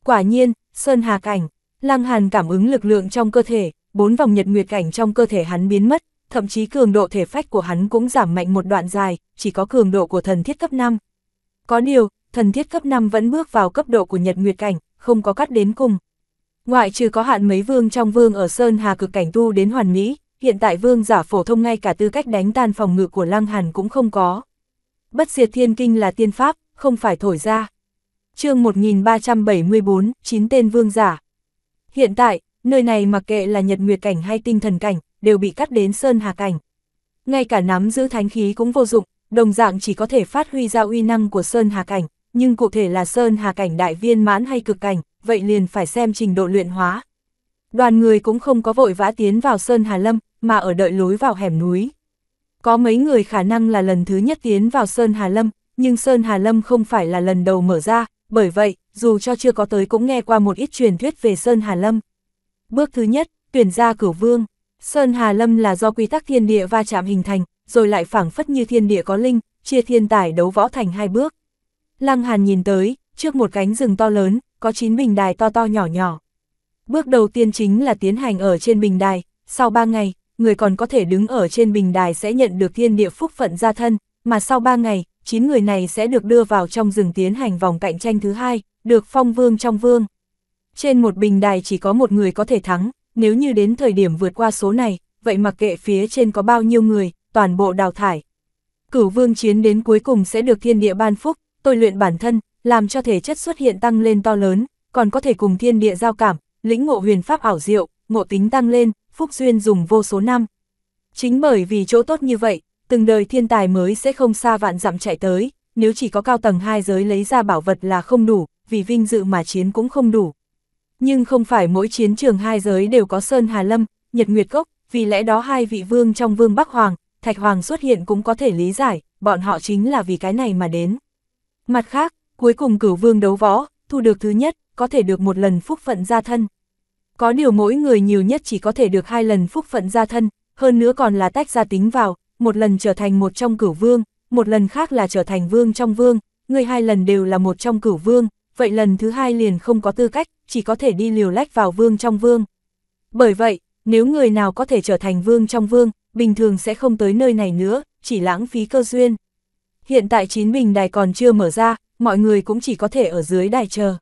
Quả nhiên, sơn hà cảnh, lăng hàn cảm ứng lực lượng trong cơ thể, bốn vòng nhật nguyệt cảnh trong cơ thể hắn biến mất, thậm chí cường độ thể phách của hắn cũng giảm mạnh một đoạn dài, chỉ có cường độ của thần thiết cấp 5. Có điều, thần thiết cấp 5 vẫn bước vào cấp độ của nhật nguyệt cảnh, không có cắt đến cùng. Ngoại trừ có hạn mấy vương trong vương ở Sơn Hà cực cảnh tu đến hoàn mỹ, hiện tại vương giả phổ thông ngay cả tư cách đánh tan phòng ngự của Lăng Hàn cũng không có. Bất diệt thiên kinh là tiên pháp, không phải thổi ra. chương 1374, 9 tên vương giả. Hiện tại, nơi này mặc kệ là nhật nguyệt cảnh hay tinh thần cảnh, đều bị cắt đến sơn hà cảnh. Ngay cả nắm giữ thánh khí cũng vô dụng, đồng dạng chỉ có thể phát huy ra uy năng của sơn hà cảnh, nhưng cụ thể là sơn hà cảnh đại viên mãn hay cực cảnh, vậy liền phải xem trình độ luyện hóa. Đoàn người cũng không có vội vã tiến vào sơn hà lâm, mà ở đợi lối vào hẻm núi. Có mấy người khả năng là lần thứ nhất tiến vào sơn hà lâm, nhưng sơn hà lâm không phải là lần đầu mở ra, bởi vậy, dù cho chưa có tới cũng nghe qua một ít truyền thuyết về sơn hà lâm. Bước thứ nhất, tuyển ra cửu vương. Sơn Hà Lâm là do quy tắc thiên địa va chạm hình thành, rồi lại phảng phất như thiên địa có linh, chia thiên tải đấu võ thành hai bước. Lăng Hàn nhìn tới, trước một cánh rừng to lớn, có chín bình đài to to nhỏ nhỏ. Bước đầu tiên chính là tiến hành ở trên bình đài, sau ba ngày, người còn có thể đứng ở trên bình đài sẽ nhận được thiên địa phúc phận gia thân, mà sau ba ngày, chín người này sẽ được đưa vào trong rừng tiến hành vòng cạnh tranh thứ hai, được phong vương trong vương. Trên một bình đài chỉ có một người có thể thắng, nếu như đến thời điểm vượt qua số này, vậy mặc kệ phía trên có bao nhiêu người, toàn bộ đào thải. Cửu vương chiến đến cuối cùng sẽ được thiên địa ban phúc, tôi luyện bản thân, làm cho thể chất xuất hiện tăng lên to lớn, còn có thể cùng thiên địa giao cảm, lĩnh ngộ huyền pháp ảo diệu, ngộ tính tăng lên, phúc duyên dùng vô số năm. Chính bởi vì chỗ tốt như vậy, từng đời thiên tài mới sẽ không xa vạn dặm chạy tới, nếu chỉ có cao tầng hai giới lấy ra bảo vật là không đủ, vì vinh dự mà chiến cũng không đủ. Nhưng không phải mỗi chiến trường hai giới đều có Sơn Hà Lâm, Nhật Nguyệt Cốc, vì lẽ đó hai vị vương trong vương Bắc Hoàng, Thạch Hoàng xuất hiện cũng có thể lý giải, bọn họ chính là vì cái này mà đến. Mặt khác, cuối cùng cửu vương đấu võ, thu được thứ nhất, có thể được một lần phúc phận gia thân. Có điều mỗi người nhiều nhất chỉ có thể được hai lần phúc phận gia thân, hơn nữa còn là tách gia tính vào, một lần trở thành một trong cửu vương, một lần khác là trở thành vương trong vương, người hai lần đều là một trong cửu vương, vậy lần thứ hai liền không có tư cách, chỉ có thể đi liều lách vào vương trong vương. Bởi vậy, nếu người nào có thể trở thành vương trong vương, bình thường sẽ không tới nơi này nữa, chỉ lãng phí cơ duyên. Hiện tại chín bình đài còn chưa mở ra, mọi người cũng chỉ có thể ở dưới đài chờ.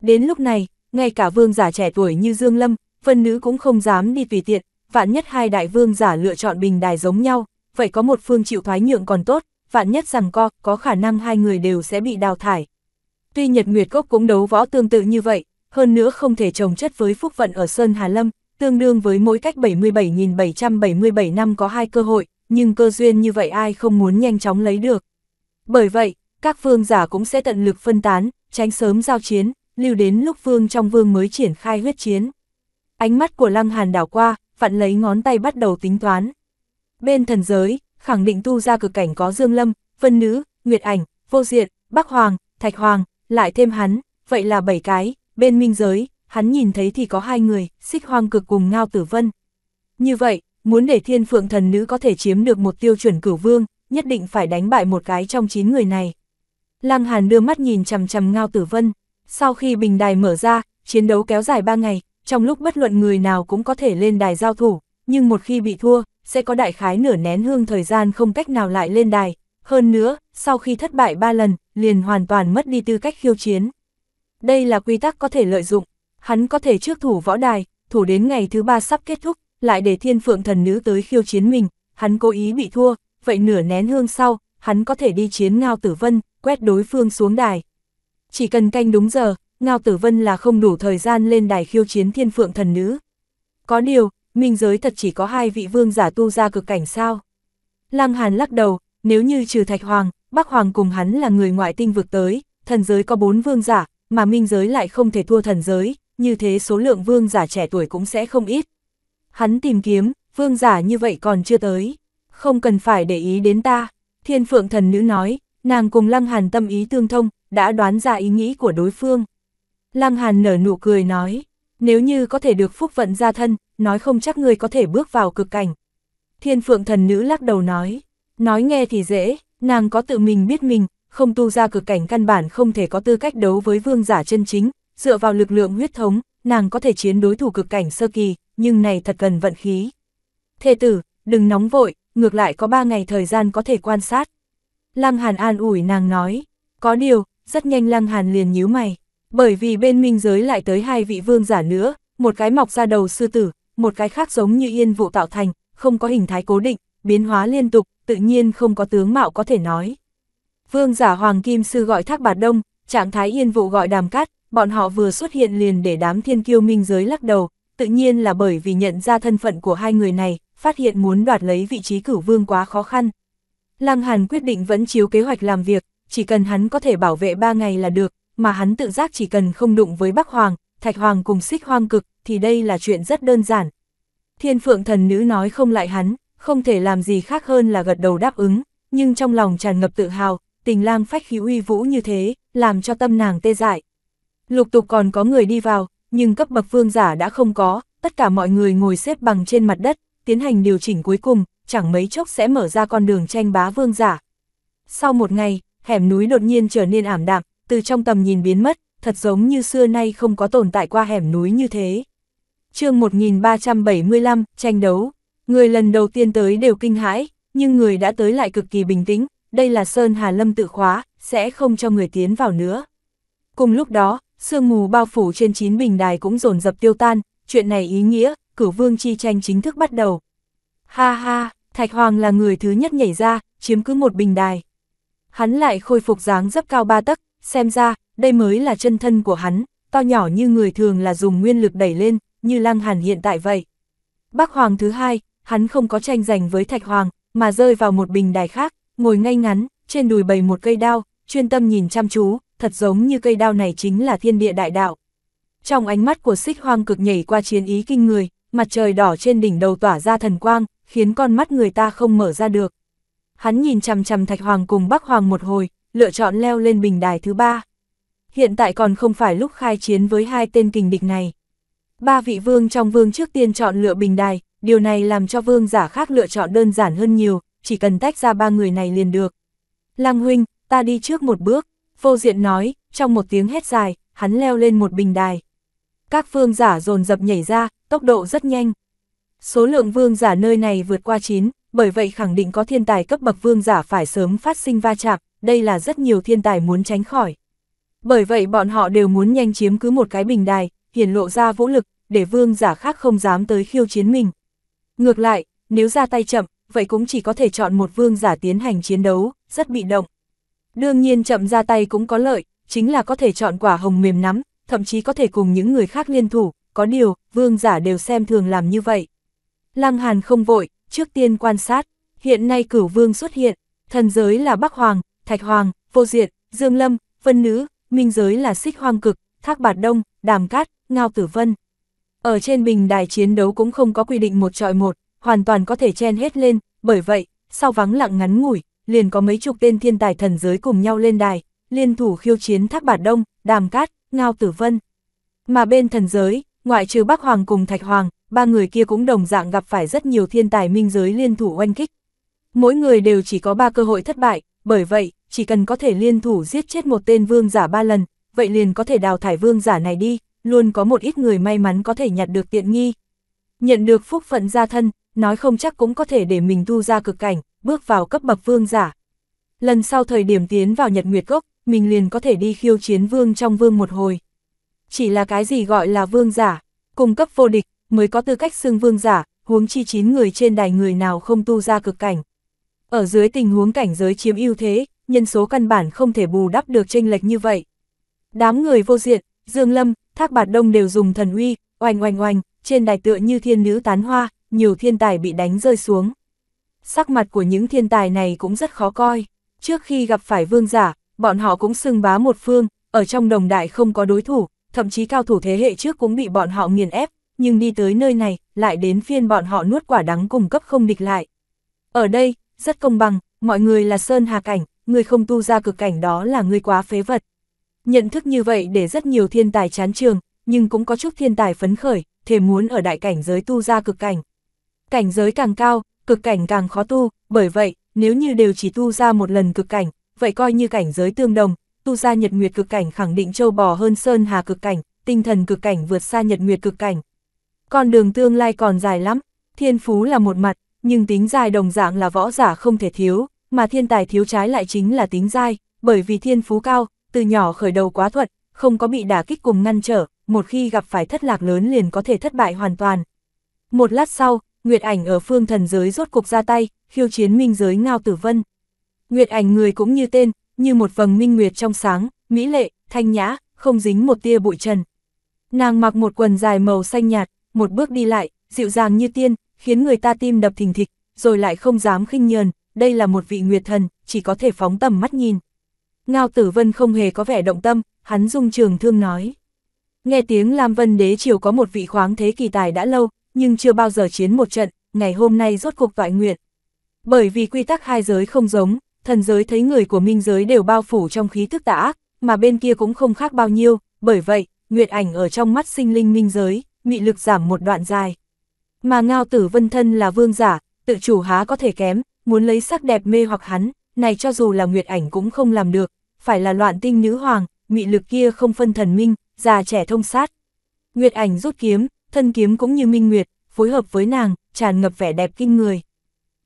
Đến lúc này, ngay cả vương giả trẻ tuổi như Dương Lâm, phân nữ cũng không dám đi tùy tiện, vạn nhất hai đại vương giả lựa chọn bình đài giống nhau, vậy có một phương chịu thoái nhượng còn tốt, vạn nhất rằng co, có khả năng hai người đều sẽ bị đào thải. Tuy Nhật Nguyệt Cốc cũng đấu võ tương tự như vậy, hơn nữa không thể trồng chất với phúc vận ở Sơn Hà Lâm, tương đương với mỗi cách 77.777 năm có hai cơ hội, nhưng cơ duyên như vậy ai không muốn nhanh chóng lấy được. Bởi vậy, các vương giả cũng sẽ tận lực phân tán, tránh sớm giao chiến, lưu đến lúc vương trong vương mới triển khai huyết chiến. Ánh mắt của Lăng Hàn đảo qua, vặn lấy ngón tay bắt đầu tính toán. Bên thần giới, khẳng định tu ra cực cảnh có Dương Lâm, Vân Nữ, Nguyệt Ảnh, Vô Diện, Bắc Hoàng, Thạch Hoàng, lại thêm hắn, vậy là bảy cái, bên minh giới, hắn nhìn thấy thì có hai người, xích hoang cực cùng Ngao Tử Vân. Như vậy, muốn để thiên phượng thần nữ có thể chiếm được một tiêu chuẩn cửu vương, nhất định phải đánh bại một cái trong chín người này. Lăng Hàn đưa mắt nhìn chằm chằm Ngao Tử Vân. Sau khi bình đài mở ra, chiến đấu kéo dài ba ngày, trong lúc bất luận người nào cũng có thể lên đài giao thủ, nhưng một khi bị thua, sẽ có đại khái nửa nén hương thời gian không cách nào lại lên đài. Hơn nữa, sau khi thất bại ba lần, liền hoàn toàn mất đi tư cách khiêu chiến đây là quy tắc có thể lợi dụng, hắn có thể trước thủ võ đài, thủ đến ngày thứ ba sắp kết thúc, lại để thiên phượng thần nữ tới khiêu chiến mình, hắn cố ý bị thua, vậy nửa nén hương sau, hắn có thể đi chiến Ngao Tử Vân, quét đối phương xuống đài. Chỉ cần canh đúng giờ, Ngao Tử Vân là không đủ thời gian lên đài khiêu chiến thiên phượng thần nữ. Có điều, minh giới thật chỉ có hai vị vương giả tu ra cực cảnh sao. Lăng Hàn lắc đầu, nếu như trừ Thạch Hoàng, Bắc Hoàng cùng hắn là người ngoại tinh vực tới, thần giới có bốn vương giả, mà minh giới lại không thể thua thần giới, như thế số lượng vương giả trẻ tuổi cũng sẽ không ít. Hắn tìm kiếm, vương giả như vậy còn chưa tới, không cần phải để ý đến ta, thiên phượng thần nữ nói, nàng cùng lăng hàn tâm ý tương thông, đã đoán ra ý nghĩ của đối phương. Lăng hàn nở nụ cười nói, nếu như có thể được phúc vận ra thân, nói không chắc người có thể bước vào cực cảnh. Thiên phượng thần nữ lắc đầu nói, nói nghe thì dễ, nàng có tự mình biết mình, không tu ra cực cảnh căn bản không thể có tư cách đấu với vương giả chân chính, dựa vào lực lượng huyết thống, nàng có thể chiến đối thủ cực cảnh sơ kỳ, nhưng này thật cần vận khí. Thê tử, đừng nóng vội, ngược lại có 3 ngày thời gian có thể quan sát. Lăng Hàn an ủi nàng nói, có điều, rất nhanh Lăng Hàn liền nhíu mày, bởi vì bên minh giới lại tới hai vị vương giả nữa, một cái mọc ra đầu sư tử, một cái khác giống như yên vụ tạo thành, không có hình thái cố định, biến hóa liên tục, tự nhiên không có tướng mạo có thể nói. Vương giả Hoàng Kim Sư gọi Thác Bạt Đông, trạng thái yên vụ gọi đàm cát, bọn họ vừa xuất hiện liền để đám thiên kiêu minh giới lắc đầu, tự nhiên là bởi vì nhận ra thân phận của hai người này, phát hiện muốn đoạt lấy vị trí cửu vương quá khó khăn. Lăng Hàn quyết định vẫn chiếu kế hoạch làm việc, chỉ cần hắn có thể bảo vệ ba ngày là được, mà hắn tự giác chỉ cần không đụng với Bắc Hoàng, Thạch Hoàng cùng xích hoang cực, thì đây là chuyện rất đơn giản. Thiên phượng thần nữ nói không lại hắn, không thể làm gì khác hơn là gật đầu đáp ứng, nhưng trong lòng tràn ngập tự hào, tình lang phách khí uy vũ như thế, làm cho tâm nàng tê dại. Lục tục còn có người đi vào, nhưng cấp bậc vương giả đã không có, tất cả mọi người ngồi xếp bằng trên mặt đất, tiến hành điều chỉnh cuối cùng, chẳng mấy chốc sẽ mở ra con đường tranh bá vương giả. Sau một ngày, hẻm núi đột nhiên trở nên ảm đạm, từ trong tầm nhìn biến mất, thật giống như xưa nay không có tồn tại qua hẻm núi như thế. chương 1375, tranh đấu, người lần đầu tiên tới đều kinh hãi, nhưng người đã tới lại cực kỳ bình tĩnh, đây là Sơn Hà Lâm tự khóa, sẽ không cho người tiến vào nữa. Cùng lúc đó, sương mù bao phủ trên chín bình đài cũng dồn dập tiêu tan, chuyện này ý nghĩa, cửu vương chi tranh chính thức bắt đầu. Ha ha, Thạch Hoàng là người thứ nhất nhảy ra, chiếm cứ một bình đài. Hắn lại khôi phục dáng dấp cao ba tấc, xem ra, đây mới là chân thân của hắn, to nhỏ như người thường là dùng nguyên lực đẩy lên, như lang Hàn hiện tại vậy. Bắc Hoàng thứ hai, hắn không có tranh giành với Thạch Hoàng, mà rơi vào một bình đài khác, ngồi ngay ngắn, trên đùi bầy một cây đao, chuyên tâm nhìn chăm chú, thật giống như cây đao này chính là thiên địa đại đạo. Trong ánh mắt của xích hoang cực nhảy qua chiến ý kinh người, mặt trời đỏ trên đỉnh đầu tỏa ra thần quang, khiến con mắt người ta không mở ra được. Hắn nhìn chằm chằm thạch hoàng cùng Bác hoàng một hồi, lựa chọn leo lên bình đài thứ ba. Hiện tại còn không phải lúc khai chiến với hai tên kình địch này. Ba vị vương trong vương trước tiên chọn lựa bình đài, điều này làm cho vương giả khác lựa chọn đơn giản hơn nhiều, chỉ cần tách ra ba người này liền được. Lăng huynh, ta đi trước một bước, vô diện nói, trong một tiếng hét dài, hắn leo lên một bình đài. Các vương giả dồn dập nhảy ra, tốc độ rất nhanh. Số lượng vương giả nơi này vượt qua 9, bởi vậy khẳng định có thiên tài cấp bậc vương giả phải sớm phát sinh va chạm, đây là rất nhiều thiên tài muốn tránh khỏi. Bởi vậy bọn họ đều muốn nhanh chiếm cứ một cái bình đài, hiển lộ ra vũ lực, để vương giả khác không dám tới khiêu chiến mình. Ngược lại, nếu ra tay chậm, vậy cũng chỉ có thể chọn một vương giả tiến hành chiến đấu, rất bị động. Đương nhiên chậm ra tay cũng có lợi, chính là có thể chọn quả hồng mềm nắm, thậm chí có thể cùng những người khác liên thủ, có điều, vương giả đều xem thường làm như vậy. Lăng Hàn không vội, trước tiên quan sát, hiện nay cửu vương xuất hiện, thần giới là Bắc Hoàng, Thạch Hoàng, Vô Diệt, Dương Lâm, Vân Nữ, Minh giới là Xích Hoang Cực, Thác Bạt Đông, Đàm Cát, Ngao Tử Vân. Ở trên bình đài chiến đấu cũng không có quy định một trọi một, hoàn toàn có thể chen hết lên, bởi vậy, sau vắng lặng ngắn ngủi, liền có mấy chục tên thiên tài thần giới cùng nhau lên đài, liên thủ khiêu chiến Thác Bạt Đông, Đàm Cát, Ngao Tử Vân. Mà bên thần giới, ngoại trừ Bắc Hoàng cùng Thạch Hoàng, ba người kia cũng đồng dạng gặp phải rất nhiều thiên tài minh giới liên thủ oanh kích. Mỗi người đều chỉ có ba cơ hội thất bại, bởi vậy, chỉ cần có thể liên thủ giết chết một tên vương giả ba lần, vậy liền có thể đào thải vương giả này đi, luôn có một ít người may mắn có thể nhặt được tiện nghi. Nhận được phúc phận gia thân, nói không chắc cũng có thể để mình tu ra cực cảnh, bước vào cấp bậc vương giả. Lần sau thời điểm tiến vào Nhật Nguyệt gốc, mình liền có thể đi khiêu chiến vương trong vương một hồi. Chỉ là cái gì gọi là vương giả, cung cấp vô địch, mới có tư cách xưng vương giả, huống chi chín người trên đài người nào không tu ra cực cảnh. Ở dưới tình huống cảnh giới chiếm ưu thế, nhân số căn bản không thể bù đắp được tranh lệch như vậy. Đám người vô diện, Dương Lâm, Thác Bạt Đông đều dùng thần uy, oanh oanh oanh, trên đài tựa như thiên nữ tán hoa, nhiều thiên tài bị đánh rơi xuống. Sắc mặt của những thiên tài này cũng rất khó coi. Trước khi gặp phải vương giả, bọn họ cũng xưng bá một phương, ở trong đồng đại không có đối thủ, thậm chí cao thủ thế hệ trước cũng bị bọn họ nghiền ép, nhưng đi tới nơi này, lại đến phiên bọn họ nuốt quả đắng cùng cấp không địch lại. Ở đây, rất công bằng, mọi người là sơn hà cảnh, người không tu ra cực cảnh đó là người quá phế vật. Nhận thức như vậy để rất nhiều thiên tài chán trường, nhưng cũng có chút thiên tài phấn khởi, thề muốn ở đại cảnh giới tu ra cực cảnh, Cảnh giới càng cao, cực cảnh càng khó tu, bởi vậy, nếu như đều chỉ tu ra một lần cực cảnh, vậy coi như cảnh giới tương đồng, tu ra nhật nguyệt cực cảnh khẳng định châu bò hơn sơn hà cực cảnh, tinh thần cực cảnh vượt xa nhật nguyệt cực cảnh. Con đường tương lai còn dài lắm, thiên phú là một mặt, nhưng tính dài đồng dạng là võ giả không thể thiếu, mà thiên tài thiếu trái lại chính là tính dai, bởi vì thiên phú cao, từ nhỏ khởi đầu quá thuận, không có bị đả kích cùng ngăn trở, một khi gặp phải thất lạc lớn liền có thể thất bại hoàn toàn. Một lát sau, Nguyệt ảnh ở phương thần giới rốt cục ra tay, khiêu chiến minh giới Ngao Tử Vân. Nguyệt ảnh người cũng như tên, như một vầng minh nguyệt trong sáng, mỹ lệ, thanh nhã, không dính một tia bụi trần. Nàng mặc một quần dài màu xanh nhạt, một bước đi lại, dịu dàng như tiên, khiến người ta tim đập thình thịch, rồi lại không dám khinh nhờn, đây là một vị nguyệt thần, chỉ có thể phóng tầm mắt nhìn. Ngao Tử Vân không hề có vẻ động tâm, hắn dung trường thương nói. Nghe tiếng Lam Vân Đế Triều có một vị khoáng thế kỳ tài đã lâu, nhưng chưa bao giờ chiến một trận, ngày hôm nay rốt cuộc toại nguyện. Bởi vì quy tắc hai giới không giống, thần giới thấy người của minh giới đều bao phủ trong khí thức tà ác, mà bên kia cũng không khác bao nhiêu, bởi vậy, Nguyệt ảnh ở trong mắt sinh linh minh giới, mị lực giảm một đoạn dài. Mà Ngao Tử Vân Thân là vương giả, tự chủ há có thể kém, muốn lấy sắc đẹp mê hoặc hắn, này cho dù là Nguyệt ảnh cũng không làm được, phải là loạn tinh nữ hoàng, mị lực kia không phân thần minh, già trẻ thông sát. Nguyệt ảnh rút kiếm, thân kiếm cũng như minh nguyệt, phối hợp với nàng, tràn ngập vẻ đẹp kinh người.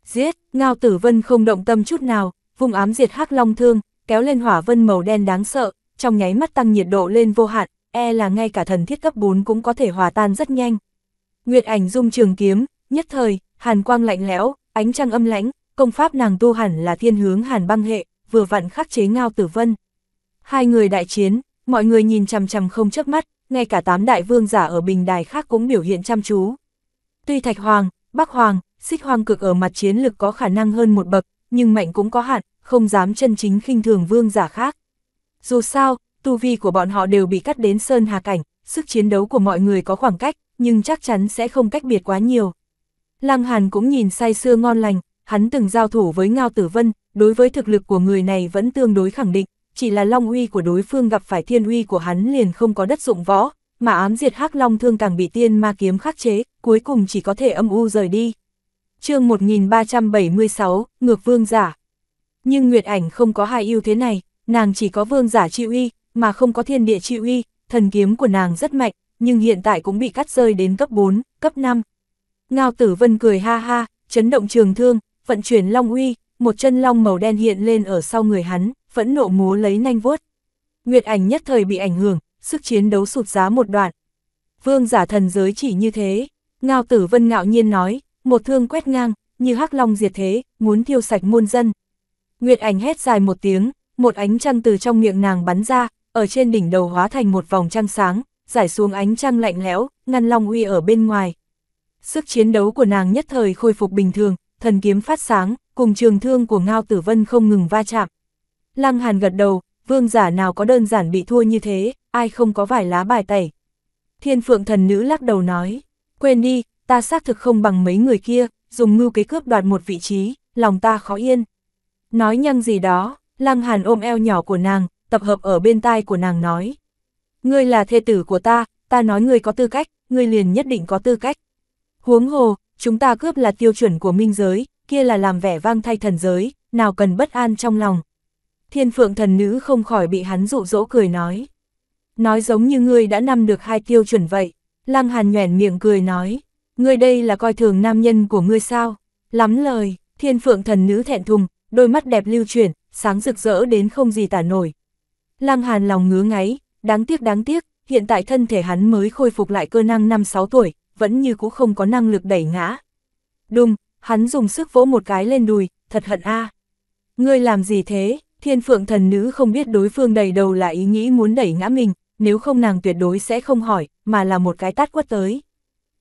Giết, Ngao Tử Vân không động tâm chút nào, vùng ám diệt hắc long thương, kéo lên hỏa vân màu đen đáng sợ, trong nháy mắt tăng nhiệt độ lên vô hạn, e là ngay cả thần thiết cấp 4 cũng có thể hòa tan rất nhanh. Nguyệt ảnh dung trường kiếm, nhất thời, hàn quang lạnh lẽo, ánh trăng âm lãnh, công pháp nàng tu hẳn là thiên hướng hàn băng hệ, vừa vặn khắc chế Ngao Tử Vân. Hai người đại chiến, mọi người nhìn chằm chằm không chớp mắt, ngay cả tám đại vương giả ở bình đài khác cũng biểu hiện chăm chú. Tuy Thạch Hoàng, Bắc Hoàng, Xích Hoàng cực ở mặt chiến lực có khả năng hơn một bậc, nhưng mạnh cũng có hạn, không dám chân chính khinh thường vương giả khác. Dù sao, tu vi của bọn họ đều bị cắt đến sơn hà cảnh, sức chiến đấu của mọi người có khoảng cách, nhưng chắc chắn sẽ không cách biệt quá nhiều. Lăng Hàn cũng nhìn say sưa ngon lành, hắn từng giao thủ với Ngao Tử Vân, đối với thực lực của người này vẫn tương đối khẳng định, chỉ là long uy của đối phương gặp phải thiên uy của hắn liền không có đất dụng võ, mà ám diệt hắc long thương càng bị tiên ma kiếm khắc chế, cuối cùng chỉ có thể âm u rời đi. chương 1376, Ngược Vương Giả Nhưng Nguyệt Ảnh không có hai ưu thế này, nàng chỉ có Vương Giả chi uy, mà không có thiên địa chi uy, thần kiếm của nàng rất mạnh, nhưng hiện tại cũng bị cắt rơi đến cấp 4, cấp 5. Ngao Tử Vân cười ha ha, chấn động trường thương, vận chuyển long uy, một chân long màu đen hiện lên ở sau người hắn phẫn nộ múa lấy nanh vuốt. Nguyệt ảnh nhất thời bị ảnh hưởng, sức chiến đấu sụt giá một đoạn. Vương giả thần giới chỉ như thế, Ngao Tử Vân ngạo nhiên nói, một thương quét ngang, như hắc long diệt thế, muốn thiêu sạch muôn dân. Nguyệt ảnh hét dài một tiếng, một ánh trăng từ trong miệng nàng bắn ra, ở trên đỉnh đầu hóa thành một vòng trăng sáng, giải xuống ánh trăng lạnh lẽo, ngăn long uy ở bên ngoài. Sức chiến đấu của nàng nhất thời khôi phục bình thường, thần kiếm phát sáng, cùng trường thương của Ngao Tử Vân không ngừng va chạm. Lăng Hàn gật đầu, vương giả nào có đơn giản bị thua như thế, ai không có vài lá bài tẩy. Thiên phượng thần nữ lắc đầu nói, quên đi, ta xác thực không bằng mấy người kia, dùng mưu kế cướp đoạt một vị trí, lòng ta khó yên. Nói nhăng gì đó, Lăng Hàn ôm eo nhỏ của nàng, tập hợp ở bên tai của nàng nói. Ngươi là thê tử của ta, ta nói ngươi có tư cách, ngươi liền nhất định có tư cách. Huống hồ, chúng ta cướp là tiêu chuẩn của minh giới, kia là làm vẻ vang thay thần giới, nào cần bất an trong lòng thiên phượng thần nữ không khỏi bị hắn dụ dỗ cười nói. Nói giống như ngươi đã nằm được hai tiêu chuẩn vậy, lăng hàn nhoẻn miệng cười nói, ngươi đây là coi thường nam nhân của ngươi sao, lắm lời, thiên phượng thần nữ thẹn thùng, đôi mắt đẹp lưu chuyển, sáng rực rỡ đến không gì tả nổi. Lăng hàn lòng ngứa ngáy, đáng tiếc đáng tiếc, hiện tại thân thể hắn mới khôi phục lại cơ năng 5-6 tuổi, vẫn như cũ không có năng lực đẩy ngã. Đùng, hắn dùng sức vỗ một cái lên đùi, thật hận a Ngươi làm gì thế? Thiên phượng thần nữ không biết đối phương đầy đầu là ý nghĩ muốn đẩy ngã mình, nếu không nàng tuyệt đối sẽ không hỏi, mà là một cái tát quất tới.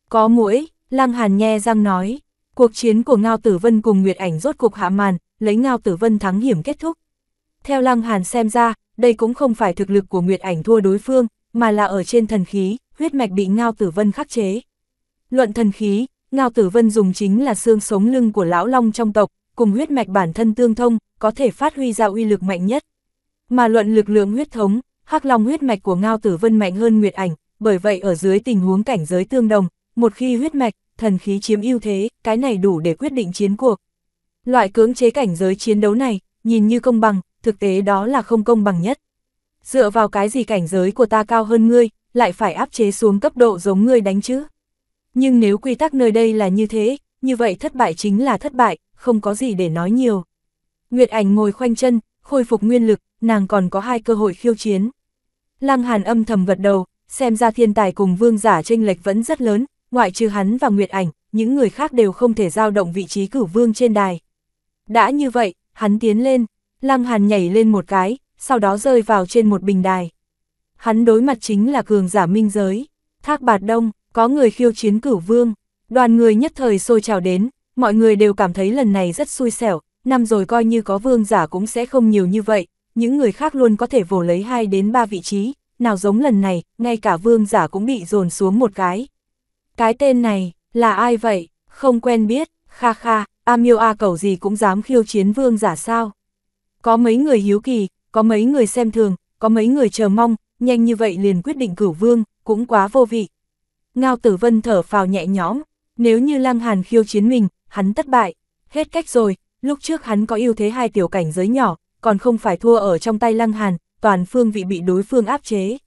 Có mũi, Lăng Hàn nhe răng nói, cuộc chiến của Ngao Tử Vân cùng Nguyệt Ảnh rốt cục hạ màn, lấy Ngao Tử Vân thắng hiểm kết thúc. Theo Lăng Hàn xem ra, đây cũng không phải thực lực của Nguyệt Ảnh thua đối phương, mà là ở trên thần khí, huyết mạch bị Ngao Tử Vân khắc chế. Luận thần khí, Ngao Tử Vân dùng chính là xương sống lưng của lão long trong tộc, cùng huyết mạch bản thân tương thông, có thể phát huy ra uy lực mạnh nhất. Mà luận lực lượng huyết thống, hắc long huyết mạch của Ngao Tử Vân mạnh hơn Nguyệt Ảnh, bởi vậy ở dưới tình huống cảnh giới tương đồng, một khi huyết mạch, thần khí chiếm ưu thế, cái này đủ để quyết định chiến cuộc. Loại cưỡng chế cảnh giới chiến đấu này, nhìn như công bằng, thực tế đó là không công bằng nhất. Dựa vào cái gì cảnh giới của ta cao hơn ngươi, lại phải áp chế xuống cấp độ giống ngươi đánh chứ. Nhưng nếu quy tắc nơi đây là như thế, như vậy thất bại chính là thất bại, không có gì để nói nhiều. Nguyệt ảnh ngồi khoanh chân, khôi phục nguyên lực, nàng còn có hai cơ hội khiêu chiến. Lăng Hàn âm thầm gật đầu, xem ra thiên tài cùng vương giả tranh lệch vẫn rất lớn, ngoại trừ hắn và Nguyệt ảnh, những người khác đều không thể giao động vị trí cử vương trên đài. Đã như vậy, hắn tiến lên, Lăng Hàn nhảy lên một cái, sau đó rơi vào trên một bình đài. Hắn đối mặt chính là cường giả minh giới, thác bạt đông, có người khiêu chiến cử vương, đoàn người nhất thời sôi trào đến, mọi người đều cảm thấy lần này rất xui xẻo, năm rồi coi như có vương giả cũng sẽ không nhiều như vậy, những người khác luôn có thể vồ lấy 2 đến 3 vị trí, nào giống lần này, ngay cả vương giả cũng bị dồn xuống một cái. Cái tên này, là ai vậy, không quen biết, kha kha, amiu A cầu gì cũng dám khiêu chiến vương giả sao. Có mấy người hiếu kỳ, có mấy người xem thường, có mấy người chờ mong, nhanh như vậy liền quyết định cửu vương, cũng quá vô vị. Ngao tử vân thở phào nhẹ nhõm, nếu như lăng hàn khiêu chiến mình, hắn thất bại. Hết cách rồi, lúc trước hắn có ưu thế hai tiểu cảnh giới nhỏ, còn không phải thua ở trong tay Lăng Hàn, toàn phương vị bị đối phương áp chế.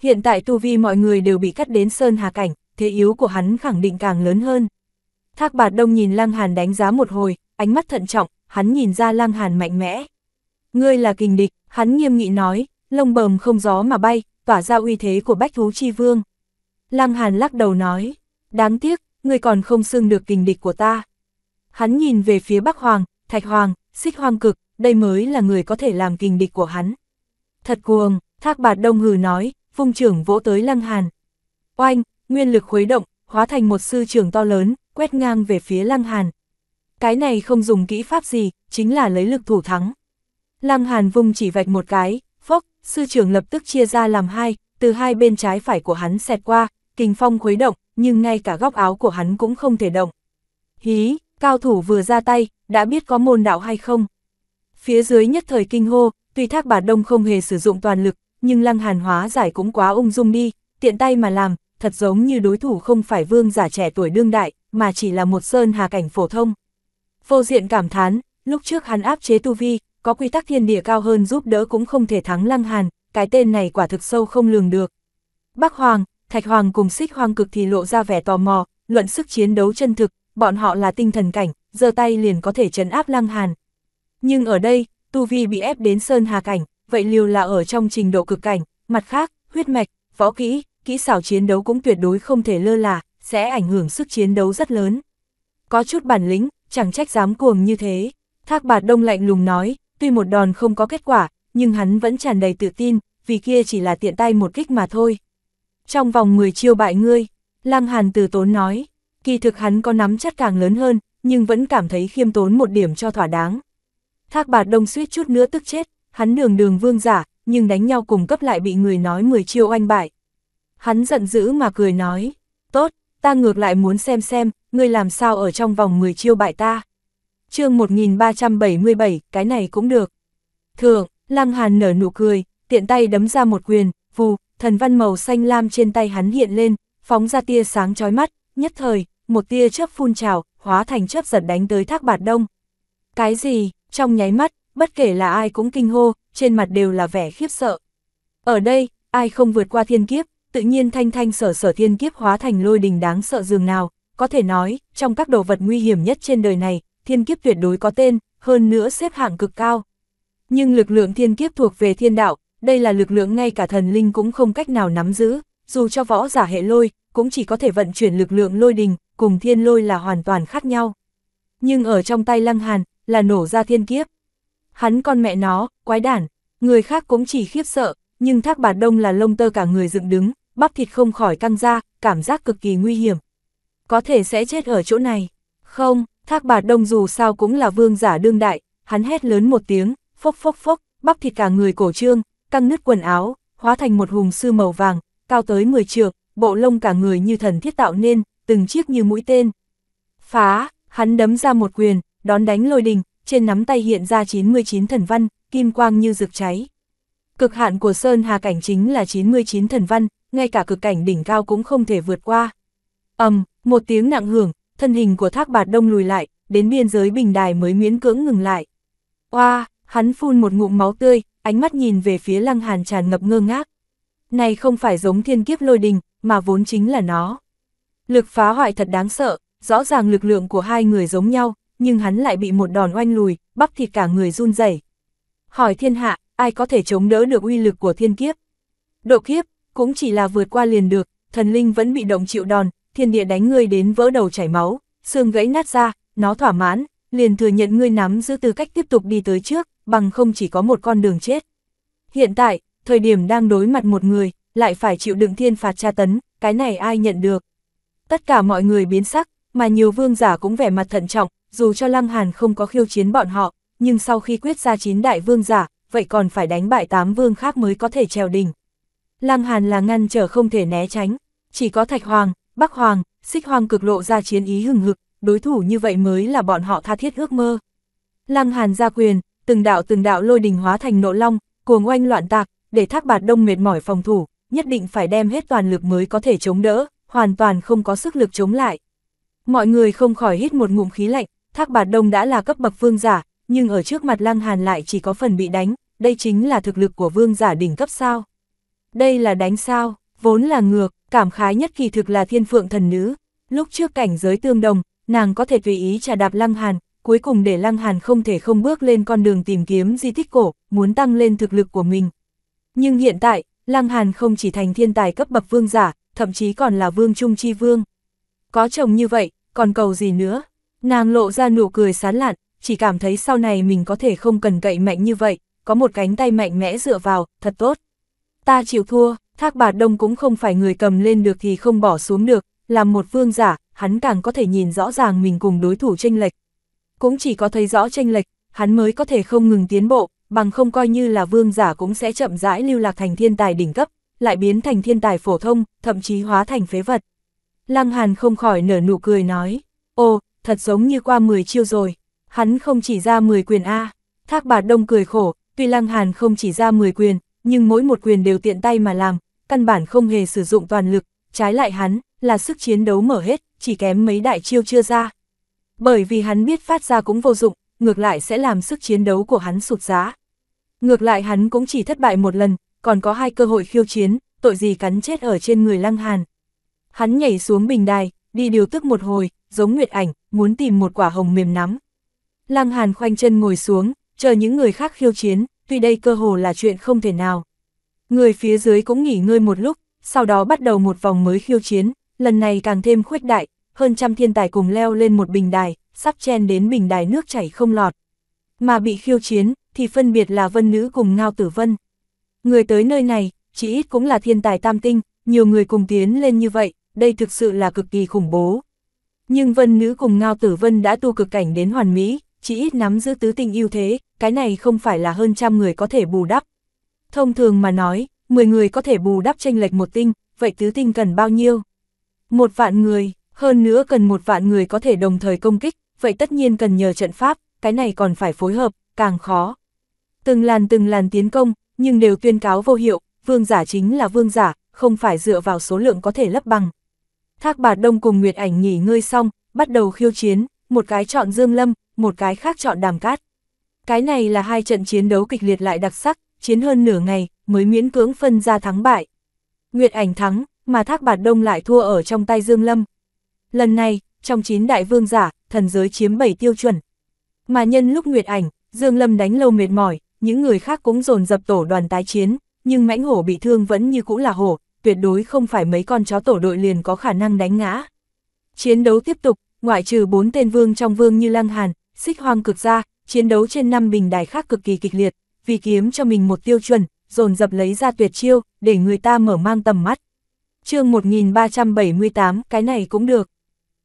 Hiện tại tu vi mọi người đều bị cắt đến sơn hà cảnh, thế yếu của hắn khẳng định càng lớn hơn. Thác Bạt Đông nhìn Lăng Hàn đánh giá một hồi, ánh mắt thận trọng, hắn nhìn ra Lăng Hàn mạnh mẽ. Ngươi là kình địch, hắn nghiêm nghị nói, lông bờm không gió mà bay, tỏa ra uy thế của bách thú chi vương. Lăng Hàn lắc đầu nói, đáng tiếc, ngươi còn không xưng được kình địch của ta. Hắn nhìn về phía Bắc Hoàng, Thạch Hoàng, Xích Hoàng Cực, đây mới là người có thể làm kình địch của hắn. Thật cuồng, Thác Bạt Đông hừ nói, vung trưởng vỗ tới Lăng Hàn. Oanh, nguyên lực khuấy động, hóa thành một sư trưởng to lớn, quét ngang về phía Lăng Hàn. Cái này không dùng kỹ pháp gì, chính là lấy lực thủ thắng. Lăng Hàn vung chỉ vạch một cái, phốc, sư trưởng lập tức chia ra làm hai, từ hai bên trái phải của hắn xẹt qua, kình phong khuấy động, nhưng ngay cả góc áo của hắn cũng không thể động. Hí, Cao thủ vừa ra tay, đã biết có môn đạo hay không. Phía dưới nhất thời kinh hô, tuy thác bà Đông không hề sử dụng toàn lực, nhưng lăng hàn hóa giải cũng quá ung dung đi, tiện tay mà làm, thật giống như đối thủ không phải vương giả trẻ tuổi đương đại, mà chỉ là một sơn hà cảnh phổ thông. Vô diện cảm thán, lúc trước hắn áp chế tu vi, có quy tắc thiên địa cao hơn giúp đỡ cũng không thể thắng lăng hàn, cái tên này quả thực sâu không lường được. Bắc Hoàng, Thạch Hoàng cùng Xích Hoàng cực thì lộ ra vẻ tò mò, luận sức chiến đấu chân thực, bọn họ là tinh thần cảnh, giơ tay liền có thể chấn áp Lăng Hàn. Nhưng ở đây, Tu Vi bị ép đến Sơn Hà cảnh, vậy liều là ở trong trình độ cực cảnh, mặt khác, huyết mạch, võ kỹ, kỹ xảo chiến đấu cũng tuyệt đối không thể lơ là, sẽ ảnh hưởng sức chiến đấu rất lớn. Có chút bản lĩnh, chẳng trách dám cuồng như thế. Thác bạt đông lạnh lùng nói, tuy một đòn không có kết quả, nhưng hắn vẫn tràn đầy tự tin, vì kia chỉ là tiện tay một kích mà thôi. Trong vòng 10 chiêu bại ngươi, Lăng Hàn từ tốn nói, kỳ thực hắn có nắm chắc càng lớn hơn, nhưng vẫn cảm thấy khiêm tốn một điểm cho thỏa đáng. Thác bạt đông suýt chút nữa tức chết, hắn đường đường vương giả, nhưng đánh nhau cùng cấp lại bị người nói 10 chiêu oanh bại. Hắn giận dữ mà cười nói, tốt, ta ngược lại muốn xem xem, ngươi làm sao ở trong vòng 10 chiêu bại ta. chương 1377, cái này cũng được. Thượng, Lăng Hàn nở nụ cười, tiện tay đấm ra một quyền, vù, thần văn màu xanh lam trên tay hắn hiện lên, phóng ra tia sáng chói mắt, nhất thời, một tia chớp phun trào, hóa thành chớp giật đánh tới thác bạt đông. Cái gì, trong nháy mắt, bất kể là ai cũng kinh hô, trên mặt đều là vẻ khiếp sợ. Ở đây, ai không vượt qua thiên kiếp, tự nhiên thanh thanh sở sở thiên kiếp hóa thành lôi đình đáng sợ dường nào, có thể nói, trong các đồ vật nguy hiểm nhất trên đời này, thiên kiếp tuyệt đối có tên, hơn nữa xếp hạng cực cao. Nhưng lực lượng thiên kiếp thuộc về thiên đạo, đây là lực lượng ngay cả thần linh cũng không cách nào nắm giữ, dù cho võ giả hệ lôi, cũng chỉ có thể vận chuyển lực lượng lôi đình, cùng thiên lôi là hoàn toàn khác nhau. Nhưng ở trong tay Lăng Hàn, là nổ ra thiên kiếp. Hắn con mẹ nó, quái đản, người khác cũng chỉ khiếp sợ, nhưng thác bà đông là lông tơ cả người dựng đứng, bắp thịt không khỏi căng ra, cảm giác cực kỳ nguy hiểm. Có thể sẽ chết ở chỗ này. Không, thác bà đông dù sao cũng là vương giả đương đại, hắn hét lớn một tiếng, phốc phốc phốc, bắp thịt cả người cổ trương, căng nứt quần áo, hóa thành một hùng sư màu vàng, cao tới 10 trượng, bộ lông cả người như thần thiết tạo nên, từng chiếc như mũi tên. Phá, hắn đấm ra một quyền, đón đánh lôi đình, trên nắm tay hiện ra 99 thần văn, kim quang như rực cháy. Cực hạn của Sơn Hà Cảnh chính là 99 thần văn, ngay cả cực cảnh đỉnh cao cũng không thể vượt qua. ầm, một tiếng nặng hưởng, thân hình của thác bạt đông lùi lại, đến biên giới bình đài mới miễn cưỡng ngừng lại. Oa, hắn phun một ngụm máu tươi, ánh mắt nhìn về phía lăng hàn tràn ngập ngơ ngác. Này không phải giống thiên kiếp lôi đình, mà vốn chính là nó. Lực phá hoại thật đáng sợ, rõ ràng lực lượng của hai người giống nhau, nhưng hắn lại bị một đòn oanh lùi, bắp thịt cả người run rẩy. Hỏi thiên hạ, ai có thể chống đỡ được uy lực của thiên kiếp? Độ kiếp, cũng chỉ là vượt qua liền được, thần linh vẫn bị động chịu đòn, thiên địa đánh ngươi đến vỡ đầu chảy máu, xương gãy nát ra, nó thỏa mãn, liền thừa nhận ngươi nắm giữ tư cách tiếp tục đi tới trước, bằng không chỉ có một con đường chết. Hiện tại, thời điểm đang đối mặt một người, lại phải chịu đựng thiên phạt tra tấn, cái này ai nhận được tất cả mọi người biến sắc, mà nhiều vương giả cũng vẻ mặt thận trọng, dù cho Lăng Hàn không có khiêu chiến bọn họ, nhưng sau khi quyết ra chín đại vương giả, vậy còn phải đánh bại tám vương khác mới có thể trèo đỉnh. Lăng Hàn là ngăn trở không thể né tránh, chỉ có Thạch Hoàng, Bắc Hoàng, Xích Hoàng cực lộ ra chiến ý hừng hực, đối thủ như vậy mới là bọn họ tha thiết ước mơ. Lăng Hàn ra quyền, từng đạo từng đạo lôi đình hóa thành nộ long, cuồng oanh loạn tạc, để Thác Bạt Đông mệt mỏi phòng thủ, nhất định phải đem hết toàn lực mới có thể chống đỡ hoàn toàn không có sức lực chống lại. Mọi người không khỏi hít một ngụm khí lạnh, Thác Bạt Đông đã là cấp bậc vương giả, nhưng ở trước mặt Lăng Hàn lại chỉ có phần bị đánh, đây chính là thực lực của vương giả đỉnh cấp sao. Đây là đánh sao, vốn là ngược, cảm khái nhất kỳ thực là thiên phượng thần nữ. Lúc trước cảnh giới tương đồng, nàng có thể tùy ý trả đạp Lăng Hàn, cuối cùng để Lăng Hàn không thể không bước lên con đường tìm kiếm di tích cổ, muốn tăng lên thực lực của mình. Nhưng hiện tại, Lăng Hàn không chỉ thành thiên tài cấp bậc vương giả, thậm chí còn là vương trung chi vương. Có chồng như vậy, còn cầu gì nữa? Nàng lộ ra nụ cười sán lạn, chỉ cảm thấy sau này mình có thể không cần cậy mạnh như vậy, có một cánh tay mạnh mẽ dựa vào, thật tốt. Ta chịu thua, Thác bà Đông cũng không phải người cầm lên được thì không bỏ xuống được, làm một vương giả, hắn càng có thể nhìn rõ ràng mình cùng đối thủ tranh lệch. Cũng chỉ có thấy rõ tranh lệch, hắn mới có thể không ngừng tiến bộ, bằng không coi như là vương giả cũng sẽ chậm rãi lưu lạc thành thiên tài đỉnh cấp, lại biến thành thiên tài phổ thông, thậm chí hóa thành phế vật. Lăng Hàn không khỏi nở nụ cười nói, ô, thật giống như qua 10 chiêu rồi, hắn không chỉ ra 10 quyền A. Thác bà Đông cười khổ, tuy Lăng Hàn không chỉ ra 10 quyền, nhưng mỗi một quyền đều tiện tay mà làm, căn bản không hề sử dụng toàn lực, trái lại hắn, là sức chiến đấu mở hết, chỉ kém mấy đại chiêu chưa ra. Bởi vì hắn biết phát ra cũng vô dụng, ngược lại sẽ làm sức chiến đấu của hắn sụt giá. Ngược lại hắn cũng chỉ thất bại một lần, còn có hai cơ hội khiêu chiến, tội gì cắn chết ở trên người Lăng Hàn. Hắn nhảy xuống bình đài, đi điều tức một hồi, giống Nguyệt Ảnh, muốn tìm một quả hồng mềm nắm. Lăng Hàn khoanh chân ngồi xuống, chờ những người khác khiêu chiến, tuy đây cơ hồ là chuyện không thể nào. Người phía dưới cũng nghỉ ngơi một lúc, sau đó bắt đầu một vòng mới khiêu chiến, lần này càng thêm khuếch đại, hơn trăm thiên tài cùng leo lên một bình đài, sắp chen đến bình đài nước chảy không lọt. Mà bị khiêu chiến, thì phân biệt là vân nữ cùng ngao tử vân. Người tới nơi này, chỉ ít cũng là thiên tài tam tinh, nhiều người cùng tiến lên như vậy, đây thực sự là cực kỳ khủng bố. Nhưng vân nữ cùng ngao tử vân đã tu cực cảnh đến hoàn mỹ, chỉ ít nắm giữ tứ tinh ưu thế, cái này không phải là hơn trăm người có thể bù đắp. Thông thường mà nói, 10 người có thể bù đắp tranh lệch một tinh, vậy tứ tinh cần bao nhiêu? Một vạn người, hơn nữa cần một vạn người có thể đồng thời công kích, vậy tất nhiên cần nhờ trận pháp, cái này còn phải phối hợp, càng khó. Từng làn từng làn tiến công, nhưng đều tuyên cáo vô hiệu, vương giả chính là vương giả, không phải dựa vào số lượng có thể lấp bằng. Thác bà Đông cùng Nguyệt Ảnh nghỉ ngơi xong, bắt đầu khiêu chiến, một cái chọn Dương Lâm, một cái khác chọn Đàm Cát. Cái này là hai trận chiến đấu kịch liệt lại đặc sắc, chiến hơn nửa ngày, mới miễn cưỡng phân ra thắng bại. Nguyệt Ảnh thắng, mà Thác Bạt Đông lại thua ở trong tay Dương Lâm. Lần này, trong chín đại vương giả, thần giới chiếm 7 tiêu chuẩn. Mà nhân lúc Nguyệt Ảnh, Dương Lâm đánh lâu mệt mỏi, những người khác cũng dồn dập tổ đoàn tái chiến, nhưng mãnh hổ bị thương vẫn như cũ là hổ, tuyệt đối không phải mấy con chó tổ đội liền có khả năng đánh ngã. Chiến đấu tiếp tục, ngoại trừ bốn tên vương trong vương như Lăng Hàn, xích hoang cực ra, chiến đấu trên năm bình đài khác cực kỳ kịch liệt, vì kiếm cho mình một tiêu chuẩn, dồn dập lấy ra tuyệt chiêu, để người ta mở mang tầm mắt. chương 1378, cái này cũng được.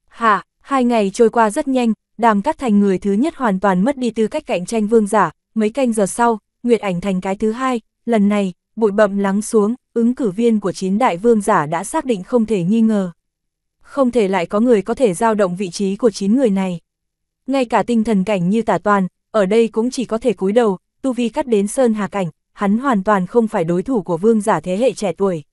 Hạ, hai ngày trôi qua rất nhanh, đàm cắt thành người thứ nhất hoàn toàn mất đi tư cách cạnh tranh vương giả, mấy canh giờ sau, Nguyệt ảnh thành cái thứ hai, lần này, bụi bậm lắng xuống, ứng cử viên của chín đại vương giả đã xác định không thể nghi ngờ. Không thể lại có người có thể giao động vị trí của chín người này. Ngay cả tinh thần cảnh như tả toàn, ở đây cũng chỉ có thể cúi đầu, tu vi cắt đến sơn hà cảnh, hắn hoàn toàn không phải đối thủ của vương giả thế hệ trẻ tuổi.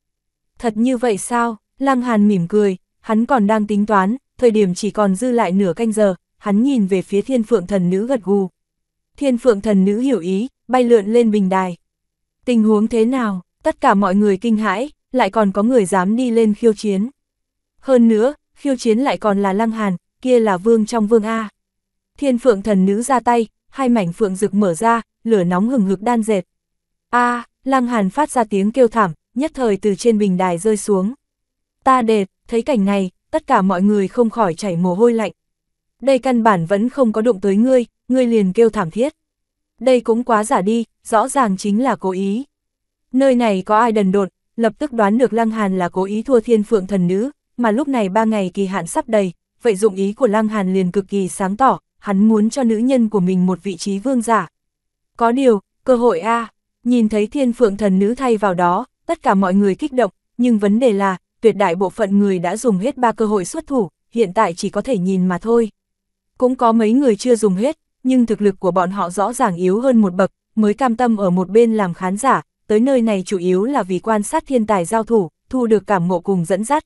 Thật như vậy sao? Lăng Hàn mỉm cười, hắn còn đang tính toán, thời điểm chỉ còn dư lại nửa canh giờ, hắn nhìn về phía thiên phượng thần nữ gật gù, Thiên phượng thần nữ hiểu ý, bay lượn lên bình đài. Tình huống thế nào, tất cả mọi người kinh hãi, lại còn có người dám đi lên khiêu chiến. Hơn nữa, khiêu chiến lại còn là lăng hàn, kia là vương trong vương A. Thiên phượng thần nữ ra tay, hai mảnh phượng rực mở ra, lửa nóng hừng hực đan dệt. A, à, lăng hàn phát ra tiếng kêu thảm, nhất thời từ trên bình đài rơi xuống. Ta đệt, thấy cảnh này, tất cả mọi người không khỏi chảy mồ hôi lạnh đây căn bản vẫn không có đụng tới ngươi, ngươi liền kêu thảm thiết. Đây cũng quá giả đi, rõ ràng chính là cố ý. Nơi này có ai đần đột, lập tức đoán được Lăng Hàn là cố ý thua thiên phượng thần nữ, mà lúc này ba ngày kỳ hạn sắp đầy, vậy dụng ý của Lăng Hàn liền cực kỳ sáng tỏ, hắn muốn cho nữ nhân của mình một vị trí vương giả. Có điều, cơ hội a nhìn thấy thiên phượng thần nữ thay vào đó, tất cả mọi người kích động, nhưng vấn đề là, tuyệt đại bộ phận người đã dùng hết ba cơ hội xuất thủ, hiện tại chỉ có thể nhìn mà thôi. Cũng có mấy người chưa dùng hết, nhưng thực lực của bọn họ rõ ràng yếu hơn một bậc, mới cam tâm ở một bên làm khán giả, tới nơi này chủ yếu là vì quan sát thiên tài giao thủ, thu được cảm ngộ cùng dẫn dắt.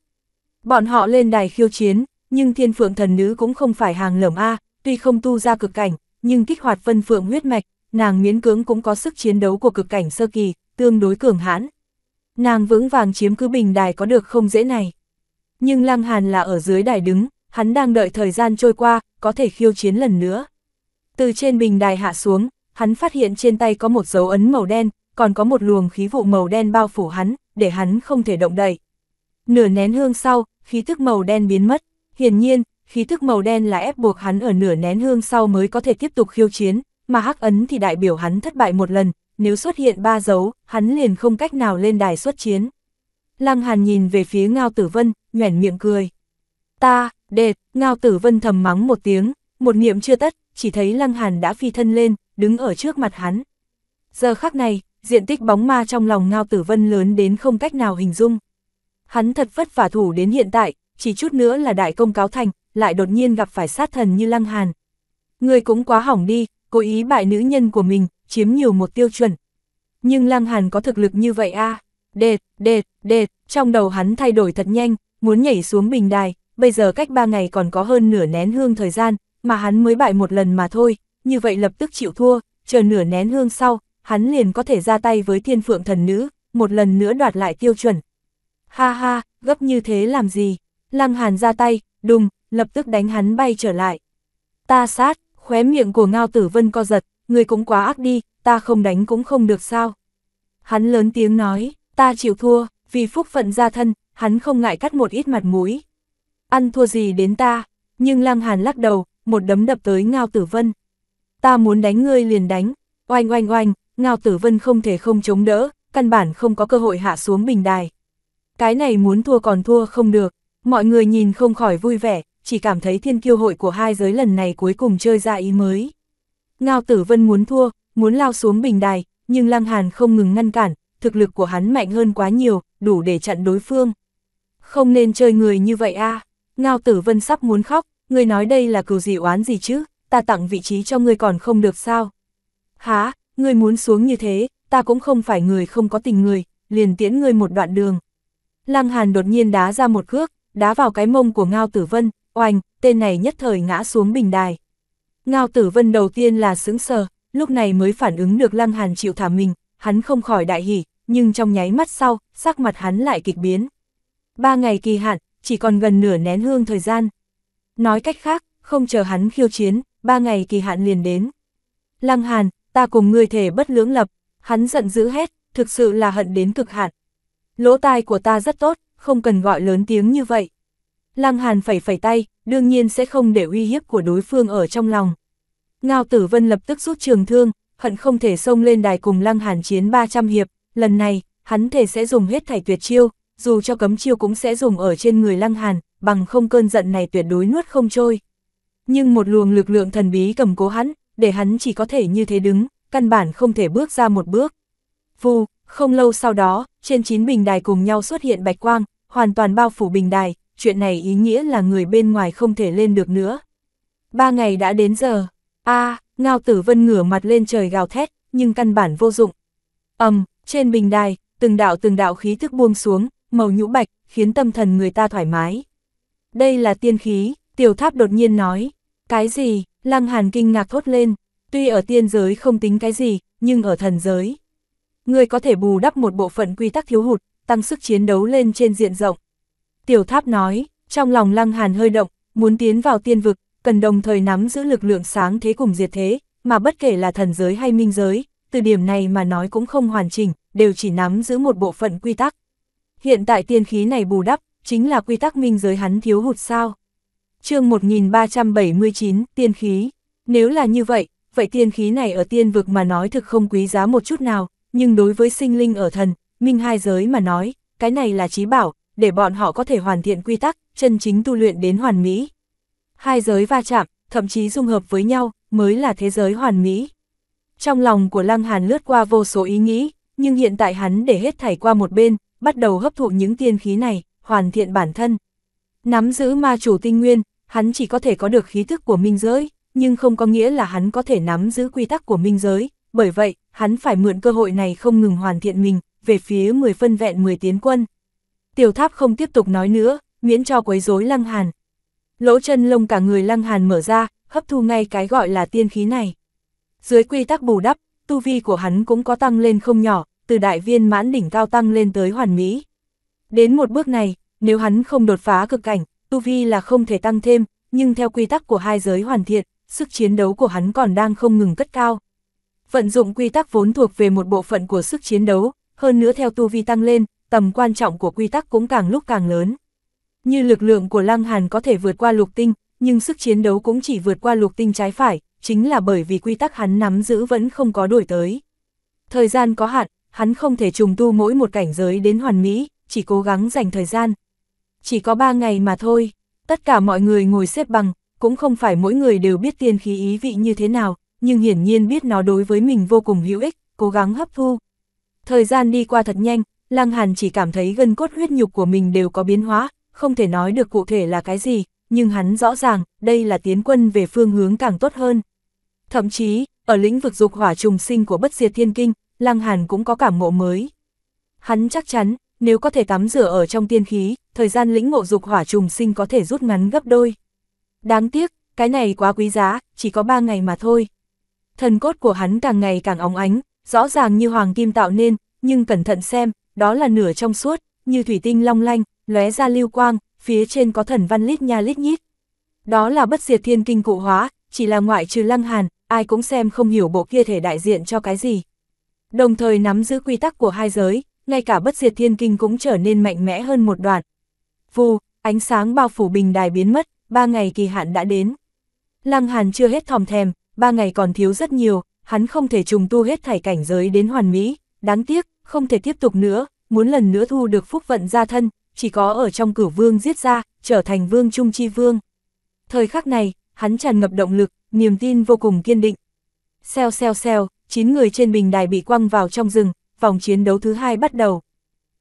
Bọn họ lên đài khiêu chiến, nhưng thiên phượng thần nữ cũng không phải hàng lởm A, tuy không tu ra cực cảnh, nhưng kích hoạt vân phượng huyết mạch, nàng miễn cưỡng cũng có sức chiến đấu của cực cảnh sơ kỳ, tương đối cường hãn. Nàng vững vàng chiếm cứ bình đài có được không dễ này. Nhưng Lăng Hàn là ở dưới đài đứng, hắn đang đợi thời gian trôi qua, có thể khiêu chiến lần nữa. Từ trên bình đài hạ xuống, hắn phát hiện trên tay có một dấu ấn màu đen, còn có một luồng khí vụ màu đen bao phủ hắn, để hắn không thể động đậy. Nửa nén hương sau, khí thức màu đen biến mất, hiển nhiên, khí thức màu đen là ép buộc hắn ở nửa nén hương sau mới có thể tiếp tục khiêu chiến, mà hắc ấn thì đại biểu hắn thất bại một lần, nếu xuất hiện ba dấu, hắn liền không cách nào lên đài xuất chiến. Lăng Hàn nhìn về phía Ngao Tử Vân, nhoẻn miệng cười ta, đệt, ngao tử vân thầm mắng một tiếng, một niệm chưa tất, chỉ thấy lăng hàn đã phi thân lên, đứng ở trước mặt hắn. Giờ khắc này, diện tích bóng ma trong lòng ngao tử vân lớn đến không cách nào hình dung. Hắn thật vất vả thủ đến hiện tại, chỉ chút nữa là đại công cáo thành, lại đột nhiên gặp phải sát thần như lăng hàn. Người cũng quá hỏng đi, cố ý bại nữ nhân của mình, chiếm nhiều một tiêu chuẩn. Nhưng lăng hàn có thực lực như vậy a Đệt, đệt, đệt, trong đầu hắn thay đổi thật nhanh, muốn nhảy xuống bình đài, bây giờ cách ba ngày còn có hơn nửa nén hương thời gian, mà hắn mới bại một lần mà thôi, như vậy lập tức chịu thua, chờ nửa nén hương sau, hắn liền có thể ra tay với thiên phượng thần nữ, một lần nữa đoạt lại tiêu chuẩn. Ha ha, gấp như thế làm gì? Lăng Hàn ra tay, đùng, lập tức đánh hắn bay trở lại. Ta sát, khóe miệng của Ngao Tử Vân co giật, người cũng quá ác đi, ta không đánh cũng không được sao. Hắn lớn tiếng nói, ta chịu thua, vì phúc phận gia thân, hắn không ngại cắt một ít mặt mũi ăn thua gì đến ta, nhưng Lang Hàn lắc đầu, một đấm đập tới Ngao Tử Vân. Ta muốn đánh ngươi liền đánh, oanh oanh oanh, Ngao Tử Vân không thể không chống đỡ, căn bản không có cơ hội hạ xuống bình đài. Cái này muốn thua còn thua không được, mọi người nhìn không khỏi vui vẻ, chỉ cảm thấy thiên kiêu hội của hai giới lần này cuối cùng chơi ra ý mới. Ngao Tử Vân muốn thua, muốn lao xuống bình đài, nhưng Lang Hàn không ngừng ngăn cản, thực lực của hắn mạnh hơn quá nhiều, đủ để chặn đối phương. Không nên chơi người như vậy a. À. Ngao tử vân sắp muốn khóc, người nói đây là cừu gì oán gì chứ, ta tặng vị trí cho ngươi còn không được sao. Há, người muốn xuống như thế, ta cũng không phải người không có tình người, liền tiễn người một đoạn đường. Lăng Hàn đột nhiên đá ra một cước, đá vào cái mông của Ngao Tử Vân, oanh, tên này nhất thời ngã xuống bình đài. Ngao Tử Vân đầu tiên là sững sờ, lúc này mới phản ứng được Lăng Hàn chịu thả mình, hắn không khỏi đại hỉ, nhưng trong nháy mắt sau, sắc mặt hắn lại kịch biến. Ba ngày kỳ hạn, chỉ còn gần nửa nén hương thời gian. Nói cách khác, không chờ hắn khiêu chiến, ba ngày kỳ hạn liền đến. Lăng Hàn, ta cùng ngươi thể bất lưỡng lập, hắn giận dữ hết, thực sự là hận đến cực hạn. Lỗ tai của ta rất tốt, không cần gọi lớn tiếng như vậy. Lăng Hàn phẩy phẩy tay, đương nhiên sẽ không để uy hiếp của đối phương ở trong lòng. Ngao Tử Vân lập tức rút trường thương, hận không thể xông lên đài cùng Lăng Hàn chiến 300 hiệp, lần này, hắn thể sẽ dùng hết thảy tuyệt chiêu, dù cho cấm chiêu cũng sẽ dùng ở trên người Lăng Hàn, bằng không cơn giận này tuyệt đối nuốt không trôi. Nhưng một luồng lực lượng thần bí cầm cố hắn, để hắn chỉ có thể như thế đứng, căn bản không thể bước ra một bước. Vù, không lâu sau đó, trên chín bình đài cùng nhau xuất hiện bạch quang, hoàn toàn bao phủ bình đài, chuyện này ý nghĩa là người bên ngoài không thể lên được nữa. Ba ngày đã đến giờ. a Ngao Tử Vân ngửa mặt lên trời gào thét, nhưng căn bản vô dụng. ầm um, trên bình đài, từng đạo từng đạo khí thức buông xuống, màu nhũ bạch, khiến tâm thần người ta thoải mái. Đây là tiên khí, tiểu tháp đột nhiên nói. Cái gì? Lăng Hàn kinh ngạc thốt lên. Tuy ở tiên giới không tính cái gì, nhưng ở thần giới. Người có thể bù đắp một bộ phận quy tắc thiếu hụt, tăng sức chiến đấu lên trên diện rộng. Tiểu tháp nói, trong lòng Lăng Hàn hơi động, muốn tiến vào tiên vực, cần đồng thời nắm giữ lực lượng sáng thế cùng diệt thế, mà bất kể là thần giới hay minh giới, từ điểm này mà nói cũng không hoàn chỉnh, đều chỉ nắm giữ một bộ phận quy tắc. Hiện tại tiên khí này bù đắp, chính là quy tắc minh giới hắn thiếu hụt sao. chương 1379, tiên khí. Nếu là như vậy, vậy tiên khí này ở tiên vực mà nói thực không quý giá một chút nào, nhưng đối với sinh linh ở thần, minh hai giới mà nói, cái này là trí bảo, để bọn họ có thể hoàn thiện quy tắc, chân chính tu luyện đến hoàn mỹ. Hai giới va chạm, thậm chí dung hợp với nhau, mới là thế giới hoàn mỹ. Trong lòng của Lăng Hàn lướt qua vô số ý nghĩ, nhưng hiện tại hắn để hết thảy qua một bên, bắt đầu hấp thụ những tiên khí này, hoàn thiện bản thân. Nắm giữ ma chủ tinh nguyên, hắn chỉ có thể có được khí thức của minh giới, nhưng không có nghĩa là hắn có thể nắm giữ quy tắc của minh giới, bởi vậy, hắn phải mượn cơ hội này không ngừng hoàn thiện mình, về phía 10 phân vẹn 10 tiến quân. Tiểu tháp không tiếp tục nói nữa, miễn cho quấy rối lăng hàn. Lỗ chân lông cả người lăng hàn mở ra, hấp thu ngay cái gọi là tiên khí này. Dưới quy tắc bù đắp, tu vi của hắn cũng có tăng lên không nhỏ, từ đại viên mãn đỉnh cao tăng lên tới hoàn mỹ. Đến một bước này, nếu hắn không đột phá cực cảnh, tu vi là không thể tăng thêm, nhưng theo quy tắc của hai giới hoàn thiện, sức chiến đấu của hắn còn đang không ngừng cất cao. Vận dụng quy tắc vốn thuộc về một bộ phận của sức chiến đấu, hơn nữa theo tu vi tăng lên, tầm quan trọng của quy tắc cũng càng lúc càng lớn. Như lực lượng của Lăng Hàn có thể vượt qua lục tinh, nhưng sức chiến đấu cũng chỉ vượt qua lục tinh trái phải, chính là bởi vì quy tắc hắn nắm giữ vẫn không có đổi tới. Thời gian có hạn, hắn không thể trùng tu mỗi một cảnh giới đến hoàn mỹ, chỉ cố gắng dành thời gian. Chỉ có ba ngày mà thôi, tất cả mọi người ngồi xếp bằng, cũng không phải mỗi người đều biết tiên khí ý vị như thế nào, nhưng hiển nhiên biết nó đối với mình vô cùng hữu ích, cố gắng hấp thu. Thời gian đi qua thật nhanh, Lăng Hàn chỉ cảm thấy gân cốt huyết nhục của mình đều có biến hóa, không thể nói được cụ thể là cái gì, nhưng hắn rõ ràng, đây là tiến quân về phương hướng càng tốt hơn. Thậm chí, ở lĩnh vực dục hỏa trùng sinh của bất diệt thiên kinh, Lăng Hàn cũng có cảm ngộ mới. Hắn chắc chắn, nếu có thể tắm rửa ở trong tiên khí, thời gian lĩnh ngộ dục hỏa trùng sinh có thể rút ngắn gấp đôi. Đáng tiếc, cái này quá quý giá, chỉ có 3 ngày mà thôi. Thần cốt của hắn càng ngày càng óng ánh, rõ ràng như hoàng kim tạo nên, nhưng cẩn thận xem, đó là nửa trong suốt, như thủy tinh long lanh, lóe ra lưu quang, phía trên có thần văn lít nha lít nhít. Đó là bất diệt thiên kinh cụ hóa, chỉ là ngoại trừ lăng hàn, ai cũng xem không hiểu bộ kia thể đại diện cho cái gì đồng thời nắm giữ quy tắc của hai giới, ngay cả bất diệt thiên kinh cũng trở nên mạnh mẽ hơn một đoạn. Vù, ánh sáng bao phủ bình đài biến mất, ba ngày kỳ hạn đã đến. Lăng Hàn chưa hết thòm thèm, ba ngày còn thiếu rất nhiều, hắn không thể trùng tu hết thảy cảnh giới đến hoàn mỹ, đáng tiếc, không thể tiếp tục nữa, muốn lần nữa thu được phúc vận gia thân, chỉ có ở trong cửu vương giết ra, trở thành vương trung chi vương. Thời khắc này, hắn tràn ngập động lực, niềm tin vô cùng kiên định. Xèo xèo xèo, 9 người trên bình đài bị quăng vào trong rừng, vòng chiến đấu thứ hai bắt đầu.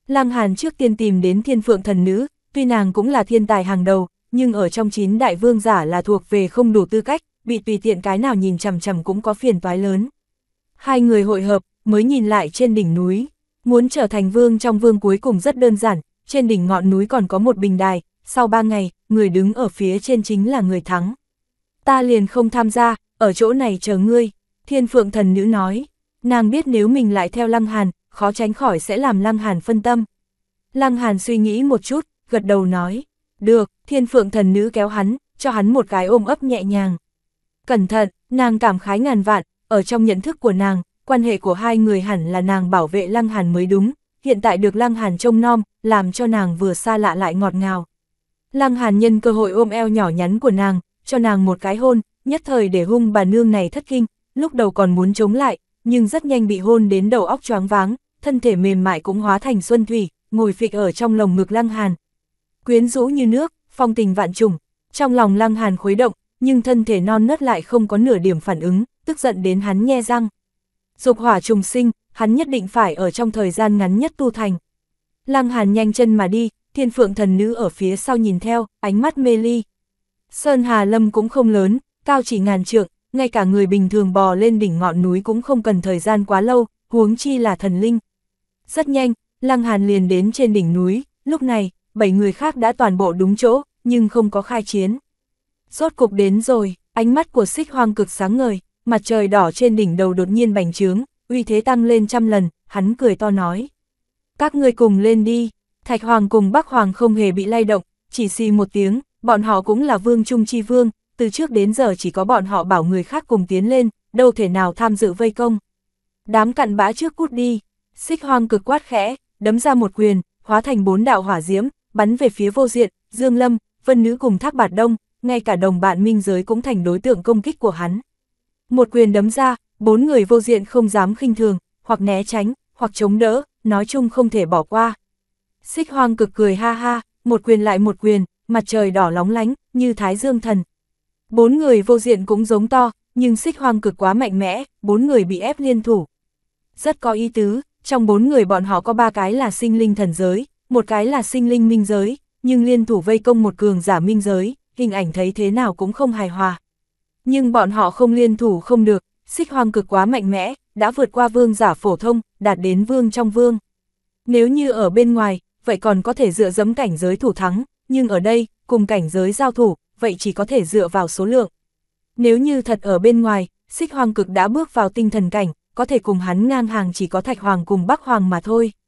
Lăng Hàn trước tiên tìm đến thiên phượng thần nữ, tuy nàng cũng là thiên tài hàng đầu, nhưng ở trong 9 đại vương giả là thuộc về không đủ tư cách, bị tùy tiện cái nào nhìn chằm chằm cũng có phiền toái lớn. Hai người hội hợp, mới nhìn lại trên đỉnh núi, muốn trở thành vương trong vương cuối cùng rất đơn giản, trên đỉnh ngọn núi còn có một bình đài, sau ba ngày, người đứng ở phía trên chính là người thắng. Ta liền không tham gia, ở chỗ này chờ ngươi. Thiên phượng thần nữ nói, nàng biết nếu mình lại theo Lăng Hàn, khó tránh khỏi sẽ làm Lăng Hàn phân tâm. Lăng Hàn suy nghĩ một chút, gật đầu nói, được, thiên phượng thần nữ kéo hắn, cho hắn một cái ôm ấp nhẹ nhàng. Cẩn thận, nàng cảm khái ngàn vạn, ở trong nhận thức của nàng, quan hệ của hai người hẳn là nàng bảo vệ Lăng Hàn mới đúng, hiện tại được Lăng Hàn trông nom, làm cho nàng vừa xa lạ lại ngọt ngào. Lăng Hàn nhân cơ hội ôm eo nhỏ nhắn của nàng, cho nàng một cái hôn, nhất thời để hung bà nương này thất kinh, lúc đầu còn muốn chống lại, nhưng rất nhanh bị hôn đến đầu óc choáng váng, thân thể mềm mại cũng hóa thành xuân thủy, ngồi phịch ở trong lồng ngực Lăng Hàn. Quyến rũ như nước, phong tình vạn trùng, trong lòng Lăng Hàn khuấy động, nhưng thân thể non nớt lại không có nửa điểm phản ứng, tức giận đến hắn nhe răng. Dục hỏa trùng sinh, hắn nhất định phải ở trong thời gian ngắn nhất tu thành. Lăng Hàn nhanh chân mà đi, thiên phượng thần nữ ở phía sau nhìn theo, ánh mắt mê ly. Sơn Hà Lâm cũng không lớn, cao chỉ ngàn trượng, ngay cả người bình thường bò lên đỉnh ngọn núi cũng không cần thời gian quá lâu, huống chi là thần linh. Rất nhanh, Lăng Hàn liền đến trên đỉnh núi, lúc này, bảy người khác đã toàn bộ đúng chỗ, nhưng không có khai chiến. Rốt cục đến rồi, ánh mắt của xích hoang cực sáng ngời, mặt trời đỏ trên đỉnh đầu đột nhiên bành trướng, uy thế tăng lên trăm lần, hắn cười to nói. Các người cùng lên đi, Thạch Hoàng cùng Bắc Hoàng không hề bị lay động, chỉ xì một tiếng, bọn họ cũng là vương trung chi vương, từ trước đến giờ chỉ có bọn họ bảo người khác cùng tiến lên, đâu thể nào tham dự vây công. Đám cặn bã trước cút đi, xích hoang cực quát khẽ, đấm ra một quyền, hóa thành bốn đạo hỏa diễm, bắn về phía vô diện, Dương Lâm, Vân Nữ cùng Thác Bạt Đông, ngay cả đồng bạn minh giới cũng thành đối tượng công kích của hắn. Một quyền đấm ra, bốn người vô diện không dám khinh thường, hoặc né tránh, hoặc chống đỡ, nói chung không thể bỏ qua. Xích hoang cực cười ha ha, một quyền lại một quyền, mặt trời đỏ lóng lánh, như thái dương thần, Bốn người vô diện cũng giống to, nhưng xích hoang cực quá mạnh mẽ, bốn người bị ép liên thủ. Rất có ý tứ, trong bốn người bọn họ có ba cái là sinh linh thần giới, một cái là sinh linh minh giới, nhưng liên thủ vây công một cường giả minh giới, hình ảnh thấy thế nào cũng không hài hòa. Nhưng bọn họ không liên thủ không được, xích hoang cực quá mạnh mẽ, đã vượt qua vương giả phổ thông, đạt đến vương trong vương. Nếu như ở bên ngoài, vậy còn có thể dựa dẫm cảnh giới thủ thắng, nhưng ở đây, cùng cảnh giới giao thủ, vậy chỉ có thể dựa vào số lượng. Nếu như thật ở bên ngoài, xích hoàng cực đã bước vào tinh thần cảnh, có thể cùng hắn ngang hàng chỉ có thạch hoàng cùng bắc hoàng mà thôi.